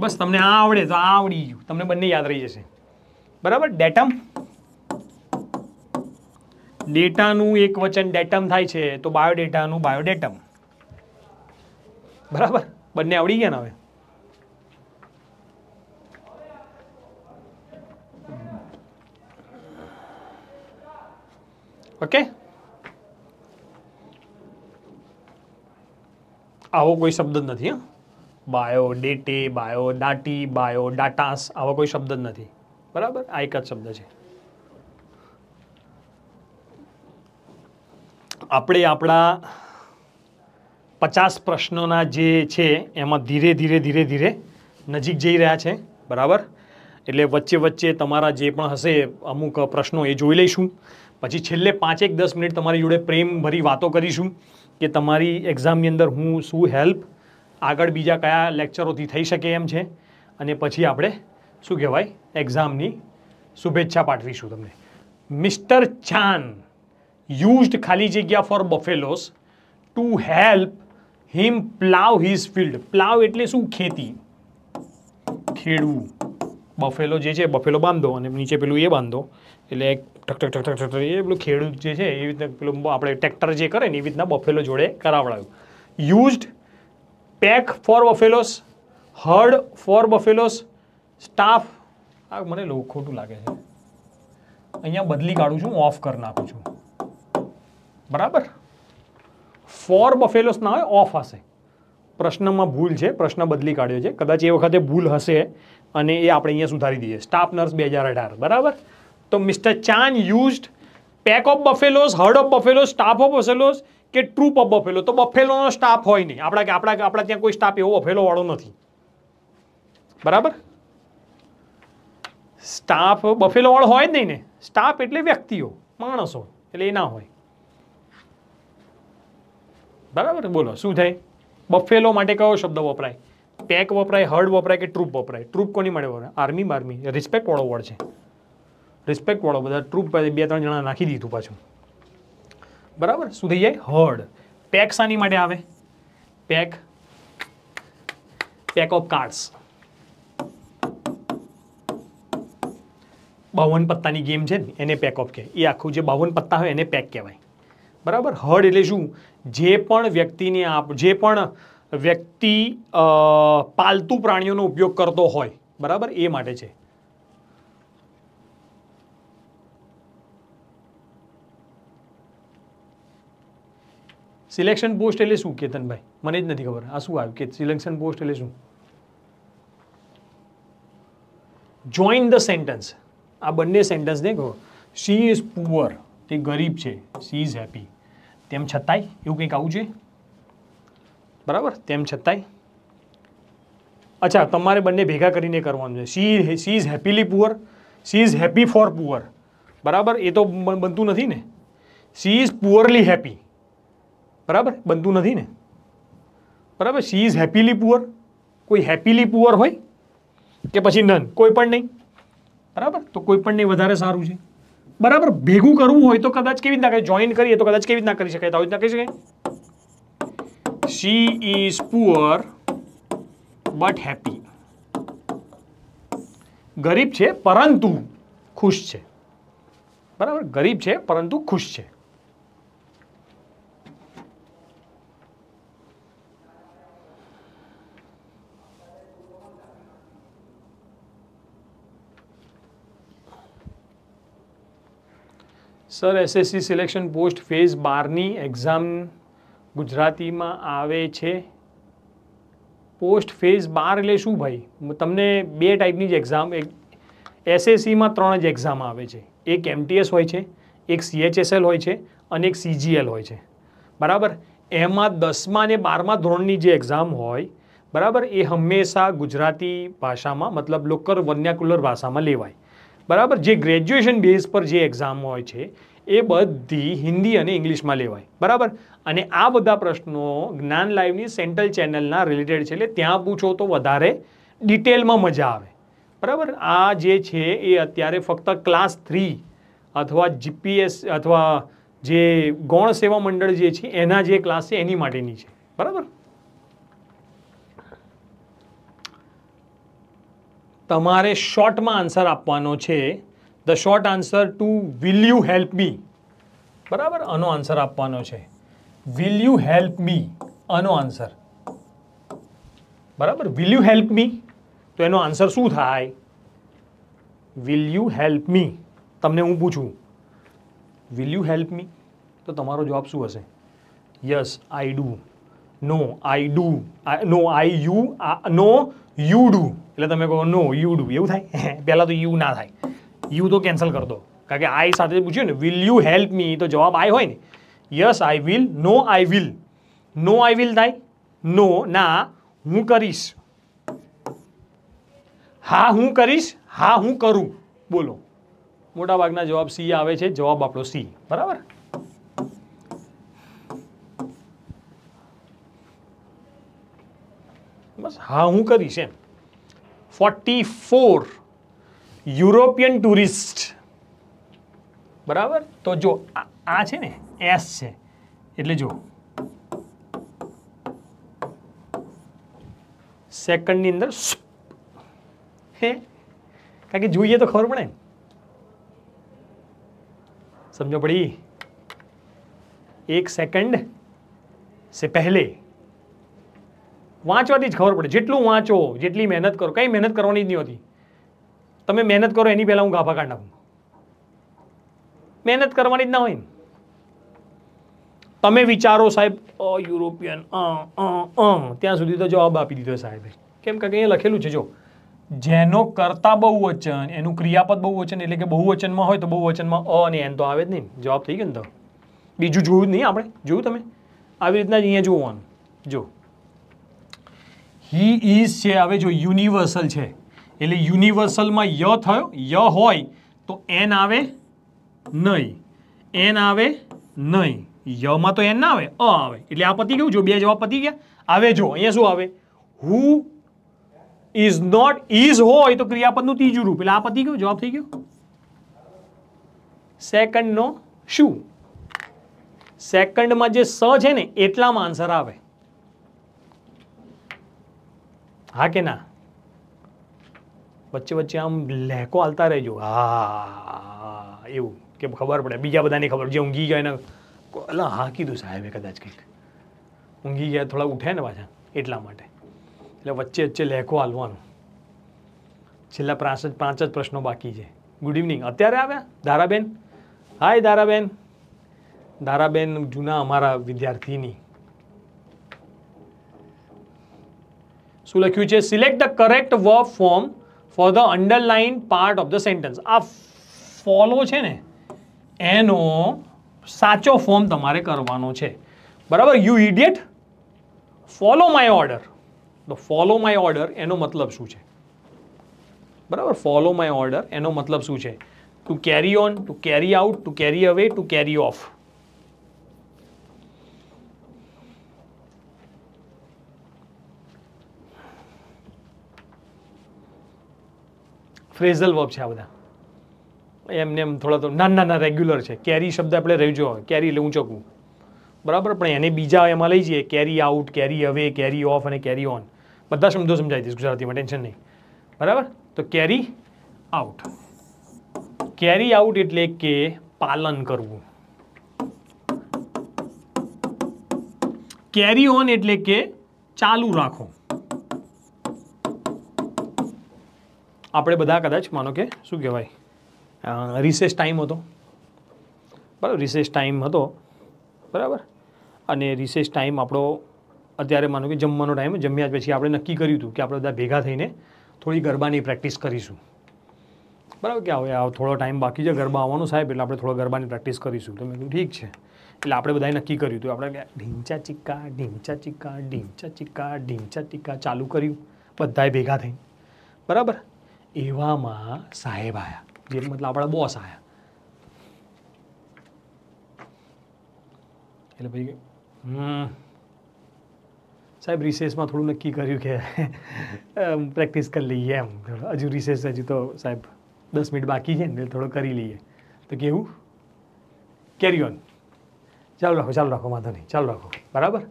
બસ તમને આ આવડે તો આ આવડી ગયું તમને બંને યાદ રહી જશે બરાબર ડેટમ ડેટાનું એક વચન ડેટમ થાય છે તો બાયોડેટાનું બાયોડેટમ બરાબર બંને આવડી ગયા ને હવે ઓકે આવો કોઈ શબ્દ જ નથી biodata biodata biodatas આવો કોઈ શબ્દ જ નથી બરાબર આ એક જ શબ્દ છે આપણે આપણા પચાસ પ્રશ્નોના જે છે એમાં ધીરે ધીરે ધીરે ધીરે નજીક જઈ રહ્યા છે બરાબર એટલે વચ્ચે વચ્ચે તમારા જે પણ હશે અમુક પ્રશ્નો એ જોઈ લઈશું પછી છેલ્લે પાંચેક દસ મિનિટ તમારી જોડે પ્રેમભરી વાતો કરીશું કે તમારી એક્ઝામની અંદર હું શું હેલ્પ આગળ બીજા કયા લેક્ચરોથી થઈ શકે એમ છે અને પછી આપણે શું કહેવાય એક્ઝામની શુભેચ્છા પાઠવીશું તમને મિસ્ટર ચાન યુઝડ ખાલી જગ્યા for buffaloes to help him plough his field plough એટલે શું ખેતી ખેડવું બફેલો જે છે બફેલો બાંધો અને નીચે પેલું એ બાંધો એટલે ઠક ઠક ઠક ઠક એ પેલું ખેડૂત જે છે એવી રીતના પેલું આપણે ટ્રેક્ટર જે કરે ને એવી રીતના બફેલો જોડે કરાવડાવ્યું used pack for buffaloes herd for buffaloes staff આ મને ખોટું લાગે છે અહીંયા બદલી કાઢું છું ઓફ કરી નાખું છું બરાબર ફોર બફેલોસ ના હોય ઓફ હશે પ્રશ્નમાં ભૂલ છે પ્રશ્ન બદલી કાઢ્યો છે કદાચ એ વખતે ભૂલ હશે અને એ આપણે અહીંયા સુધારી દઈએ સ્ટાફ નર્સ બે હજાર અઢાર બરાબર તો mister Chan used pack of buffaloes herd of buffalo staff of buffaloes કે ટ્રુપ ઓફ બફેલો તો બફેલોનો સ્ટાફ હોય નહીં આપણા કે આપણા આપણા ત્યાં કોઈ સ્ટાફ એવો વાળો નથી બરાબર સ્ટાફ બફેલોવાળો હોય જ નહીં ને સ્ટાફ એટલે વ્યક્તિઓ માણસો એટલે એ ના હોય બરાબર બોલો શું થાય બફેલો માટે કયો શબ્દ વપરાય પેક વપરાય હર્ડ વપરાય કે ટ્રુપ વપરાય ટ્રુપ કોની માટે વપરાય આર્મી આર્મી રિસ્પેક્ટ વાળો વર્ડ છે રિસ્પેક્ટવાળો બધા ટ્રુપ બે ત્રણ જણા નાખી દીધું પાછું બરાબર શું થઈ જાય હર્ડ પેક શાની માટે આવે પેક પેક ઓફ કાર્ડ્સ બાવન પત્તાની ગેમ છે ને એને પેક ઓફ કહે એ આખું જે બાવન પત્તા હોય એને પેક કહેવાય બરાબર હર્ડ એટલે શું જે પણ વ્યક્તિને આપ જે પણ વ્યક્તિ પાલતુ પ્રાણીઓનો ઉપયોગ કરતો હોય બરાબર એ માટે છે સિલેક્શન પોસ્ટ એટલે શું કેતનભાઈ મને જ નથી ખબર આ શું આવ્યું કે સિલેક્શન પોસ્ટ એટલે શું જોઈન ધ સેન્ટન્સ આ બંને સેન્ટન્સ દેખો શી ઇઝ પુઅર તે ગરીબ છે શી ઇઝ હેપી તેમ છતાંય એવું કંઈક આવું છે બરાબર તેમ છતાંય અચ્છા તમારે બંને ભેગા કરીને કરવાનું છે she she is happily poor she is happy for poor બરાબર એ તો બનતું નથી ને શી ઇઝ પુઅરલી હેપી बराबर बंधु नदी ने बराबर शी इज हैप्पीली पुअर कोई हैप्पीली पुअर होए केपछि नन कोई पण नाही बराबर तो कोई पण नाही વધારે સારું છે बराबर ભેગુ કરવું હોય તો કદાચ કેવી નતા કઈ જોઈન કરી એ તો કદાચ કેવી ન કરી શકે તો આ રીતે કહી શકે she is poor but happy ગરીબ છે પરંતુ ખુશ છે बराबर ગરીબ છે પરંતુ ખુશ છે sir SSC selection post phase બારની એક્ઝામ ગુજરાતીમાં આવે છે પોસ્ટ ફેઝ બાર એટલે શું ભાઈ તમને બે ટાઈપની જ એક્ઝામ એક એસએસસીમાં ત્રણ જ એક્ઝામ આવે છે એક એમટીએસ હોય છે એક સીએચએસએલ હોય છે અને એક સીજીએલ હોય છે બરાબર એમાં દસમા અને બારમા ધોરણની જે એક્ઝામ હોય બરાબર એ હંમેશા ગુજરાતી ભાષામાં મતલબ લોકલ વર્ન્યાકુલર ભાષામાં લેવાય બરાબર જે ગ્રેજ્યુએશન બેઝ પર જે એક્ઝામ હોય છે એ બધી હિન્દી અને ઇંગ્લિશમાં લેવાય બરાબર અને આ બધા પ્રશ્નો જ્ઞાન લાઈવની સેન્ટ્રલ ચેનલના રિલેટેડ છે એટલે ત્યાં પૂછો તો વધારે ડિટેલમાં મજા આવે બરાબર આ જે છે એ અત્યારે ફક્ત ક્લાસ થ્રી અથવા જીપીએસ અથવા જે ગૌણ સેવા મંડળ જે છે એના જે ક્લાસ છે એની માટેની છે બરાબર તમારે શોર્ટમાં આન્સર આપવાનો છે the short answer to will you help me બરાબર આનો આન્સર આપવાનો છે વિલ યુ હેલ્પ મી આનો આન્સર બરાબર વિલ યુ હેલ્પ મી તો એનો આન્સર શું થાય વિલ યુ હેલ્પ મી તમને હું પૂછું વિલ યુ હેલ્પ મી તો તમારો જવાબ શું હશે yes I do no I do no I you no you do એટલે તમે કહો નો યુ ડુ એવું થાય પહેલાં તો યુ ના થાય યુ તો કેન્સલ કરતો કારણ કે આઈ સાથે પૂછ્યું ને વિલ યુ હેલ્પ મી તો જવાબ આઈ હોય ને yes I will no I will no I will થાય નો ના હું કરીશ હા હું કરીશ હા હું કરું બોલો મોટાભાગના જવાબ સી આવે છે જવાબ આપણો સી બરાબર हां हूं करी सेम 44 यूरोपियन टूरिस्ट बराबर तो जो आ है ने एस है એટલે જો सेकंड ની અંદર હે કાકે જોઈએ તો ખબર પડે સમજો પડી એક સેકન્ડ સે પહેલા વાંચવાથી જ ખબર પડે જેટલું વાંચો જેટલી મહેનત કરો કંઈ મહેનત કરવાની જ નહીં હોતી તમે મહેનત કરો એની પહેલાં હું ગાભા કાઢ નાખું મહેનત કરવાની જ ના હોય ને તમે વિચારો સાહેબ યુરોપિયન ત્યાં સુધી તો જવાબ આપી દીધો સાહેબે કેમ કે અહીંયા લખેલું છે જો જેનો કરતા બહુવચન એનું ક્રિયાપદ બહુવચન એટલે કે બહુવચનમાં હોય તો બહુવચનમાં અ અને એન તો આવે જ નહીં જવાબ થઈ ગયો ને તો બીજું જોયું જ નહીં આપણે જોયું તમે આવી રીતના જ અહીંયા જોવાનું જો હી ઇઝ છે હવે જો યુનિવર્સલ છે એટલે યુનિવર્સલમાં ય થયો ય હોય તો એન આવે નહીં એન આવે નહીં યમાં તો એન ના આવે અ આવે એટલે આ પતિ ગયું જો બે જવાબ પતિ ગયા આવે જો અહીંયા શું આવે હુ ઇઝ નોટ ઇઝ હોય તો ક્રિયાપદનું ત્રીજું રૂપ એટલે આ પતિ ગયું જવાબ થઈ ગયો સેકન્ડનો શું સેકન્ડમાં જે સ છે ને એટલામાં આન્સર આવે હા કે ના વચ્ચે વચ્ચે આમ લહેકો હાલતા રહેજો હા એવું કે ખબર પડે બીજા બધાની ખબર જે ઊંઘી ગયા એને એટલે હા કીધું સાહેબે કદાચ કંઈક ઊંઘી ગયા થોડા ઉઠ્યા ને પાછા એટલા માટે એટલે વચ્ચે વચ્ચે લહેકો હાલવાનો છેલ્લા પાંચ જ પાંચ જ પ્રશ્નો બાકી છે ગુડ ઇવનિંગ અત્યારે આવ્યા ધારાબેન હાય ધારાબેન ધારાબેન જૂના અમારા વિદ્યાર્થીની શું લખ્યું છે select the correct verb form for the underline part of the sentence આ ફોલો છે ને એનો સાચો ફોર્મ તમારે કરવાનો છે બરાબર you idiot follow my order તો ફોલો માય ઓર્ડર એનો મતલબ શું છે બરાબર ફોલો માય ઓર્ડર એનો મતલબ શું છે to carry on to carry out to carry away to carry off phrasal verb છે આ બધા એમને એમ થોડા તો નાના નાના રેગ્યુલર છે કેરી શબ્દ આપણે રહેજો કેરી એટલે ઊંચકવું બરાબર પણ એને બીજા એમાં લઈ જઈએ કેરી આઉટ કેરી અવે કેરી ઓફ અને કેરી ઓન બધા શબ્દો સમજાવી દઈશ ગુજરાતીમાં ટેન્શન નહીં બરાબર તો કેરી આઉટ કેરી આઉટ એટલે કે પાલન કરવું કેરી ઓન એટલે કે ચાલુ રાખો આપણે બધા કદાચ માનો કે શું કહેવાય રિસેસ ટાઈમ હતો બરાબર રિસેસ ટાઈમ હતો બરાબર અને રિસેસ ટાઈમ આપણો અત્યારે માનો કે જમવાનો ટાઈમ જમ્યા પછી આપણે નક્કી કર્યું હતું કે આપણે બધા ભેગા થઈને થોડી ગરબાની પ્રેક્ટિસ કરીશું બરાબર કે હવે થોડો ટાઈમ બાકી છે ગરબા આવવાનો સાહેબ એટલે આપણે થોડો ગરબાની પ્રેક્ટિસ કરીશું તો મેં કીધું ઠીક છે એટલે આપણે બધાએ નક્કી કર્યું હતું આપણે ઢીંચા ચિક્કા ઢીંચા ચિક્કા ઢીંચા ચિક્કા ઢીંચા ચિક્કા ચાલુ કર્યું બધાએ ભેગા થઈ બરાબર એવામાં સાહેબ આવ્યા જે મતલબ આપણા બોસ આવ્યા એટલે પછી સાહેબ રિસેસમાં થોડું નક્કી કર્યું કે પ્રેક્ટિસ કરી લઈએ એમ હજુ રિસેસ હજુ તો સાહેબ દસ મિનિટ બાકી છે ને થોડું કરી લઈએ તો કેવું કેરી ઓન ચાલુ રાખો ચાલુ રાખો વાંધો નહીં ચાલુ રાખો બરાબર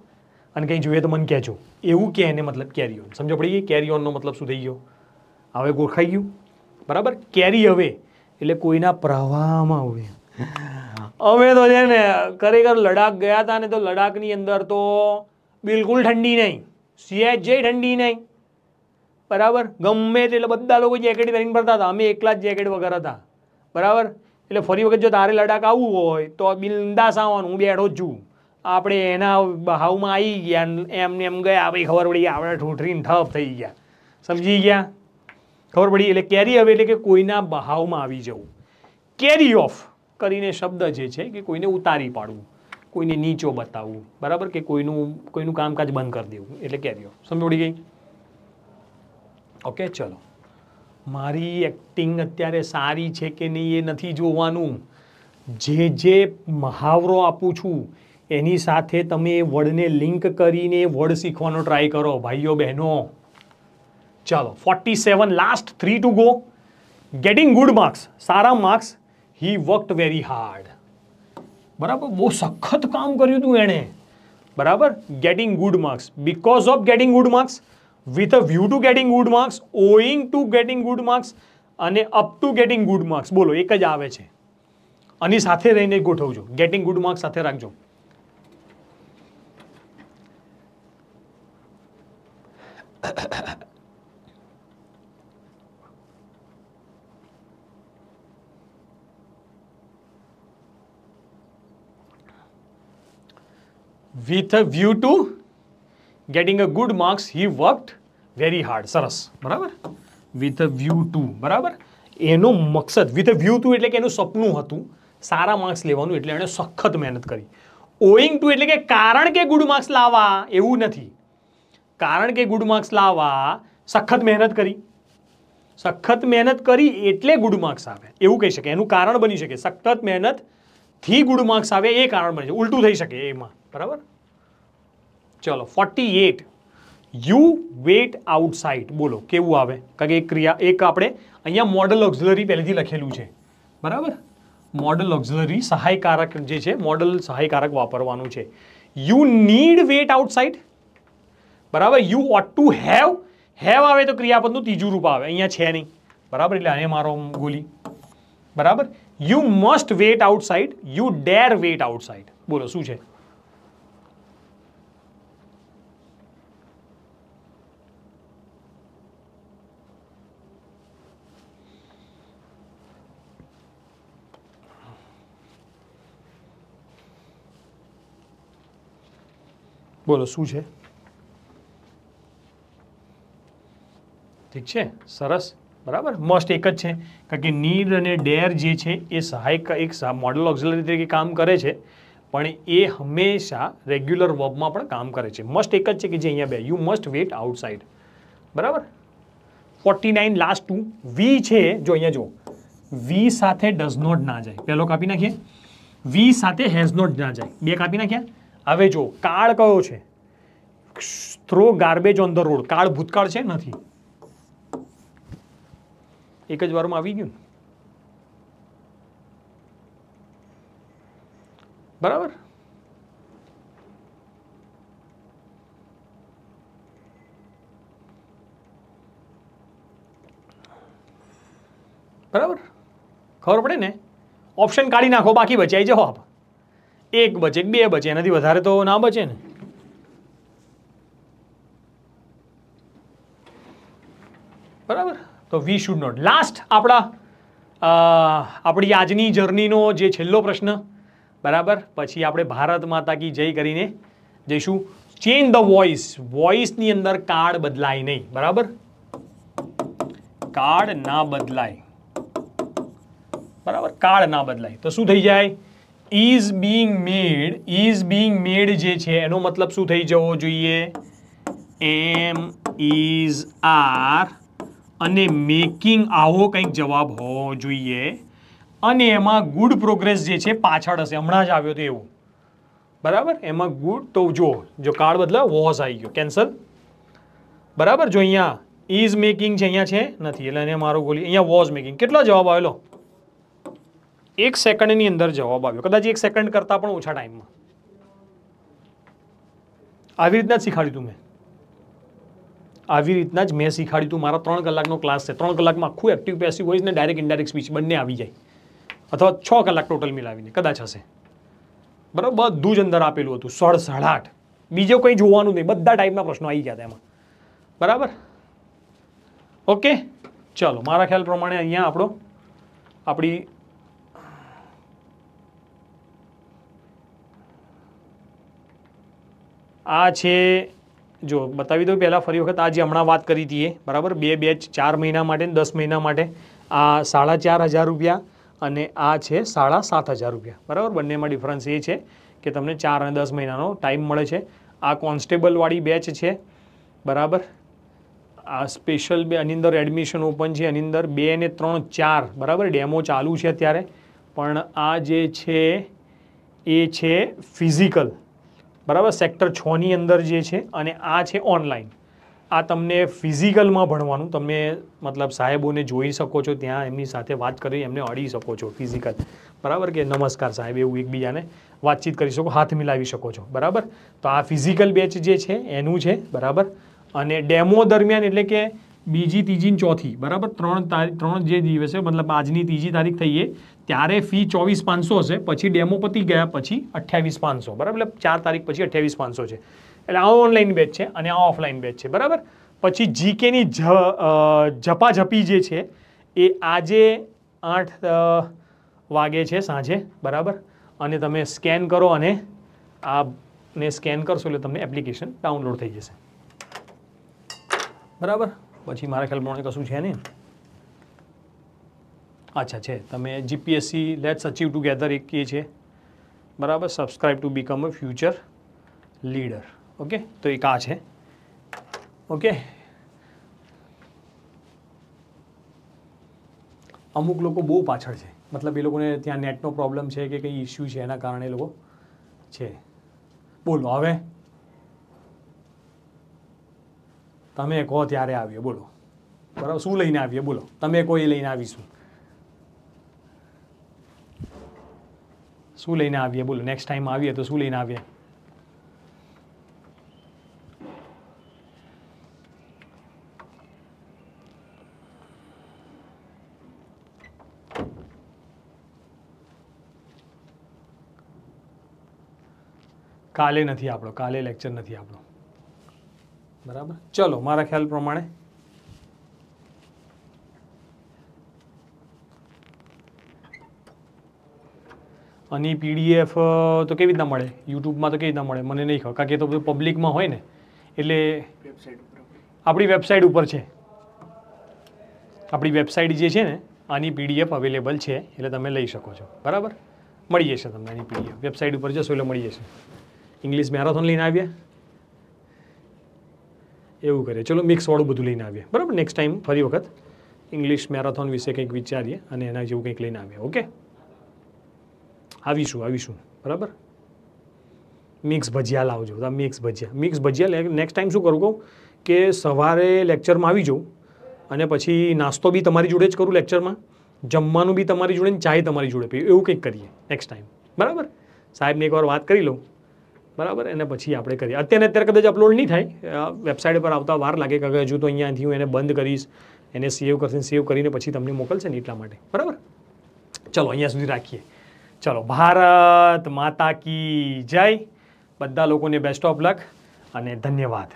અને કંઈ જોઈએ તો મને કહેજો એવું કે એને મતલબ કેરી ઓન સમજો પડી ગઈ કેરી ઓનનો મતલબ શું થઈ ગયો હવે ગોખાઈ ગયું બરાબર કેરી હવે એટલે કોઈના પ્રવાહમાં હવે અમે તો છે ને ખરેખર લડાખ ગયા હતા ને તો લડાખની અંદર તો બિલકુલ ઠંડી નહીં સિયાજ જઈ ઠંડી નહીં બરાબર ગમે તે બધા લોકો જેકેટ પહેરીને ફરતા હતા અમે એકલા જ જેકેટ વગર હતા બરાબર એટલે ફરી વખત જો તારે લડાખ આવવું હોય તો બિંદાસ આવવાનું હું બેઠો જ છું આપણે એના બહાવમાં આવી ગયા એમને એમ ગયા ભાઈ ખબર પડી આપણે ઠૂઠરીને ઠપ થઈ ગયા સમજી ગયા ખબર પડી એટલે કેરી હવે એટલે કે કોઈના બહાવમાં આવી જવું કેરી ઓફ કરીને શબ્દ જે છે કે કોઈને ઉતારી પાડવું કોઈને નીચો બતાવવું બરાબર કે કોઈનું કોઈનું કામકાજ બંધ કરી દેવું એટલે કેરી ઓફ સમજોડી ગઈ ઓકે ચલો મારી એક્ટિંગ અત્યારે સારી છે કે નહીં એ નથી જોવાનું જે જે મહાવરો આપું છું એની સાથે તમે વડને લિંક કરીને વડ શીખવાનો ટ્રાય કરો ભાઈઓ બહેનો ચાલો forty seven last three to go getting good marks સારા marks he worked very hard બરાબર બહુ સખત કામ કર્યું હતું એણે બરાબર getting good marks because of getting good marks with a view to getting good marks owing to getting good marks અને up to getting good marks બોલો એક જ આવે છે આની સાથે રહીને ગોઠવજો ગેટિંગ ગુડ માર્ક્સ સાથે રાખજો with a view to getting a good marks he worked very hard સરસ બરાબર વિથ a view ટુ બરાબર એનો મકસદ વિથ અ view ટુ એટલે કે એનું સપનું હતું સારા માર્ક્સ લેવાનું એટલે એણે સખત મહેનત કરી ઓઈંગ ટુ એટલે કે કારણ કે ગુડ માર્ક્સ લાવવા એવું નથી કારણ કે ગુડ માર્ક્સ લાવવા સખત મહેનત કરી સખત મહેનત કરી એટલે ગુડ માર્ક્સ આવે એવું કહી શકે એનું કારણ બની શકે સખત મહેનતથી ગુડ માર્ક્સ આવે એ કારણ બની શકે ઉલટું થઈ શકે એમાં બરાબર ચલો forty eight you wait outside બોલો કેવું આવે કારણ કે એક ક્રિયા એક આપણે અહીંયા મોડલ ઓક્ઝલરી પહેલેથી લખેલું છે બરાબર મોડલ ઓક્ઝલરી સહાયકારક જે છે મોડલ સહાયકારક વાપરવાનું છે યુ નીડ વેટ આઉટસાઇડ બરાબર you ought to have have આવે તો ક્રિયાપદનું ત્રીજું રૂપ આવે અહીંયા છે નહીં બરાબર એટલે આને મારો ગોલી બરાબર you must wait outside you dare wait outside બોલો શું છે બોલો શું છે ઠીક છે સરસ બરાબર મસ્ટ એક જ છે કારણ કે નીડ અને ડેર જે છે એ સહાયક એક મોડલ ઓક્ઝિલરી તરીકે કામ કરે છે પણ એ હંમેશા રેગ્યુલર વર્બમાં પણ કામ કરે છે મસ્ટ એક જ છે કે જે અહીંયા બે યુ મસ્ટ વેટ આઉટસાઇડ બરાબર forty nine last two we છે જો અહીંયા જો વી સાથે ડઝ નોટ ના જાય પહેલો કાપી નાખીએ વી સાથે હેઝ નોટ ના જાય બે કાપી નાખ્યા હવે જો કાળ કયો છે throw garbage on the road કાળ ભૂતકાળ છે નથી એક જ વારમાં આવી ગયું બરાબર બરાબર ખબર પડે ને ઓપ્શન કાઢી નાખો બાકી બચાઈ જાઓ આપ 1:00 2:00 એનાથી વધારે તો ના બચે ને બરાબર તો વી શુડ નોટ લાસ્ટ આપડા આપડી આજની જર્ની નો જે છેલ્લો પ્રશ્ન બરાબર પછી આપણે ભારત માતા કી જય કરીને જયશું ચેન્જ ધ વોઇસ વોઇસ ની અંદર કાર્ડ બદલાય નહીં બરાબર કાર્ડ ના બદલાય બરાબર કાર્ડ ના બદલાય તો શું થઈ જાય is being made is being made જે છે એનો મતલબ શું થઈ જવો જોઈએ એમ ઇઝ આર અને મેકિંગ આવો કંઈક જવાબ હોવો જોઈએ અને એમાં ગુડ પ્રોગ્રેસ જે છે પાછળ હશે હમણાં જ આવ્યો હતો એવું બરાબર એમાં ગુડ તો જો જો કાર્ડ બદલા વોઝ આવી ગયો કેન્સલ બરાબર જો અહીંયા ઇઝ મેકિંગ છે અહીંયા છે નથી એટલે એને મારો ગોલી અહીંયા વોઝ મેકિંગ કેટલો જવાબ આવેલો એક સેકન્ડની અંદર જવાબ આવ્યો કદાચ એક સેકન્ડ કરતાં પણ ઓછા ટાઈમમાં આવી રીતના જ શીખાડ્યું મેં આવી રીતના જ મેં શીખાડ્યું હતું મારા ત્રણ કલાકનો ક્લાસ છે ત્રણ કલાકમાં આખું એક્ટિવ પેસિવ હોય ને ડાયરેક્ટ ઇન્ડાયરેક્ટ સ્પીચ બંને આવી જાય અથવા છ કલાક ટોટલ મિલાવીને કદાચ હશે બરાબર બધું જ અંદર આપેલું હતું સળ સળાટ બીજો કંઈ જોવાનું નહીં બધા ટાઈપના પ્રશ્નો આવી ગયા હતા એમાં બરાબર ઓકે ચલો મારા ખ્યાલ પ્રમાણે અહીંયા આપણો આપણી આ છે જો બતાવી દઉં પહેલાં ફરી વખત આ જે હમણાં વાત કરી હતી બરાબર બે બેચ ચાર મહિના માટે દસ મહિના માટે આ સાડા ચાર હજાર રૂપિયા અને આ છે સાડા સાત હજાર રૂપિયા બરાબર બંનેમાં ડિફરન્સ એ છે કે તમને ચાર અને દસ મહિનાનો ટાઈમ મળે છે આ કોન્સ્ટેબલવાળી બેચ છે બરાબર આ સ્પેશિયલ બે આની અંદર એડમિશન ઓપન છે આની અંદર બે અને ત્રણ ચાર બરાબર ડેમો ચાલુ છે અત્યારે પણ આ જે છે એ છે ફિઝિકલ બરાબર સેક્ટર છની અંદર જે છે અને આ છે ઓનલાઈન આ તમને ફિઝિકલમાં ભણવાનું તમે મતલબ સાહેબોને જોઈ શકો છો ત્યાં એમની સાથે વાત કરી એમને અડી શકો છો ફિઝિકલ બરાબર કે નમસ્કાર સાહેબ એવું એકબીજાને વાતચીત કરી શકો હાથ મિલાવી શકો છો બરાબર તો આ ફિઝિકલ બેચ જે છે એનું છે બરાબર અને ડેમો દરમિયાન એટલે કે બીજી ત્રીજી ચોથી બરાબર ત્રણ તારીખ ત્રણ જે દિવસે મતલબ આજની ત્રીજી તારીખ થઈએ ત્યારે ફી ચોવીસ પાંચસો હશે પછી ડેમો પતી ગયા પછી અઠ્યાવીસ પાંચસો બરાબર એટલે ચાર તારીખ પછી અઠ્યાવીસ પાંચસો છે એટલે આ ઓનલાઈન બેચ છે અને આ ઓફલાઈન બેચ છે બરાબર પછી જીકેની ઝપાઝપી જે છે એ આજે આઠ વાગે છે સાંજે બરાબર અને તમે સ્કેન કરો અને આને સ્કેન કરશો એટલે તમને એપ્લિકેશન ડાઉનલોડ થઈ જશે બરાબર પછી મારા ખ્યાલ પ્રમાણે કશું છે નહીં અચ્છા છે તમે જીપીએસસી લેટ્સ અચીવ ટુગેધર એક કીએ છે બરાબર subscribe to become a future leader okay તો એક આ છે ઓકે અમુક લોકો બહુ પાછળ છે મતલબ એ લોકોને ત્યાં નેટનો પ્રોબ્લેમ છે કે કંઈ ઇસ્યુ છે એના કારણે લોકો છે બોલો હવે તમે કહો ત્યારે આવીએ બોલો બરાબર શું લઈને આવીએ બોલો તમે કોઈ લઈને આવીશું શું લઈને આવીએ બોલો નેક્સ્ટ ટાઈમ આવીએ તો શું લઈને આવીએ કાલે નથી આપણો કાલે લેક્ચર નથી આપણો બરાબર ચલો મારા ખ્યાલ પ્રમાણે અને પીડીએફ તો કેવી રીતના મળે યુટ્યુબમાં તો કેવી રીતના મળે મને નહીં ખબર કારણ કે તો બધું પબ્લિકમાં હોય ને એટલે આપણી વેબસાઇટ ઉપર છે આપણી વેબસાઇટ જે છે ને આની પીડીએફ અવેલેબલ છે એટલે તમે લઈ શકો છો બરાબર મળી જશે તમને આની પીડીએફ વેબસાઇટ ઉપર જશો એટલે મળી જશે ઇંગ્લિશ મેરાથોન લઈને આવ્યા એવું કરે ચલો મિક્સવાળું બધું લઈને આવીએ બરાબર નેક્સ્ટ ટાઈમ ફરી વખત ઇંગ્લિશ મેરાથોન વિશે કંઈક વિચારીએ અને એના જેવું કંઈક લઈને આવીએ ઓકે આવીશું આવીશું બરાબર મિક્સ ભજીયા લાવજો બધા મિક્સ ભજીયા મિક્સ ભજીયા નેક્સ્ટ ટાઈમ શું કરું કહું કે સવારે લેક્ચરમાં આવી જાઉં અને પછી નાસ્તો બી તમારી જોડે જ કરું લેક્ચરમાં જમવાનું બી તમારી જોડે ને ચાય તમારી જોડે પીવું એવું કંઈક કરીએ નેક્સ્ટ ટાઈમ બરાબર સાહેબને એકવાર વાત કરી લઉં બરાબર એને પછી આપણે કરીએ અત્યારે અત્યારે કદાચ અપલોડ નહીં થાય વેબસાઇટ પર આવતા વાર લાગે કે હજુ તો અહીંયાથી હું એને બંધ કરીશ એને સેવ કરશે સેવ કરીને પછી તમને મોકલશે ને એટલા માટે બરાબર ચલો અહીંયા સુધી રાખીએ ચલો ભારત માતા કી જય બધા લોકોને બેસ્ટ ઓફ લક અને ધન્યવાદ